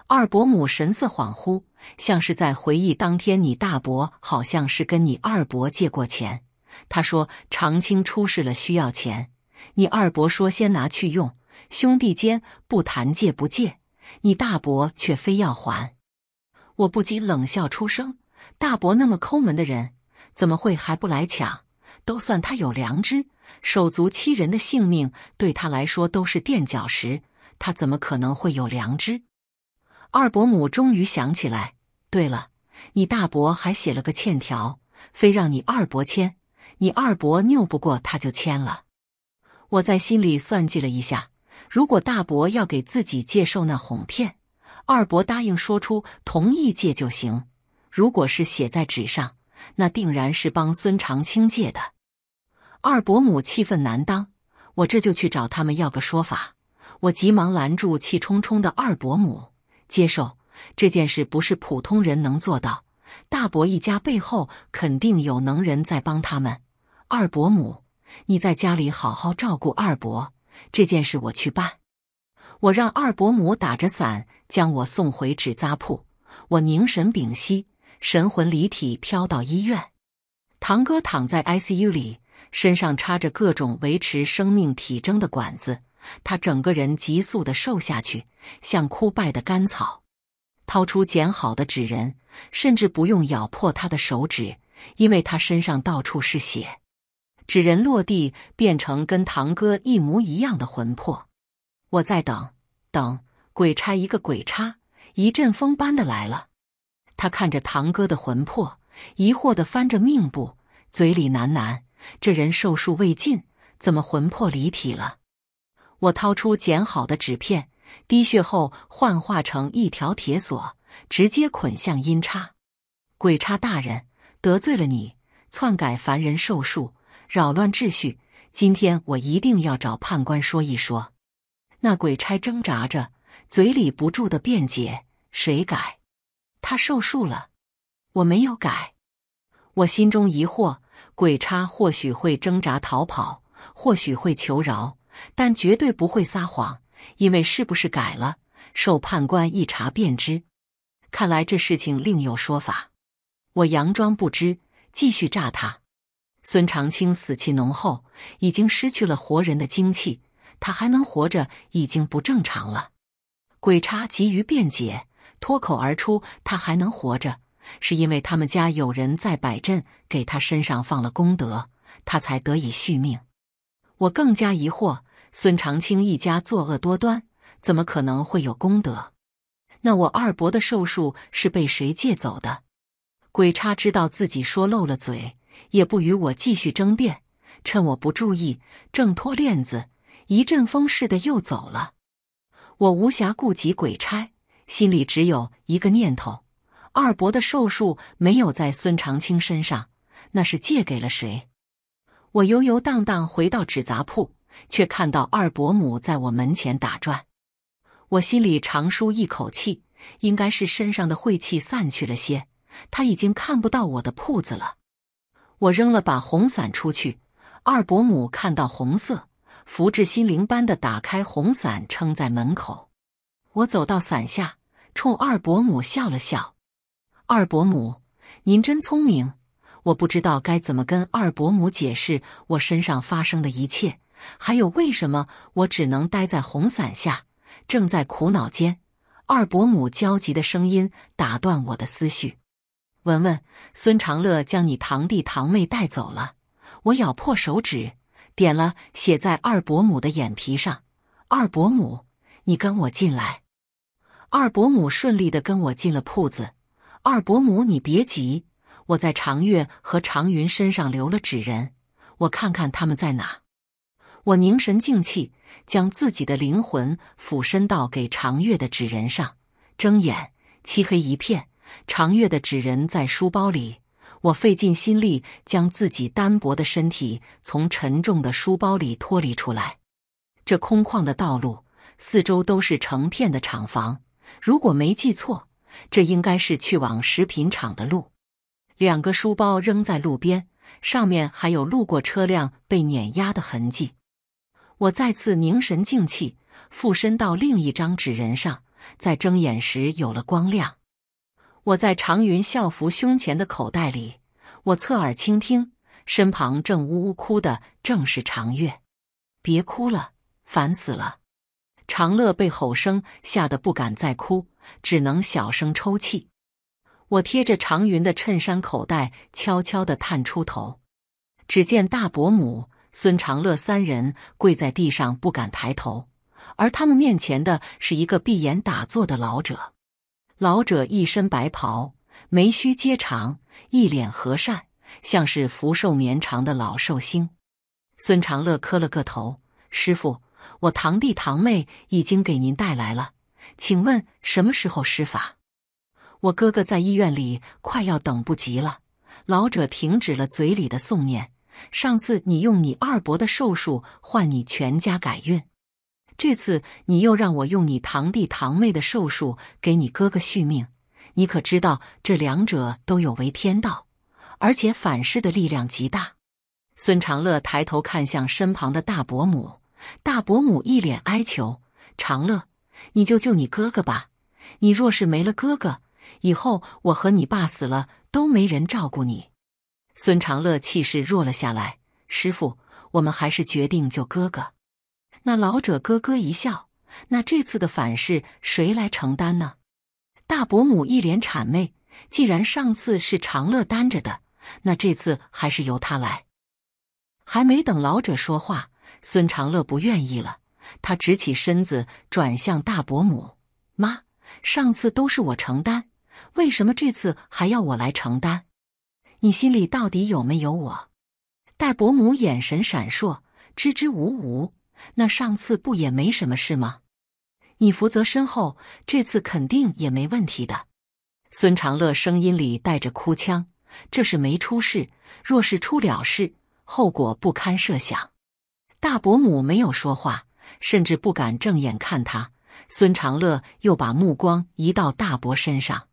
二伯母神色恍惚，像是在回忆当天。你大伯好像是跟你二伯借过钱，他说长青出事了需要钱，你二伯说先拿去用，兄弟间不谈借不借，你大伯却非要还。我不禁冷笑出声：大伯那么抠门的人。怎么会还不来抢？都算他有良知，手足七人的性命对他来说都是垫脚石，他怎么可能会有良知？二伯母终于想起来，对了，你大伯还写了个欠条，非让你二伯签，你二伯拗不过他就签了。我在心里算计了一下，如果大伯要给自己借受那哄骗，二伯答应说出同意借就行；如果是写在纸上，那定然是帮孙长清借的。二伯母气愤难当，我这就去找他们要个说法。我急忙拦住气冲冲的二伯母，接受这件事不是普通人能做到。大伯一家背后肯定有能人在帮他们。二伯母，你在家里好好照顾二伯，这件事我去办。我让二伯母打着伞将我送回纸扎铺。我凝神屏息。神魂离体，飘到医院。堂哥躺在 ICU 里，身上插着各种维持生命体征的管子。他整个人急速的瘦下去，像枯败的干草。掏出剪好的纸人，甚至不用咬破他的手指，因为他身上到处是血。纸人落地，变成跟堂哥一模一样的魂魄。我在等，等鬼差一个鬼差，一阵风般的来了。他看着堂哥的魂魄，疑惑的翻着命簿，嘴里喃喃：“这人寿数未尽，怎么魂魄离体了？”我掏出剪好的纸片，滴血后幻化成一条铁索，直接捆向阴差。鬼差大人得罪了你，篡改凡人寿数，扰乱秩序。今天我一定要找判官说一说。那鬼差挣扎着，嘴里不住的辩解：“谁改？”他受术了，我没有改。我心中疑惑，鬼差或许会挣扎逃跑，或许会求饶，但绝对不会撒谎，因为是不是改了，受判官一查便知。看来这事情另有说法。我佯装不知，继续诈他。孙长青死气浓厚，已经失去了活人的精气，他还能活着已经不正常了。鬼差急于辩解。脱口而出，他还能活着，是因为他们家有人在摆阵，给他身上放了功德，他才得以续命。我更加疑惑，孙长青一家作恶多端，怎么可能会有功德？那我二伯的寿数是被谁借走的？鬼差知道自己说漏了嘴，也不与我继续争辩，趁我不注意挣脱链子，一阵风似的又走了。我无暇顾及鬼差。心里只有一个念头：二伯的寿数没有在孙长青身上，那是借给了谁？我游游荡荡回到纸杂铺，却看到二伯母在我门前打转。我心里长舒一口气，应该是身上的晦气散去了些，他已经看不到我的铺子了。我扔了把红伞出去，二伯母看到红色，福至心灵般的打开红伞，撑在门口。我走到伞下，冲二伯母笑了笑。二伯母，您真聪明。我不知道该怎么跟二伯母解释我身上发生的一切，还有为什么我只能待在红伞下。正在苦恼间，二伯母焦急的声音打断我的思绪：“文文，孙长乐将你堂弟堂妹带走了。”我咬破手指，点了写在二伯母的眼皮上。二伯母，你跟我进来。二伯母顺利的跟我进了铺子。二伯母，你别急，我在长月和长云身上留了纸人，我看看他们在哪。我凝神静气，将自己的灵魂附身到给长月的纸人上，睁眼，漆黑一片。长月的纸人在书包里。我费尽心力将自己单薄的身体从沉重的书包里脱离出来。这空旷的道路，四周都是成片的厂房。如果没记错，这应该是去往食品厂的路。两个书包扔在路边，上面还有路过车辆被碾压的痕迹。我再次凝神静气，附身到另一张纸人上，在睁眼时有了光亮。我在长云校服胸前的口袋里，我侧耳倾听，身旁正呜呜哭的正是长月。别哭了，烦死了。长乐被吼声吓得不敢再哭，只能小声抽泣。我贴着长云的衬衫口袋，悄悄地探出头，只见大伯母孙长乐三人跪在地上，不敢抬头，而他们面前的是一个闭眼打坐的老者。老者一身白袍，眉须皆长，一脸和善，像是福寿绵长的老寿星。孙长乐磕了个头，师傅。我堂弟堂妹已经给您带来了，请问什么时候施法？我哥哥在医院里快要等不及了。老者停止了嘴里的诵念。上次你用你二伯的寿数换你全家改运，这次你又让我用你堂弟堂妹的寿数给你哥哥续命，你可知道这两者都有违天道，而且反噬的力量极大？孙长乐抬头看向身旁的大伯母。大伯母一脸哀求：“长乐，你就救你哥哥吧。你若是没了哥哥，以后我和你爸死了都没人照顾你。”孙长乐气势弱了下来：“师傅，我们还是决定救哥哥。”那老者咯咯一笑：“那这次的反噬谁来承担呢？”大伯母一脸谄媚：“既然上次是长乐担着的，那这次还是由他来。”还没等老者说话。孙长乐不愿意了，他直起身子，转向大伯母：“妈，上次都是我承担，为什么这次还要我来承担？你心里到底有没有我？”戴伯母眼神闪烁，支支吾吾：“那上次不也没什么事吗？你福泽深厚，这次肯定也没问题的。”孙长乐声音里带着哭腔：“这是没出事，若是出了事，后果不堪设想。”大伯母没有说话，甚至不敢正眼看他。孙长乐又把目光移到大伯身上。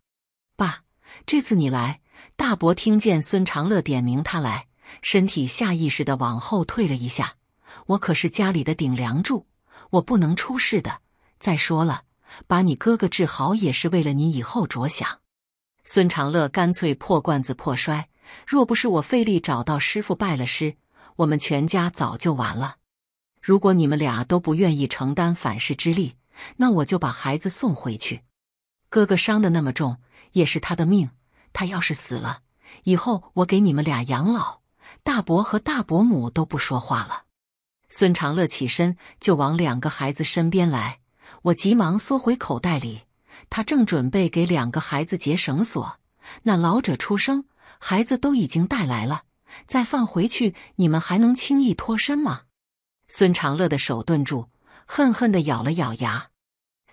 爸，这次你来。大伯听见孙长乐点名他来，身体下意识的往后退了一下。我可是家里的顶梁柱，我不能出事的。再说了，把你哥哥治好也是为了你以后着想。孙长乐干脆破罐子破摔。若不是我费力找到师傅拜了师，我们全家早就完了。如果你们俩都不愿意承担反噬之力，那我就把孩子送回去。哥哥伤的那么重，也是他的命。他要是死了，以后我给你们俩养老。大伯和大伯母都不说话了。孙长乐起身就往两个孩子身边来，我急忙缩回口袋里。他正准备给两个孩子解绳索，那老者出声：“孩子都已经带来了，再放回去，你们还能轻易脱身吗？”孙长乐的手顿住，恨恨地咬了咬牙。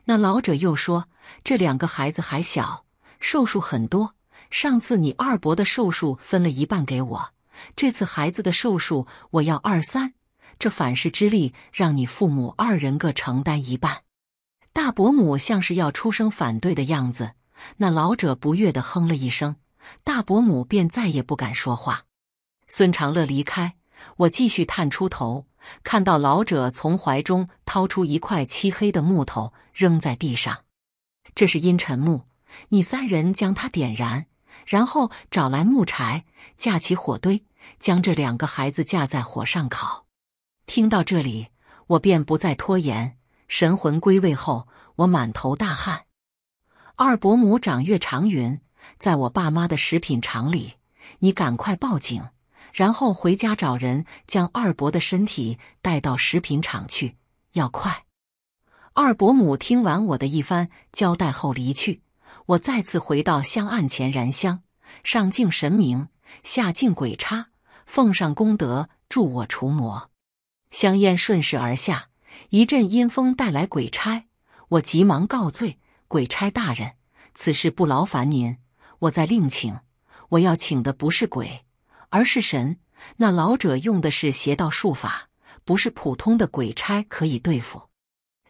那老者又说：“这两个孩子还小，寿数很多。上次你二伯的寿数分了一半给我，这次孩子的寿数我要二三。这反噬之力，让你父母二人各承担一半。”大伯母像是要出声反对的样子，那老者不悦地哼了一声，大伯母便再也不敢说话。孙长乐离开，我继续探出头。看到老者从怀中掏出一块漆黑的木头，扔在地上。这是阴沉木，你三人将它点燃，然后找来木柴，架起火堆，将这两个孩子架在火上烤。听到这里，我便不再拖延，神魂归位后，我满头大汗。二伯母，掌月长云，在我爸妈的食品厂里，你赶快报警。然后回家找人，将二伯的身体带到食品厂去，要快。二伯母听完我的一番交代后离去。我再次回到香案前燃香，上敬神明，下敬鬼差，奉上功德助我除魔。香烟顺势而下，一阵阴风带来鬼差。我急忙告罪：“鬼差大人，此事不劳烦您，我再另请。我要请的不是鬼。”而是神，那老者用的是邪道术法，不是普通的鬼差可以对付。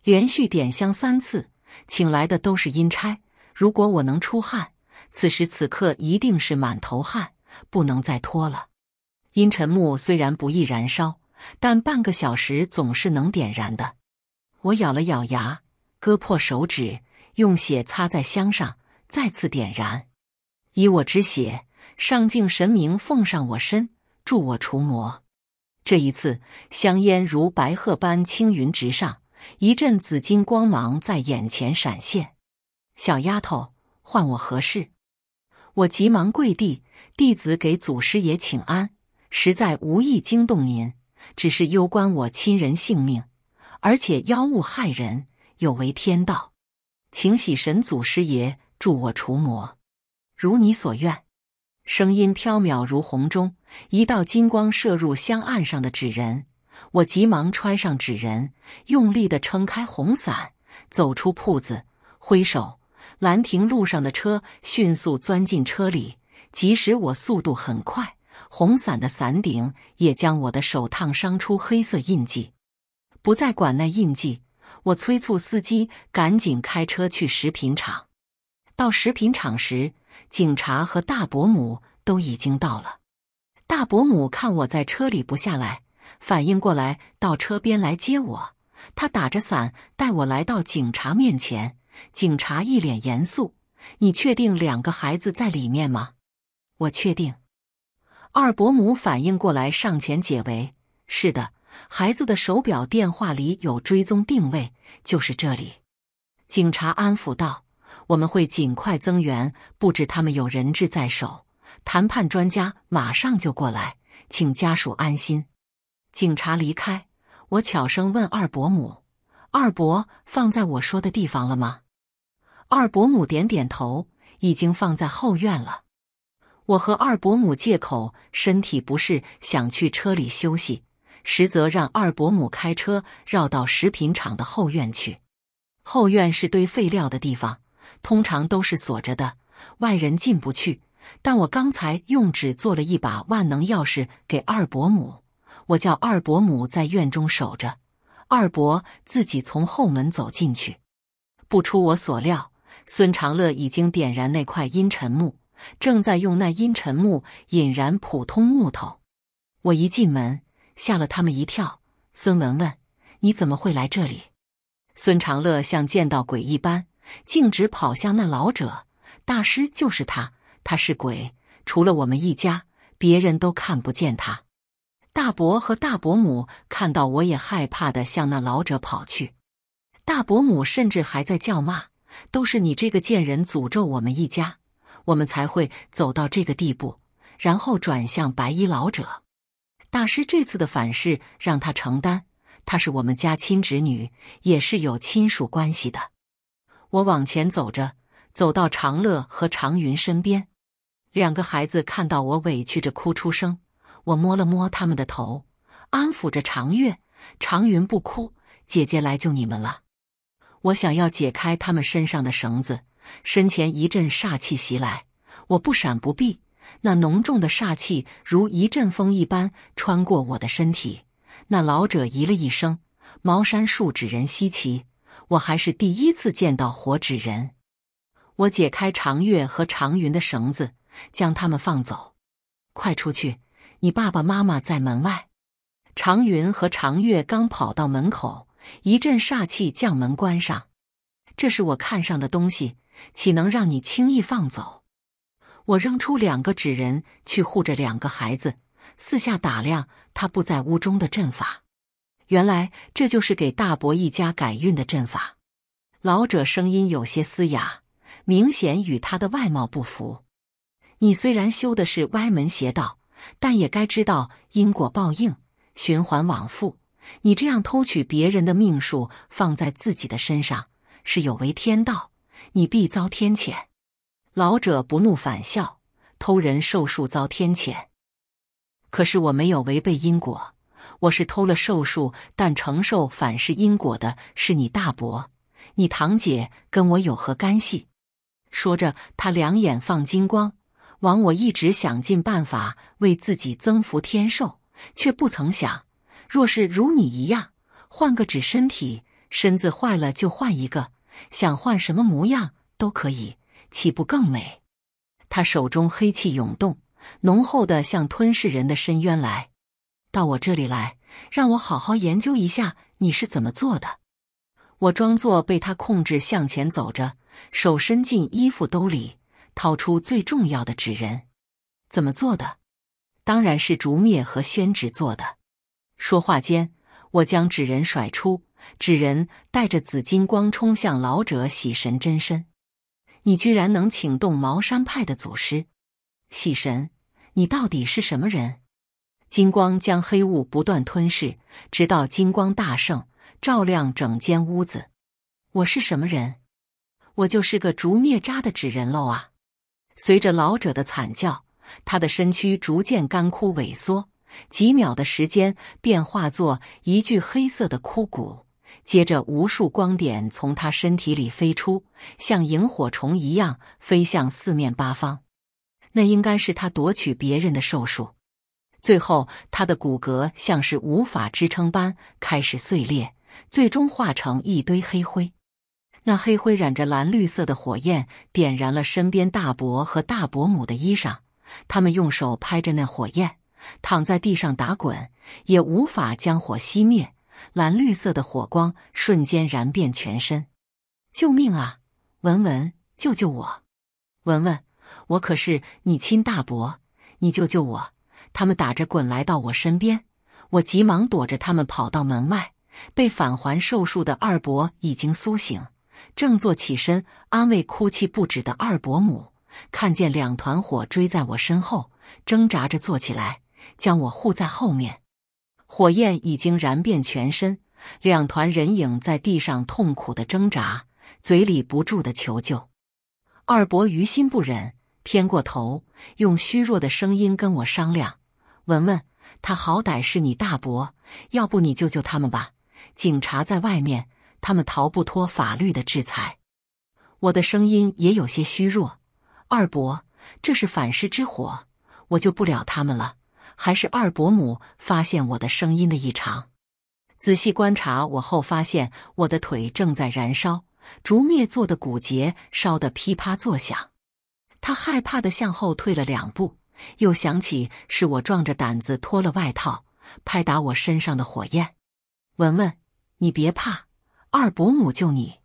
连续点香三次，请来的都是阴差。如果我能出汗，此时此刻一定是满头汗，不能再拖了。阴沉木虽然不易燃烧，但半个小时总是能点燃的。我咬了咬牙，割破手指，用血擦在香上，再次点燃。以我之血。上敬神明，奉上我身，助我除魔。这一次，香烟如白鹤般青云直上，一阵紫金光芒在眼前闪现。小丫头，唤我何事？我急忙跪地，弟子给祖师爷请安，实在无意惊动您，只是攸关我亲人性命，而且妖物害人，有违天道，请喜神祖师爷助我除魔，如你所愿。声音飘渺如红钟，一道金光射入香案上的纸人，我急忙穿上纸人，用力地撑开红伞，走出铺子，挥手。兰亭路上的车迅速钻进车里，即使我速度很快，红伞的伞顶也将我的手烫伤出黑色印记。不再管那印记，我催促司机赶紧开车去食品厂。到食品厂时。警察和大伯母都已经到了。大伯母看我在车里不下来，反应过来到车边来接我。他打着伞带我来到警察面前。警察一脸严肃：“你确定两个孩子在里面吗？”“我确定。”二伯母反应过来上前解围：“是的，孩子的手表、电话里有追踪定位，就是这里。”警察安抚道。我们会尽快增援，不止他们有人质在手，谈判专家马上就过来，请家属安心。警察离开，我悄声问二伯母：“二伯放在我说的地方了吗？”二伯母点点头，已经放在后院了。我和二伯母借口身体不适，想去车里休息，实则让二伯母开车绕到食品厂的后院去。后院是堆废料的地方。通常都是锁着的，外人进不去。但我刚才用纸做了一把万能钥匙给二伯母，我叫二伯母在院中守着，二伯自己从后门走进去。不出我所料，孙长乐已经点燃那块阴沉木，正在用那阴沉木引燃普通木头。我一进门，吓了他们一跳。孙文问：“你怎么会来这里？孙长乐像见到鬼一般。径直跑向那老者，大师就是他，他是鬼，除了我们一家，别人都看不见他。大伯和大伯母看到我也害怕的向那老者跑去，大伯母甚至还在叫骂：“都是你这个贱人诅咒我们一家，我们才会走到这个地步。”然后转向白衣老者，大师这次的反噬让他承担，他是我们家亲侄女，也是有亲属关系的。我往前走着，走到长乐和长云身边，两个孩子看到我，委屈着哭出声。我摸了摸他们的头，安抚着长月、长云：“不哭，姐姐来救你们了。”我想要解开他们身上的绳子，身前一阵煞气袭来，我不闪不避，那浓重的煞气如一阵风一般穿过我的身体。那老者咦了一声：“茅山术指人，稀奇。”我还是第一次见到活纸人。我解开长月和长云的绳子，将他们放走。快出去，你爸爸妈妈在门外。长云和长月刚跑到门口，一阵煞气将门关上。这是我看上的东西，岂能让你轻易放走？我扔出两个纸人去护着两个孩子，四下打量他不在屋中的阵法。原来这就是给大伯一家改运的阵法。老者声音有些嘶哑，明显与他的外貌不符。你虽然修的是歪门邪道，但也该知道因果报应，循环往复。你这样偷取别人的命数放在自己的身上，是有违天道，你必遭天谴。老者不怒反笑，偷人寿数遭天谴。可是我没有违背因果。我是偷了寿数，但承受反噬因果的是你大伯，你堂姐跟我有何干系？说着，他两眼放金光，枉我一直想尽办法为自己增幅天寿，却不曾想，若是如你一样，换个纸身体，身子坏了就换一个，想换什么模样都可以，岂不更美？他手中黑气涌动，浓厚的像吞噬人的深渊来。到我这里来，让我好好研究一下你是怎么做的。我装作被他控制向前走着，手伸进衣服兜里，掏出最重要的纸人。怎么做的？当然是竹篾和宣纸做的。说话间，我将纸人甩出，纸人带着紫金光冲向老者喜神真身。你居然能请动茅山派的祖师喜神，你到底是什么人？金光将黑雾不断吞噬，直到金光大盛，照亮整间屋子。我是什么人？我就是个竹灭渣的纸人喽啊！随着老者的惨叫，他的身躯逐渐干枯萎缩，几秒的时间便化作一具黑色的枯骨。接着，无数光点从他身体里飞出，像萤火虫一样飞向四面八方。那应该是他夺取别人的寿数。最后，他的骨骼像是无法支撑般开始碎裂，最终化成一堆黑灰。那黑灰染着蓝绿色的火焰，点燃了身边大伯和大伯母的衣裳。他们用手拍着那火焰，躺在地上打滚，也无法将火熄灭。蓝绿色的火光瞬间燃遍全身。救命啊，文文，救救我！文文，我可是你亲大伯，你救救我！他们打着滚来到我身边，我急忙躲着他们，跑到门外。被返还寿数的二伯已经苏醒，正坐起身安慰哭泣不止的二伯母。看见两团火追在我身后，挣扎着坐起来，将我护在后面。火焰已经燃遍全身，两团人影在地上痛苦的挣扎，嘴里不住的求救。二伯于心不忍，偏过头，用虚弱的声音跟我商量。文文，他好歹是你大伯，要不你救救他们吧。警察在外面，他们逃不脱法律的制裁。我的声音也有些虚弱。二伯，这是反噬之火，我救不了他们了。还是二伯母发现我的声音的异常，仔细观察我后，发现我的腿正在燃烧，竹篾做的骨节烧得噼啪作响。他害怕的向后退了两步。又想起是我壮着胆子脱了外套，拍打我身上的火焰。文文，你别怕，二伯母救你。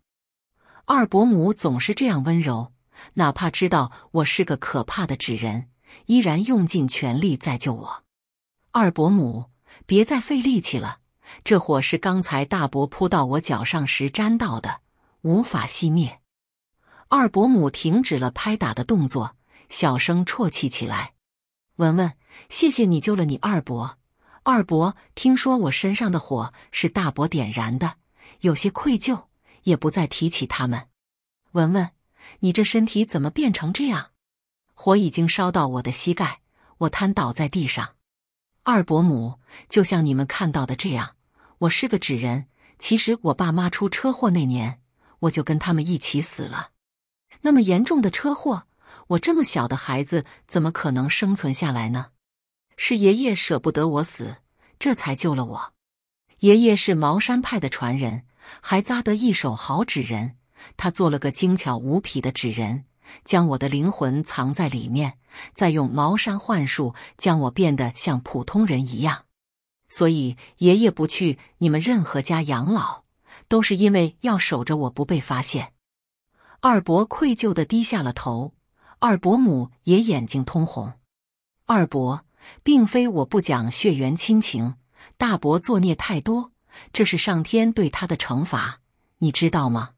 二伯母总是这样温柔，哪怕知道我是个可怕的纸人，依然用尽全力在救我。二伯母，别再费力气了，这火是刚才大伯扑到我脚上时沾到的，无法熄灭。二伯母停止了拍打的动作，小声啜泣起来。文文，谢谢你救了你二伯。二伯听说我身上的火是大伯点燃的，有些愧疚，也不再提起他们。文文，你这身体怎么变成这样？火已经烧到我的膝盖，我瘫倒在地上。二伯母，就像你们看到的这样，我是个纸人。其实我爸妈出车祸那年，我就跟他们一起死了。那么严重的车祸？我这么小的孩子，怎么可能生存下来呢？是爷爷舍不得我死，这才救了我。爷爷是茅山派的传人，还扎得一手好纸人。他做了个精巧无匹的纸人，将我的灵魂藏在里面，再用茅山幻术将我变得像普通人一样。所以爷爷不去你们任何家养老，都是因为要守着我不被发现。二伯愧疚的低下了头。二伯母也眼睛通红。二伯，并非我不讲血缘亲情，大伯作孽太多，这是上天对他的惩罚，你知道吗？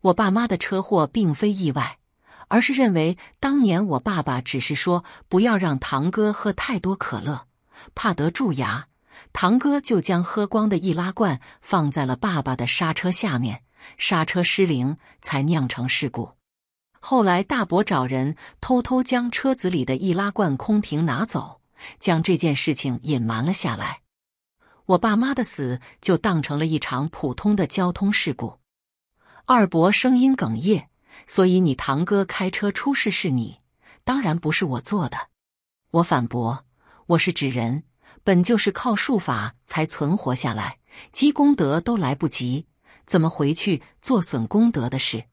我爸妈的车祸并非意外，而是认为当年我爸爸只是说不要让堂哥喝太多可乐，怕得蛀牙，堂哥就将喝光的易拉罐放在了爸爸的刹车下面，刹车失灵才酿成事故。后来，大伯找人偷偷将车子里的易拉罐空瓶拿走，将这件事情隐瞒了下来。我爸妈的死就当成了一场普通的交通事故。二伯声音哽咽，所以你堂哥开车出事是你，当然不是我做的。我反驳，我是纸人，本就是靠术法才存活下来，积功德都来不及，怎么回去做损功德的事？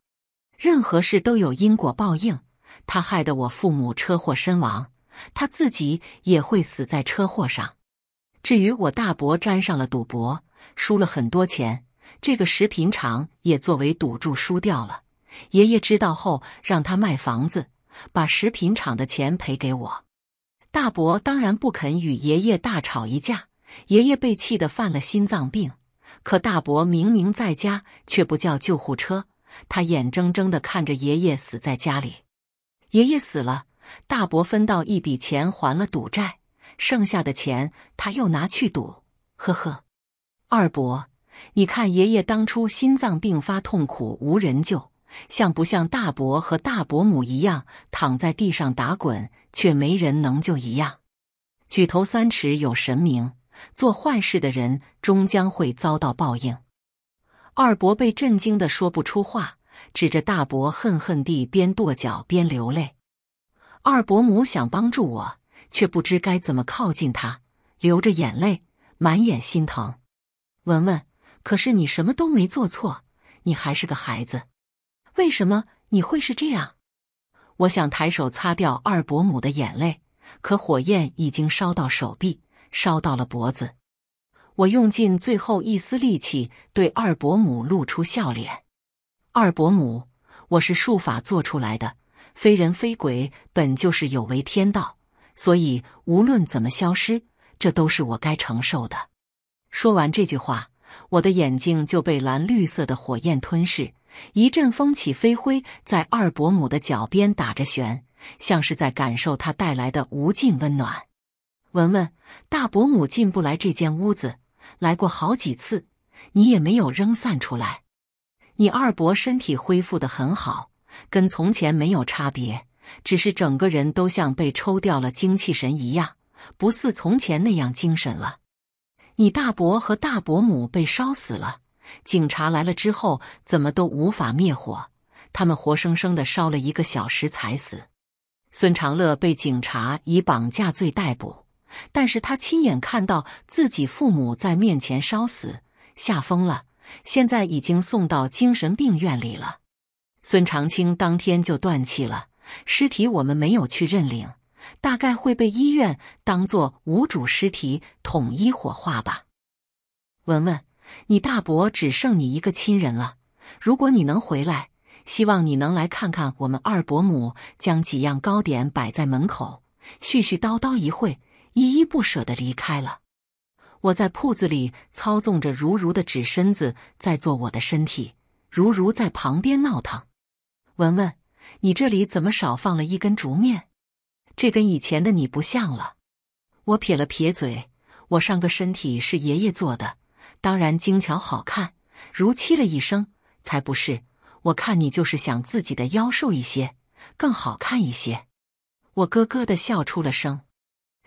任何事都有因果报应，他害得我父母车祸身亡，他自己也会死在车祸上。至于我大伯沾上了赌博，输了很多钱，这个食品厂也作为赌注输掉了。爷爷知道后，让他卖房子，把食品厂的钱赔给我。大伯当然不肯与爷爷大吵一架，爷爷被气得犯了心脏病，可大伯明明在家，却不叫救护车。他眼睁睁的看着爷爷死在家里。爷爷死了，大伯分到一笔钱还了赌债，剩下的钱他又拿去赌。呵呵，二伯，你看爷爷当初心脏病发，痛苦无人救，像不像大伯和大伯母一样躺在地上打滚，却没人能救一样？举头三尺有神明，做坏事的人终将会遭到报应。二伯被震惊的说不出话，指着大伯恨恨地边跺脚边流泪。二伯母想帮助我，却不知该怎么靠近他，流着眼泪，满眼心疼。文文，可是你什么都没做错，你还是个孩子，为什么你会是这样？我想抬手擦掉二伯母的眼泪，可火焰已经烧到手臂，烧到了脖子。我用尽最后一丝力气，对二伯母露出笑脸。二伯母，我是术法做出来的，非人非鬼，本就是有违天道，所以无论怎么消失，这都是我该承受的。说完这句话，我的眼睛就被蓝绿色的火焰吞噬，一阵风起，飞灰在二伯母的脚边打着旋，像是在感受她带来的无尽温暖。文文，大伯母进不来这间屋子。来过好几次，你也没有扔散出来。你二伯身体恢复得很好，跟从前没有差别，只是整个人都像被抽掉了精气神一样，不似从前那样精神了。你大伯和大伯母被烧死了，警察来了之后怎么都无法灭火，他们活生生的烧了一个小时才死。孙长乐被警察以绑架罪逮捕。但是他亲眼看到自己父母在面前烧死，吓疯了，现在已经送到精神病院里了。孙长青当天就断气了，尸体我们没有去认领，大概会被医院当做无主尸体统一火化吧。文文，你大伯只剩你一个亲人了，如果你能回来，希望你能来看看我们二伯母，将几样糕点摆在门口，絮絮叨叨一会。依依不舍的离开了。我在铺子里操纵着如如的纸身子在做我的身体，如如在旁边闹腾。文文，你这里怎么少放了一根竹面？这跟以前的你不像了。我撇了撇嘴，我上个身体是爷爷做的，当然精巧好看。如期了一声，才不是。我看你就是想自己的腰瘦一些，更好看一些。我咯咯的笑出了声。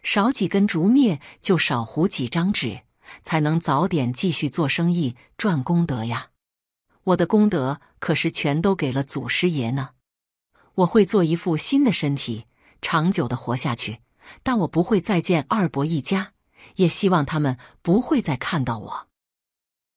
少几根竹篾，就少糊几张纸，才能早点继续做生意赚功德呀！我的功德可是全都给了祖师爷呢。我会做一副新的身体，长久的活下去，但我不会再见二伯一家，也希望他们不会再看到我。